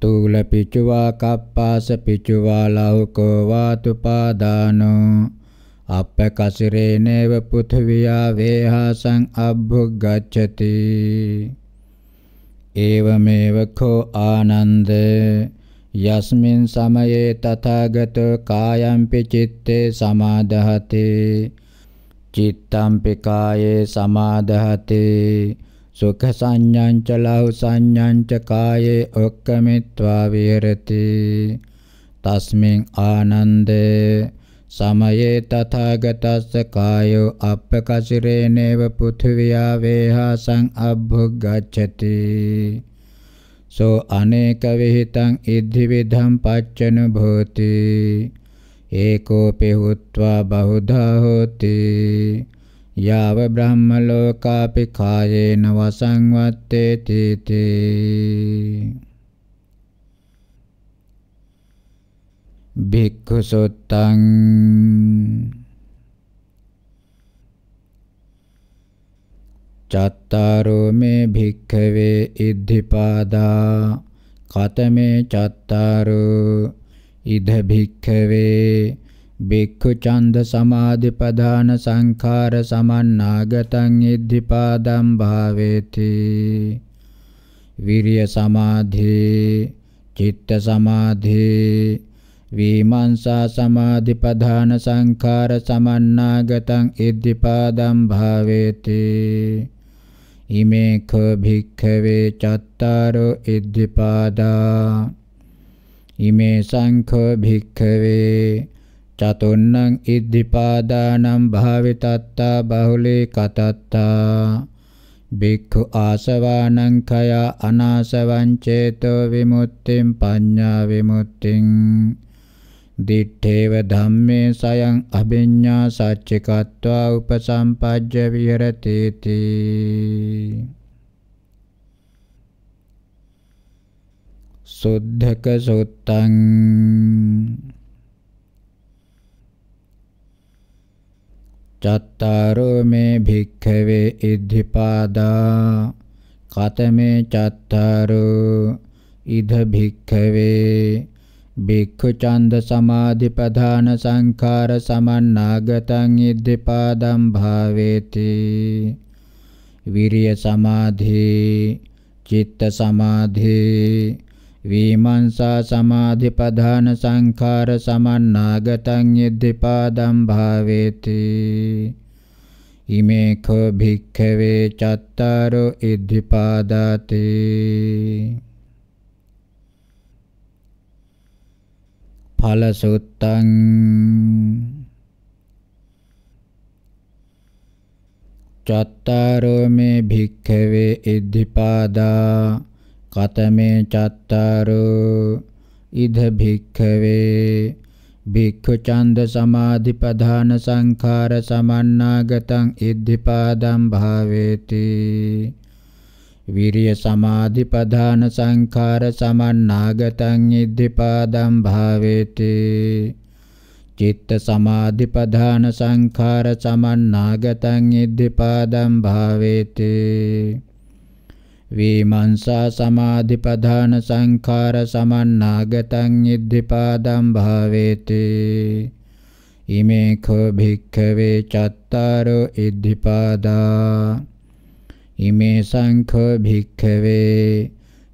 තුල පිචුවා කප්පාස පිචුවා ලෞකෝ වාතුපාදානෝ අපකසිරේනේව පෘථවියා වේහසං අබ්බුගච්ඡති ඒවමේව කෝ ආනන්ද යස්මින් සමයේ තථාගතෝ කායම්පි චitte සමාදහතේ චිත්තම්පි කායේ සමාදහතේ සුඛ සංඥාං ච ලහු සංඥාං ච කායේ ඔක්කමිත්වා විහෙරති තස්මින් ආනන්දේ සමයේ තථාගතස්ස කායෝ අප්පකසිරේනේව පෘථුවියා වේහා සං අබ්බුග්ගච්ඡති සෝ අනේකවිහිතං ඉද්ධිවිධං පච්චන භෝති ඒකෝපි හුත්වා බහුධා හෝති යාව බ්‍රහ්ම ලෝකාපි කායේන වසංවත්තේ තීති භික්ඛු සුත්තං චත්තාරෝ මේ භික්ඛවේ ඉද්ධිපාදා කතමේ චත්තාරෝ ඉද භික්ඛවේ භික්ඛු ඡන්ද සමාධි ප්‍රධාන සංඛාර සමන්නාගතං ඉද්ධිපාදම් භාවේති විරිය සමාධි චිත්ත සමාධි විමංසා සමාධි ප්‍රධාන සංඛාර සමන්නාගතං ඉද්ධිපාදම් භාවේති ඉමේ ඛ භික්ඛවේ චත්තාරෝ ඉද්ධිපාදා ඉමේ සංඛ භික්ඛවේ චතුන්නං ඉද්ධිපාදානම් භාවිතත්තා බහුලේ කතත්තා බික්ඛු ආසවානං කය අනාසවං චේතෝ විමුක්තිං පඤ්ඤා විමුක්තිං දිත්තේව ධම්මේ සයං අභිඤ්ඤා සච්චිකत्वा උපසම්පජ්ජ විහෙරතේති සුද්ධක සුත්තං චත්තාරෝ මේ භික්ඛවේ ඉද්ධිපාදා කතමේ චත්තාරෝ ඉද භික්ඛවේ භික්ඛුචන්ද සමාධි ප්‍රධාන සංඛාර සමන්නාගතං ඉද්ධිපාදම් භාවේති විරිය සමාධි චිත්ත සමාධි විමංසා සමාධි ප්‍රධාන සංඛාර සමන්නාගතං ඉද්ධිපාදම් භාවේති ඉමේ කෝ භික්ඛවේ චත්තාරෝ ඉද්ධිපාදාතේ ඵල සුත්තං චත්තාරෝ මේ භික්ඛවේ ඉද්ධිපාදා කතමේ චත්තාරෝ ඉද භික්ඛවේ භික්ඛු ඡන්ද සමාධි පධාන සංඛාර සමන්නාගතං ඉද්ධිපාදං භාවේති විරිය සමාධි ප්‍රධාන සංඛාර සමන්නාගතං ඉද්ධිපාදම් භාවේති චිත්ත සමාධි ප්‍රධාන සංඛාර සමන්නාගතං ඉද්ධිපාදම් භාවේති විමංසා සමාධි ප්‍රධාන සංඛාර සමන්නාගතං ඉද්ධිපාදම් භාවේති ඉමේ කෝ භික්ඛවේ චත්තාරෝ ඉද්ධිපාදා ඉමේ සංඛ භික්ඛවේ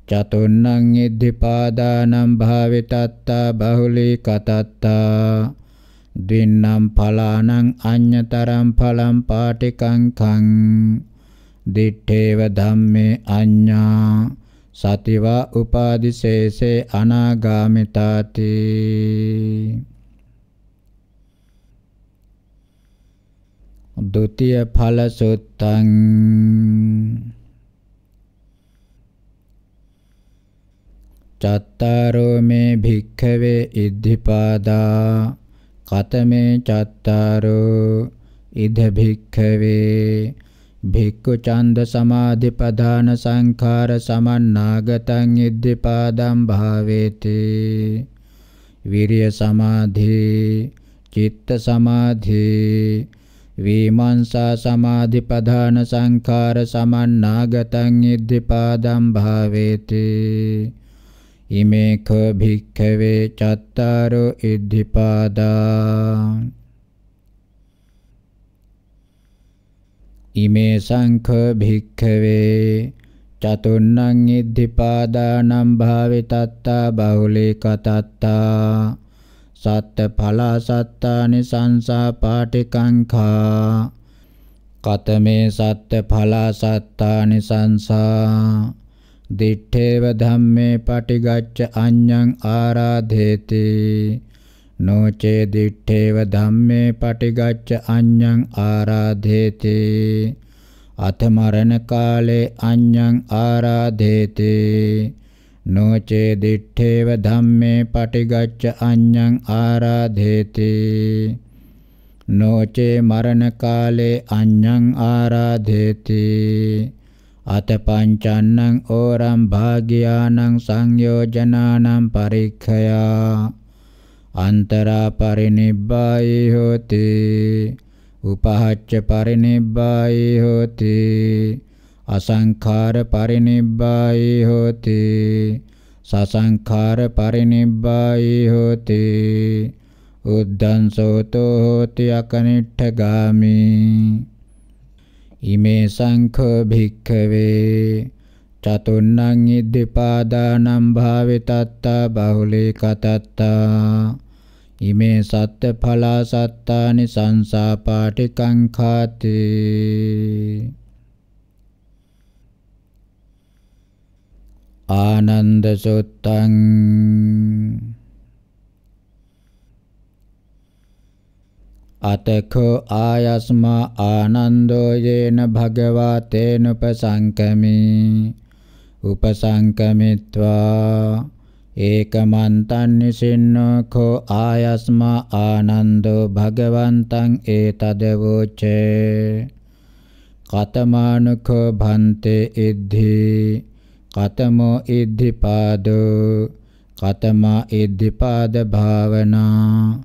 චතුන්නං ඉද්ධිපාදානම් භාවිතත්තා බහුලී කතත්තා දින්නම් ඵලානං අඤ්‍යතරම් ඵලම් පාටිකං කං දිත්තේව ධම්මේ අඤ්ඤා සතිවා උපාදිශේසේ අනාගාමිතාති ဒုတိယဖလสุตตังจัตตารเมภิกขเวอิทธิปาดาคตเมจัตตารอิทธิภิกขเวภิกขุจันดสมาธิปดานสังขารสมันนากตังอิทธิปาดัมภาเวติวิริยสมาธิจิตสมาธิ විමංසා සමාධිපදාන සංඛාර සමන්නාගතං ඉද්ධිපාදම් භාවේති ඉමේක භික්ඛවේ චත්තාරෝ ඉද්ධිපාදා ඉමේ සංඛ භික්ඛවේ චතුන්නං ඉද්ධිපාදානම් භාවිතත්තා බහුලී කතත්තා සත්ත පලා සත්තානි සංසා පාටිකංඛා කතමේ සත්ත පලා සත්තානි සංසා දිත්තේව ධම්මේ පටිගච්ඡ අඤ්ඤං ආරාධේති නොචේ දිත්තේව ධම්මේ පටිගච්ඡ අඤ්ඤං ආරාධේති අතමරණ කාලේ අඤ්ඤං ආරාධේති නොචේ දිත්තේව ධම්මේ පටිගච්ඡ අඤ්ඤං ආරාධේති නොචේ මරණ කාලේ අඤ්ඤං ආරාධේති අතපංචන්නං ඕරම් භාග්‍යානං සංයෝජනානම් පරික්ඛයා අන්තරා පරිනිබ්බායි හෝති උපහච්ච පරිනිබ්බායි හෝති අසංඛාර පරිනිබ්බායි හෝති සසංඛාර පරිනිබ්බායි හෝති උද්දං සෝතෝ හෝති අකනිට්ඨගාමි ඉමේ සංඛ භික්ඛවේ චතුන්නං ඉද්ධිපාදානම් භාවිතත්තා බහුලී කතත්තා ඉමේ සත්ත ඵලා සත්තානි සංසාපාටිකං ඛාති ආනන්ද සුත්තං අතකෝ ආයස්මා ආනන්දෝ යේන භගවා තේන උපසංකමී උපසංකමිත්වා ඒකමන්තං නිසින්නෝ කෝ ආයස්මා ආනන්දෝ භගවන්තං ඒතදවෝචේ කතමානුකෝ භන්තේ ඉද්ධි කතමෝ ඉද්ධිපාදෝ කතමා ඉද්ධිපාද භාවනා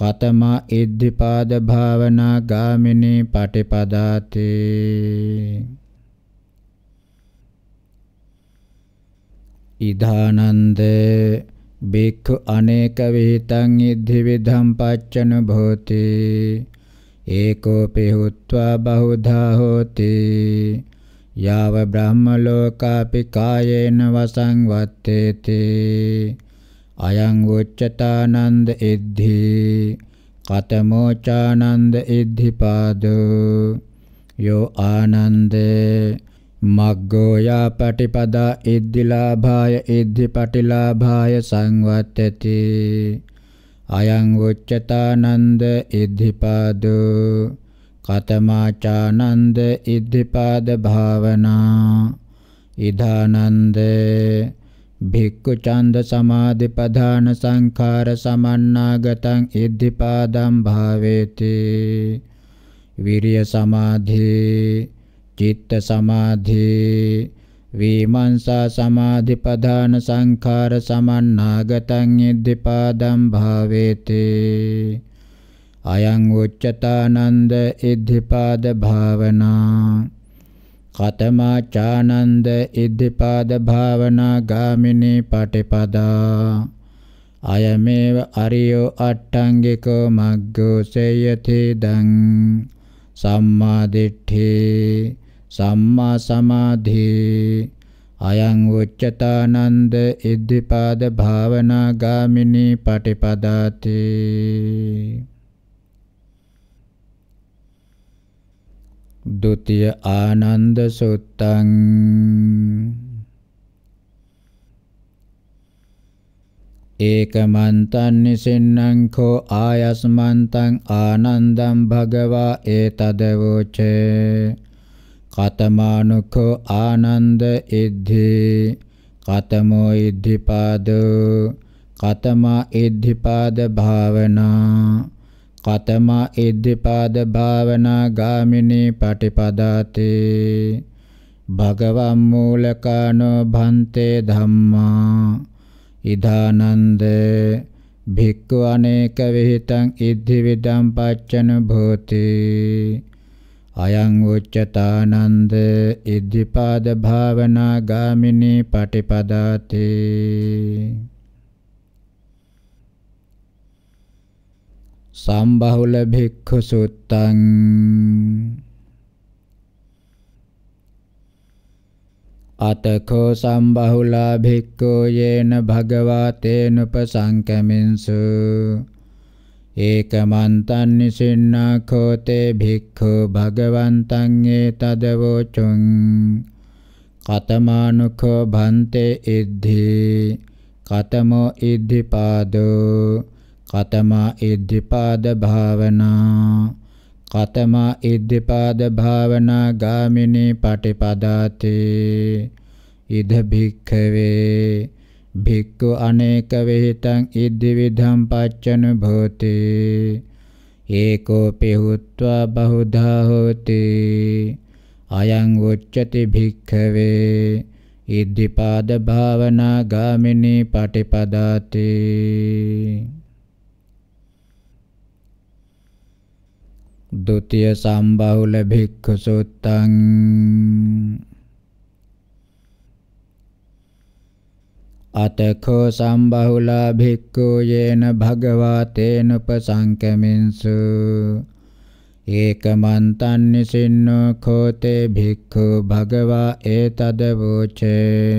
කතමා ඉද්ධිපාද භාවනා ගාමිනී පටිපදාති ඉදානන්ද බික්ඛු අනේක විහිතං ඉද්ධි විධම් පච්චන භෝති ඒකෝපි හුත්වා බහුධා හෝති යාව බ්‍රහ්මලෝකාපි කායේන වසං වත්තේති අයං උච්චතානන්ද ඉද්ධි කතමෝ චානන්ද ඉද්ධිපාදෝ යෝ ආනන්දේ මග්ගෝ යාපටිපදා ඉද්ධිලාභාය ඉද්ධිපටිලාභාය සංවත්තති අයං උච්චතානන්ද ඉද්ධිපාදෝ කතමාචානන්ද ඉද්ධිපාද භාවනා ඉදානන්ද භික්ඛු ඡන්ද සමාධි පධාන සංඛාර සමන්නාගතං ඉද්ධිපාදම් භාවේති විරිය සමාධි චිත්ත සමාධි විමංසා සමාධි පධාන සංඛාර සමන්නාගතං ඉද්ධිපාදම් භාවේති අයං උච්චතානන්ද ඉද්ධිපාද භාවනා කතමා චානන්ද ඉද්ධිපාද භාවනා ගාමිනී පටිපදා අයමේව අරියෝ අට්ඨංගිකෝ මග්ගෝ සේයති දං සම්මා දිට්ඨි සම්මා සමාධි අයං උච්චතානන්ද ඉද්ධිපාද භාවනා ගාමිනී පටිපදාති ද්විතිය ආනන්ද සුත්තං ඒකමන්තං නිසින්නං කෝ ආයස්මන්තං ආනන්දං භගවා ඒතදවෝචේ කතමානුකෝ ආනන්ද ඉද්ධි කතමෝ ඉද්ධිපාදෝ කතමා ඉද්ධිපාද භාවනා පතම ඉද්ධිපාද භාවනා ගාමිනී පටිපදාතේ භගවම් මූලකානෝ භන්තේ ධම්මා ඉදානන්ද භික්ඛු අනේක විಹಿತං ඉද්ධි විදම් පච්චන භෝති අයං උච්චතානන්ද ඉද්ධිපාද භාවනා ගාමිනී පටිපදාතේ සම්බහුල භික්ඛු සුත්තං අතකෝ සම්බහුලා භික්ඛෝ යේන භගවා තේනුපසංකමින්සු ඒකමන්තං නිසින්නා කෝතේ භික්ඛු භගවන්තං ඒතදවෝචුං කතමානුඛෝ භන්තේ ඉද්ධි කතමෝ ඉද්ධිපාදෝ කතමා ඉද්ධිපාද භාවනා කතමා ඉද්ධිපාද භාවනා ගාමිනී පටිපදාතේ ඉද භික්ඛවේ භික්ඛු අනේක වෙහිතං ඉද්ධි විධම් පච්චන භෝතේ ඒකෝ පෙහුත්වා බහුධා හෝති අයං උච්චති භික්ඛවේ ඉද්ධිපාද භාවනා ගාමිනී පටිපදාතේ द्वितीय සම්බහුල භික්ඛු සූත්තං අතකෝ සම්බහුලා භික්ඛු යේන භගවා තේන උපසංකමින්සු ඒකමන්තං නිසින්නෝ කෝතේ භික්ඛු භගවා ඒතද වූචේ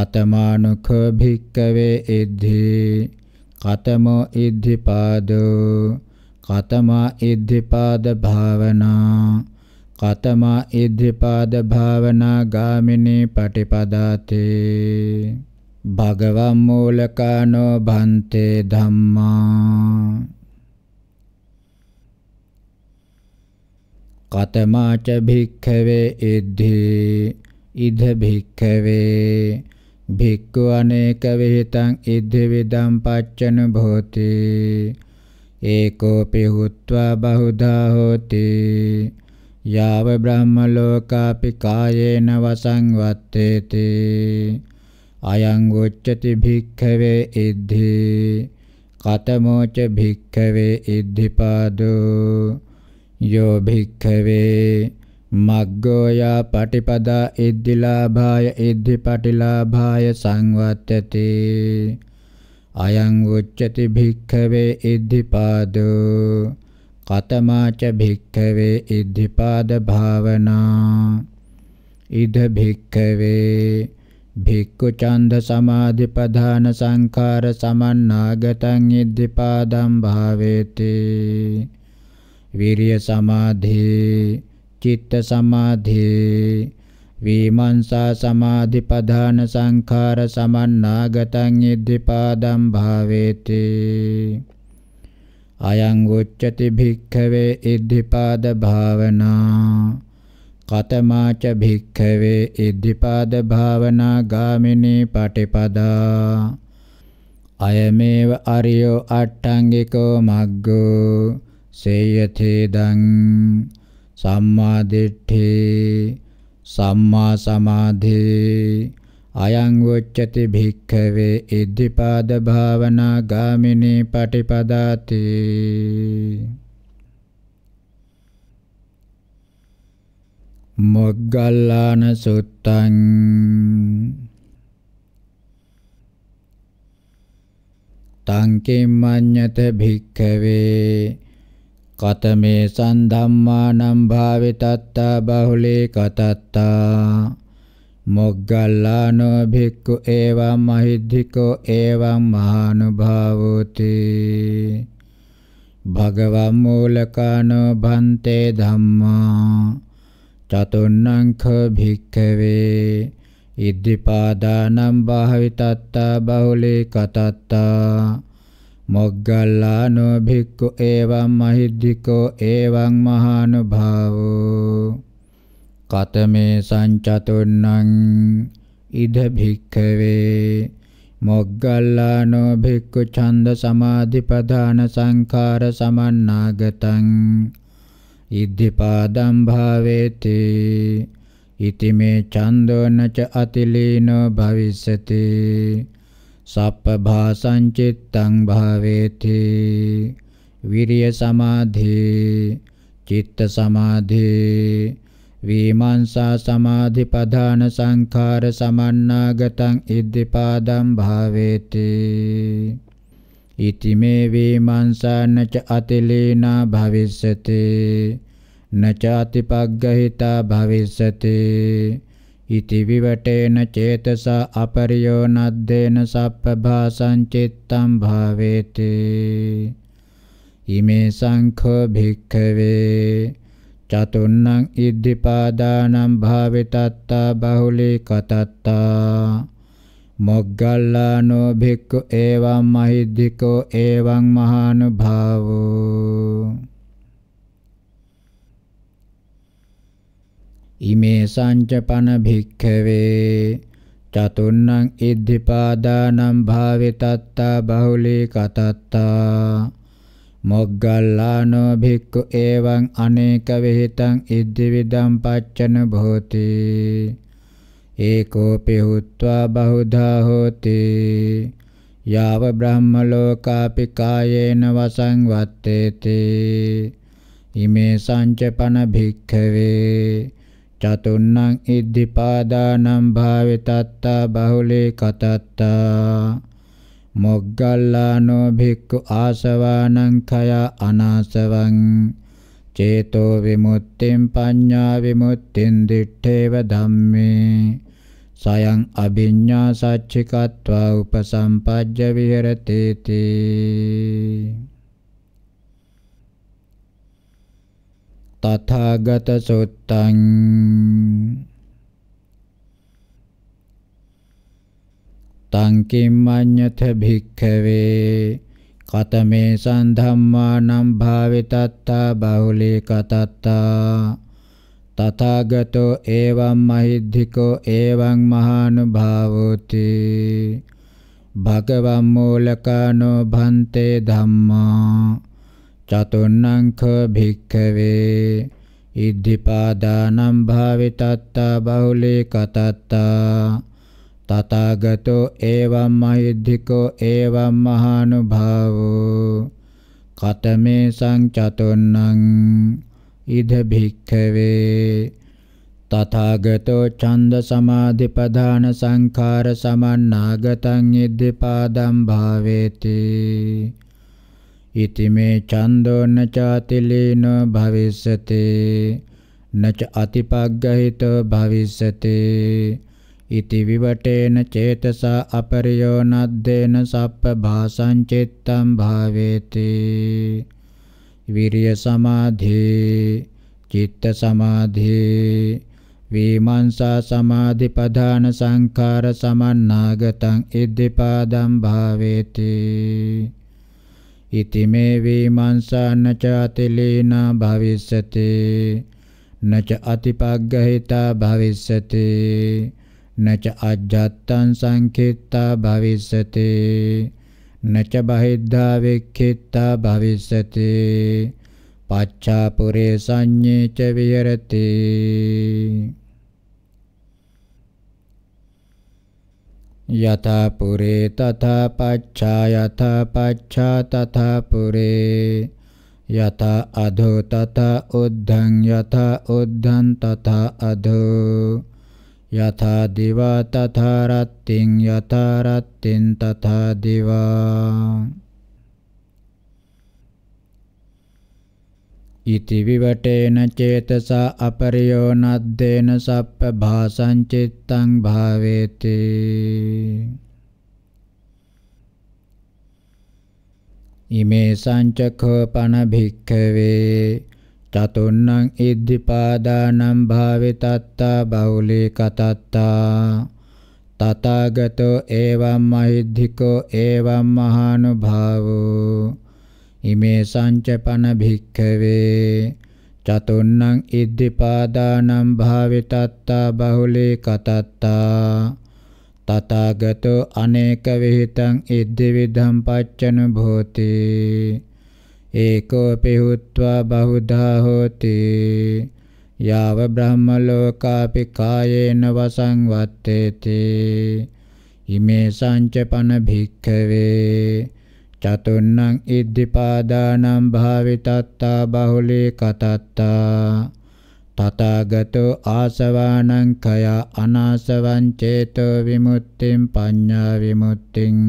කතමානුඛ භික්ඛවේ ඉද්ධි කතමෝ ඉද්ධිපාදෝ කතමා ඉද්ධිපාද භාවනා කතමා ඉද්ධිපාද භාවනා ගාමිනී පටිපදාතේ භගවම් මූලකානෝ භන්තේ ධම්මා කතමා ච භික්ඛවේ ඉද්ධි ඉද භික්ඛවේ භික්ඛු අනේක විහිතං ඉද්ධි විදම් පච්චන භෝතේ ඒකෝපි හුත්වා බහුදා හෝති යාව බ්‍රහ්ම ලෝකාපි කායේන වසංවත්තේති අයං උච්චති භික්ඛවේ ඉද්ධි කතමෝච භික්ඛවේ ඉද්ධිපාදෝ යෝ භික්ඛවේ මග්ගෝ යා පටිපදා ඉද්ධිලාභාය ඉද්ධිපටිලාභාය සංවත්තති අයං උච්චති භික්ඛවේ ඉද්ධිපාදෝ කතමාච භික්ඛවේ ඉද්ධිපාද භාවනා ඉද භික්ඛවේ භික්ඛු ඡන්ද සමාධි ප්‍රධාන සංඛාර සමන්නාගතං ඉද්ධිපාදම් භාවේති විරිය සමාධි චිත්ත සමාධි වීමංසා සමාධි පධාන සංඛාර සමන්නාගතං ඉද්ධිපාදම් භාවේති අයං උච්චති භික්ඛවේ ඉද්ධිපාද භාවනා කතමාච භික්ඛවේ ඉද්ධිපාද භාවනා ගාමිනී පටිපදා අයමේව අරියෝ අට්ඨංගිකෝ මග්ගෝ සේයතේදං සම්මා දිට්ඨේ සම්මා සමාධේ අයං වොච්චති භික්ඛවේ ඉද්ධිපාද භාවනා ගාමිනී පටිපදාති මොග්ගල්ලාන සුත්තං තං කිම්මඤ්ඤත භික්ඛවේ කතමේ සම්ධම්මානම් භාවිතත්තා බහුලේ කතත්තා මොග්ගල්ලානෝ භික්ඛු එවං මහිද්దికෝ එවං මහානුභාවෝති භගවං මූලකානෝ භන්තේ ධම්මා චතුන්නංඛ භික්ඛවේ ඉද්ධිපාදානම් භාවිතත්තා බහුලේ කතත්තා මොග්ගල්ලානෝ භික්ඛු එවං මහිද්దికෝ එවං මහානුභාවෝ කතමේ සංචතුන්නං ඉද භික්ඛවේ මොග්ගල්ලානෝ භික්ඛු ඡන්ද සමාධි ප්‍රධාන සංඛාර සමන්නාගතං ඉද්ධිපාදම් භාවේති ඉතිමේ ඡන්දෝ නච අතිලීනෝ භවිස්සති සප්ප භාසං චිත්තං භාවේති විරිය සමාධි චිත්ත සමාධි විමංසා සමාධි පධාන සංඛාර සමන්නාගතං ඉද්ධිපාදං භාවේති ඉති මේ විමංසාන ච අතිලීනා භවිස්සති නචාතිපග්ගහිතා භවිස්සති ඉති විවටේන චේතසා අපරියෝ නද්දේන සප්පභාසං චිත්තං භාවේති ඉමේ සංඛෝ භික්ඛවේ චතුන්නං ඉද්ධිපාදානං භාවිතත්තා බහුලී කතත්තා මොග්ගල්ලානෝ භික්ඛු එවං මහිද්దికෝ එවං මහානුභාවෝ ඉමේ සංචපන භික්ඛවේ චතුන්නං ඉද්ධිපාදානම් භාවිතත්තා බහුලී කතත්තා මොග්ගල්ලානෝ භික්ඛු එවං අනේක විහිතං ඉද්ධිවිදම් පච්චන භෝති ඒකෝපි හුත්වා බහුධා හෝති යාව බ්‍රහ්ම ලෝකාපි කායේන වසං වත්තේති ඉමේ සංචපන භික්ඛවේ චතුන්නං ඉද්ධිපාදානං භාවිතත්තා බහුලේ කතත්තා මොග්ගල්ලානෝ භික්ඛු ආසවානං khය අනාසවං චේතෝ විමුක්තිං පඤ්ඤා විමුක්තිං දිත්තේව ධම්මේ සයං අභිඤ්ඤා සච්චිකत्वा උපසම්පජ්ජ විහෙරතේති තථාගත සුත්තං තං කිම්මඤ්ඤත භික්ඛවේ කතමේ සම්ධම්මානම් භාවිතත්තා බහුලී කතත්තා තථාගතෝ එවං මහිද්ධිකෝ එවං මහානුභාවෝති භගවම් මූලකානෝ භන්තේ ධම්මා චතුන්නංඛ භික්ඛවේ ඉද්ධිපාදානම් භාවිතත්තා බහුලී කතත්තා තථාගතෝ එවම් මහිද්ධිකෝ එවම් මහානුභාවෝ කතමේ සංචතුන්නං ඉද භික්ඛවේ තථාගතෝ ඡන්ද සමාධි ප්‍රධාන සංඛාර සමන්නාගතං ඉද්ධිපාදම් භාවේති ඉති මේ චන්දෝන චාතිලීනෝ භවිස්සති නච අතිපග්ගහිතෝ භවිස්සති ඉති විවටේන චේතසා අපරියෝ නද්දේන සප්ප භාසං චිත්තං භාවේති විරිය සමාධේ චිත්ත සමාධේ විමංසා සමාධි පධාන සංඛාර සමන්නාගතං ඉද්ධිපාදම් භාවේති इति मे मीमांसा न च भविष्य न च भविष्य न च अध्यात्तं सङ्खिता न च बहिद्धा विक्षिप्ता भविष्यति पाच्छापुरे संज्ञे च යථා පුරේ තථා පච්චා යථා පච්චා තථා පුරේ යථා අධෝ තථා උද්ධං යථා උද්ධං තථා අධෝ යථා දිවා තථා රත්තිං යථා රත්තිං තථා දිවා ඉති විවටේන චේතසා අපරියෝ නද්දේන සප්ප භාසං චිත්තං භාවේති ඉමේ සංචඛෝපන භික්ඛවේ චතුන්නං ඉද්ධිපාදානං භාවිතත්තා බෞලී කතත්තා තථාගතෝ එවම් මහිද්ධිකෝ එවම් මහානුභාවෝ ඉමේ සංචපන භික්ඛවේ චතුන්නං ඉද්ධිපාදානම් භාවිතත්තා බහුලේ කතත්තා තථාගතෝ අනේක විಹಿತං ඉද්ධි විධම් පච්චන භෝති ඒකෝ පිහුත්වා බහුධා හෝති යාව බ්‍රහ්ම ලෝකාපි කායේන වසං වත්තේති ඉමේ සංචපන භික්ඛවේ චතුන්නං ඉද්ධිපාදානං භාවිතත්තා බහුලී කතත්තා තථාගතෝ ආසවානං කය අනාසවං චේතෝ විමුක්තිං පඤ්ඤා විමුක්තිං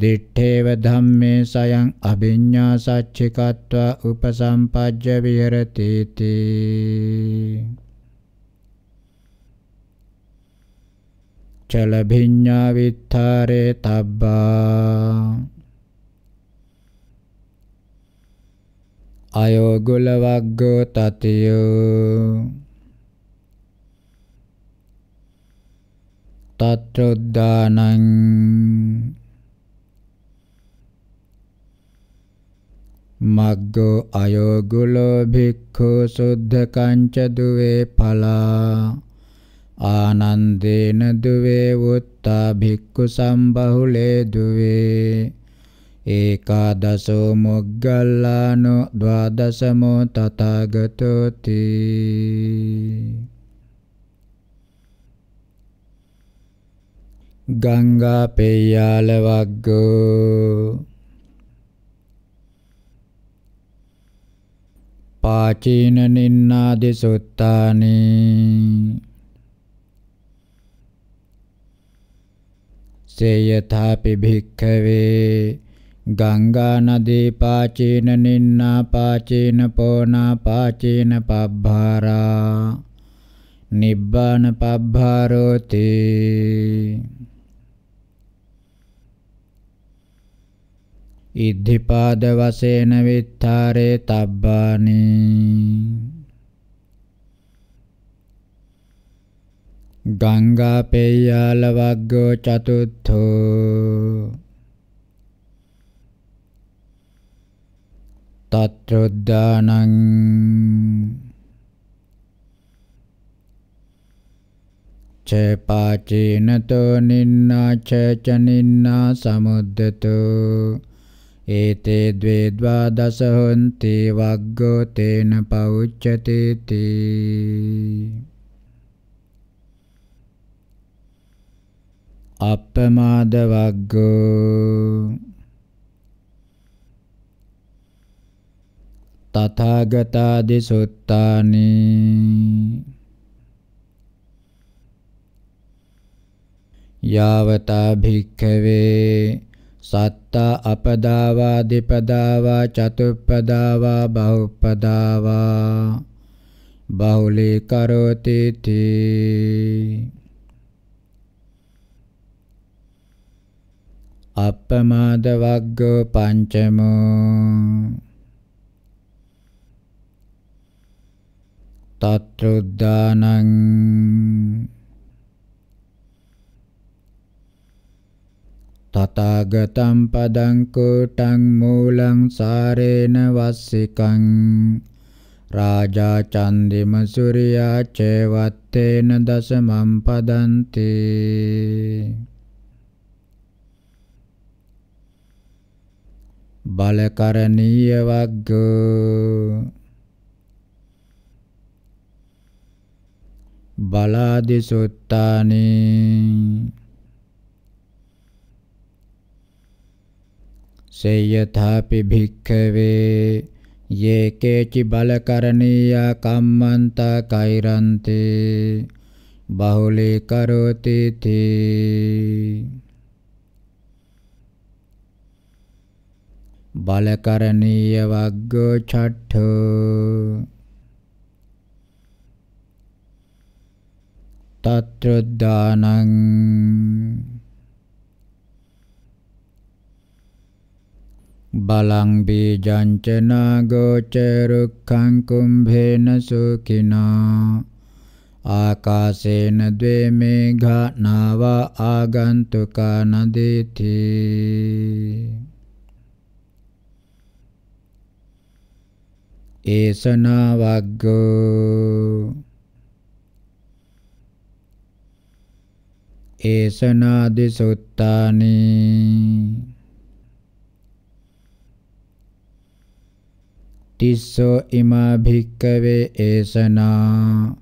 දිත්තේව ධම්මේ සයං අභිඤ්ඤා සච්චිකත්වා උපසම්පජ්ජ විහෙරති තී චල භිඤ්ඤා විත්තරේ තබ්බා අයෝගුල වග්ගෝ තතියෝ තත්‍රොද්දානං මග්ගෝ අයෝගුලෝ භික්ඛු සුද්ධ කංච දුවේ පලා ආනන්දේන දුවේ වුත්තා භික්ඛු සම්බහුලේ දුවේ ඒකාදසෝ මොග්ගල්ලානෝ ද්වාදසමෝ තථාගතෝති ගංගා පෙය්‍යාල වග්ගෝ පාචීන නින්නාදි සුත්තානි තස්සේ යථාපි භික්ඛවේ ගංගා නදී පාචේන නින්නා පාචේන පෝනා පාචේන පබ්භාරා නිබ්බාන පබ්භාරෝති ඉද්ධිපාද වශයෙන් විත්තරේ තබ්බානි ගංගා පෙය්‍යාල වග්ගෝ චතුත්ථෝ තත්‍රොද්දානං චපාචීනතෝ නින්නා චචනින්නා සමුද්දතෝ ඒතේ ද්වේ ද්වාදස හොන්ති වග්ගෝ තේන පෞච්චතේති අපමාද වග්ගෝ තථාගතාදි සුත්තානි යාවතා භික්ඛවේ සත්ත අපදාවා දෙපදාවා චතුප්පදාවා බහුප්පදාවා බහුලී කරෝති තී අපමාද වග්ගෝ පංචමෝ තත්රුද්දානං තථාගතම් පදං කෝටං මූලං සාරේන වස්සිකං රාජා චන්දිම සූර්යා චේවත්තේන දසමම් පදන්තේ बलकरणीय वग् बलादिशुत्ता से यथापि भिखवे ये केचि बलकरणीय कम्मत कैरती बहुली करोती थी බලකරණීය වග්ගෝ චට්ඨෝ තත්‍රදානං බලං බීජං ච නාගෝචරුක්ඛං කුම්භේන සුඛිනා ආකාශේන ද්වේ මේඝා නාවා ආගන්තුකා නදීති ඒසනාවග්ගෝ ඒසනාදි සුත්තානි තිස්සෝ ඉමා භික්කවේ ඒසනා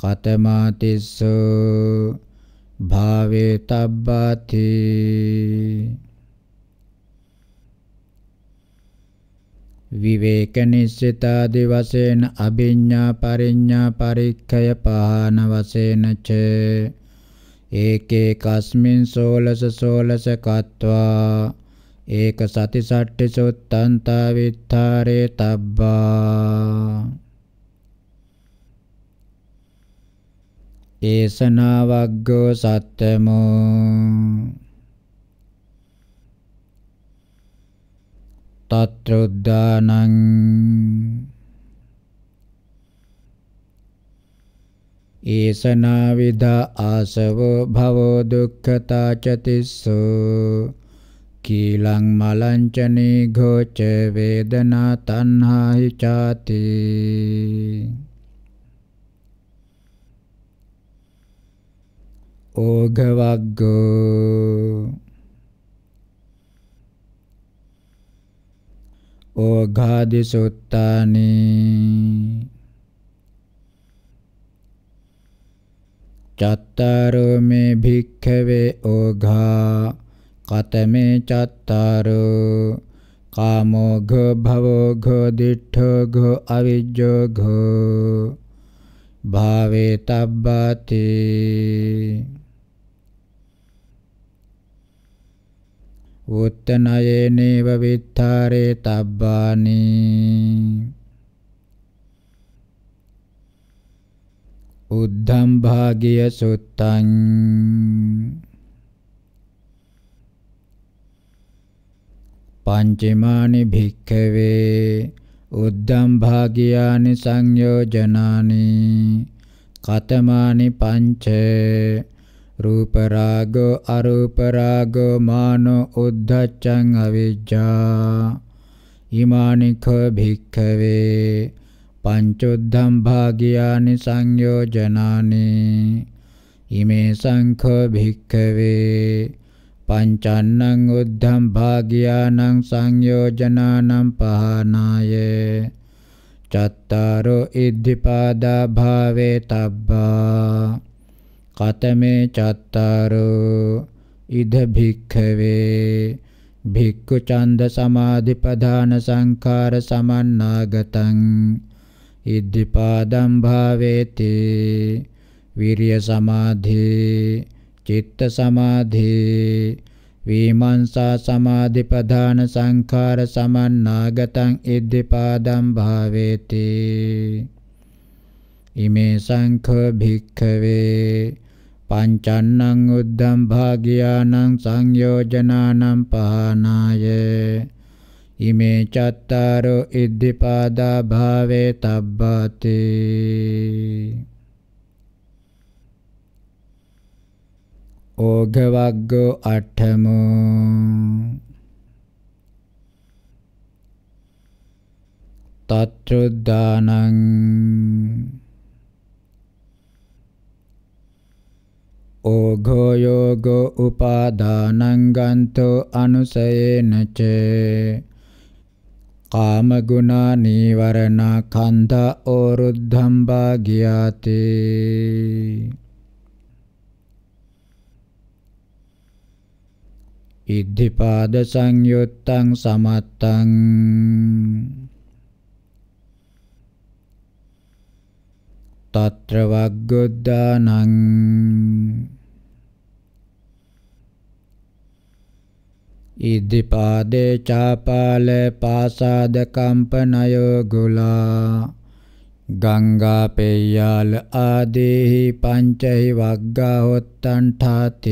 කතමා තිස්සෝ භාවේ තබ්බාති විවේක නිස්සිතාදි වශයෙන් අභිඤ්ඤා පරිඤ්ඤා පරික්ඛය පහන වශයෙන් ච ඒකේ කස්මින් සෝලස සෝලස කତ୍වා ඒක සති සට්ඨි සොත්තන්තා විත්තරේ තබ්බා ඒසනාවග්ගෝ සත්තමෝ తత్ర ఉద్దానం ඒසනා විදා ආසවෝ භවෝ දුක්ඛතා චතිස්සෝ කීලං මලංචනේ ഘോഷ වේදනා තණ්හාහි ചാති ඕඝ වග්ගෝ ඕඝාදි සුත්තානේ චත්තාරෝ මේ භික්ඛවේ ඕඝා කතමේ චත්තාරෝ කාමෝ ඝ භවෝ ඝ දිඨෝ ඝ අවිජ්ජෝ ඝ භාවේ තබ්බති උත්තනයේනේව විත්තරේ තබ්බානි උද්ධම් භාගිය සුත්තං පංචමානි භික්ඛවේ උද්ධම් භාගියානි සංයෝජනානි කතමානි පංචේ රූප රාග අරූප රාග මාන උද්ධච්චං අවිජ්ජා ඊමානිඛ භික්ඛවේ පංචොද්ධම් භාගියානි සංයෝජනානි ඉමේ සංඛ භික්ඛවේ පංචන්නං උද්ධම් භාගියානං සංයෝජනානම් පහනාය චත්තාරෝ ඉද්ධිපාදා භාවේ තබ්බා කතමේ චත්තාරෝ ඉද භික්ඛවේ භික්ඛු ඡන්ද සමාධි ප්‍රධාන සංඛාර සමන්නාගතං ඉද්ධිපාදම් භාවේති විරිය සමාධි චිත්ත සමාධි වීමංසා සමාධි ප්‍රධාන සංඛාර සමන්නාගතං ඉද්ධිපාදම් භාවේති ඉමේ සංඛ භික්ඛවේ පංචන්නං උද්දම් භාගියානං සංයෝජනානම් පහනායේ ඉමේ චත්තාරෝ ඉද්ධිපාදා භාවේ තබ්බාති ඕඝවග්ගෝ අට්ඨමෝ තත්රුද්දානං ඕඝෝ යෝගෝ උපාදානං ගන්තෝ අනුසයේන ච කාම ගුණා නීවරණ කන්දා ඕරුද්ධම් භාගියාති ඉද්ධිපාද සංයුත්තං සමත්තං తత్ర వగ్గుద్దానం ඉදිපාදේ චාපාල පාසාද කම්පනයෝ ගුලා ගංගා පෙය්‍යාල ආදීහි පංචහි වග්ගා හොත්තන්ඨාතේ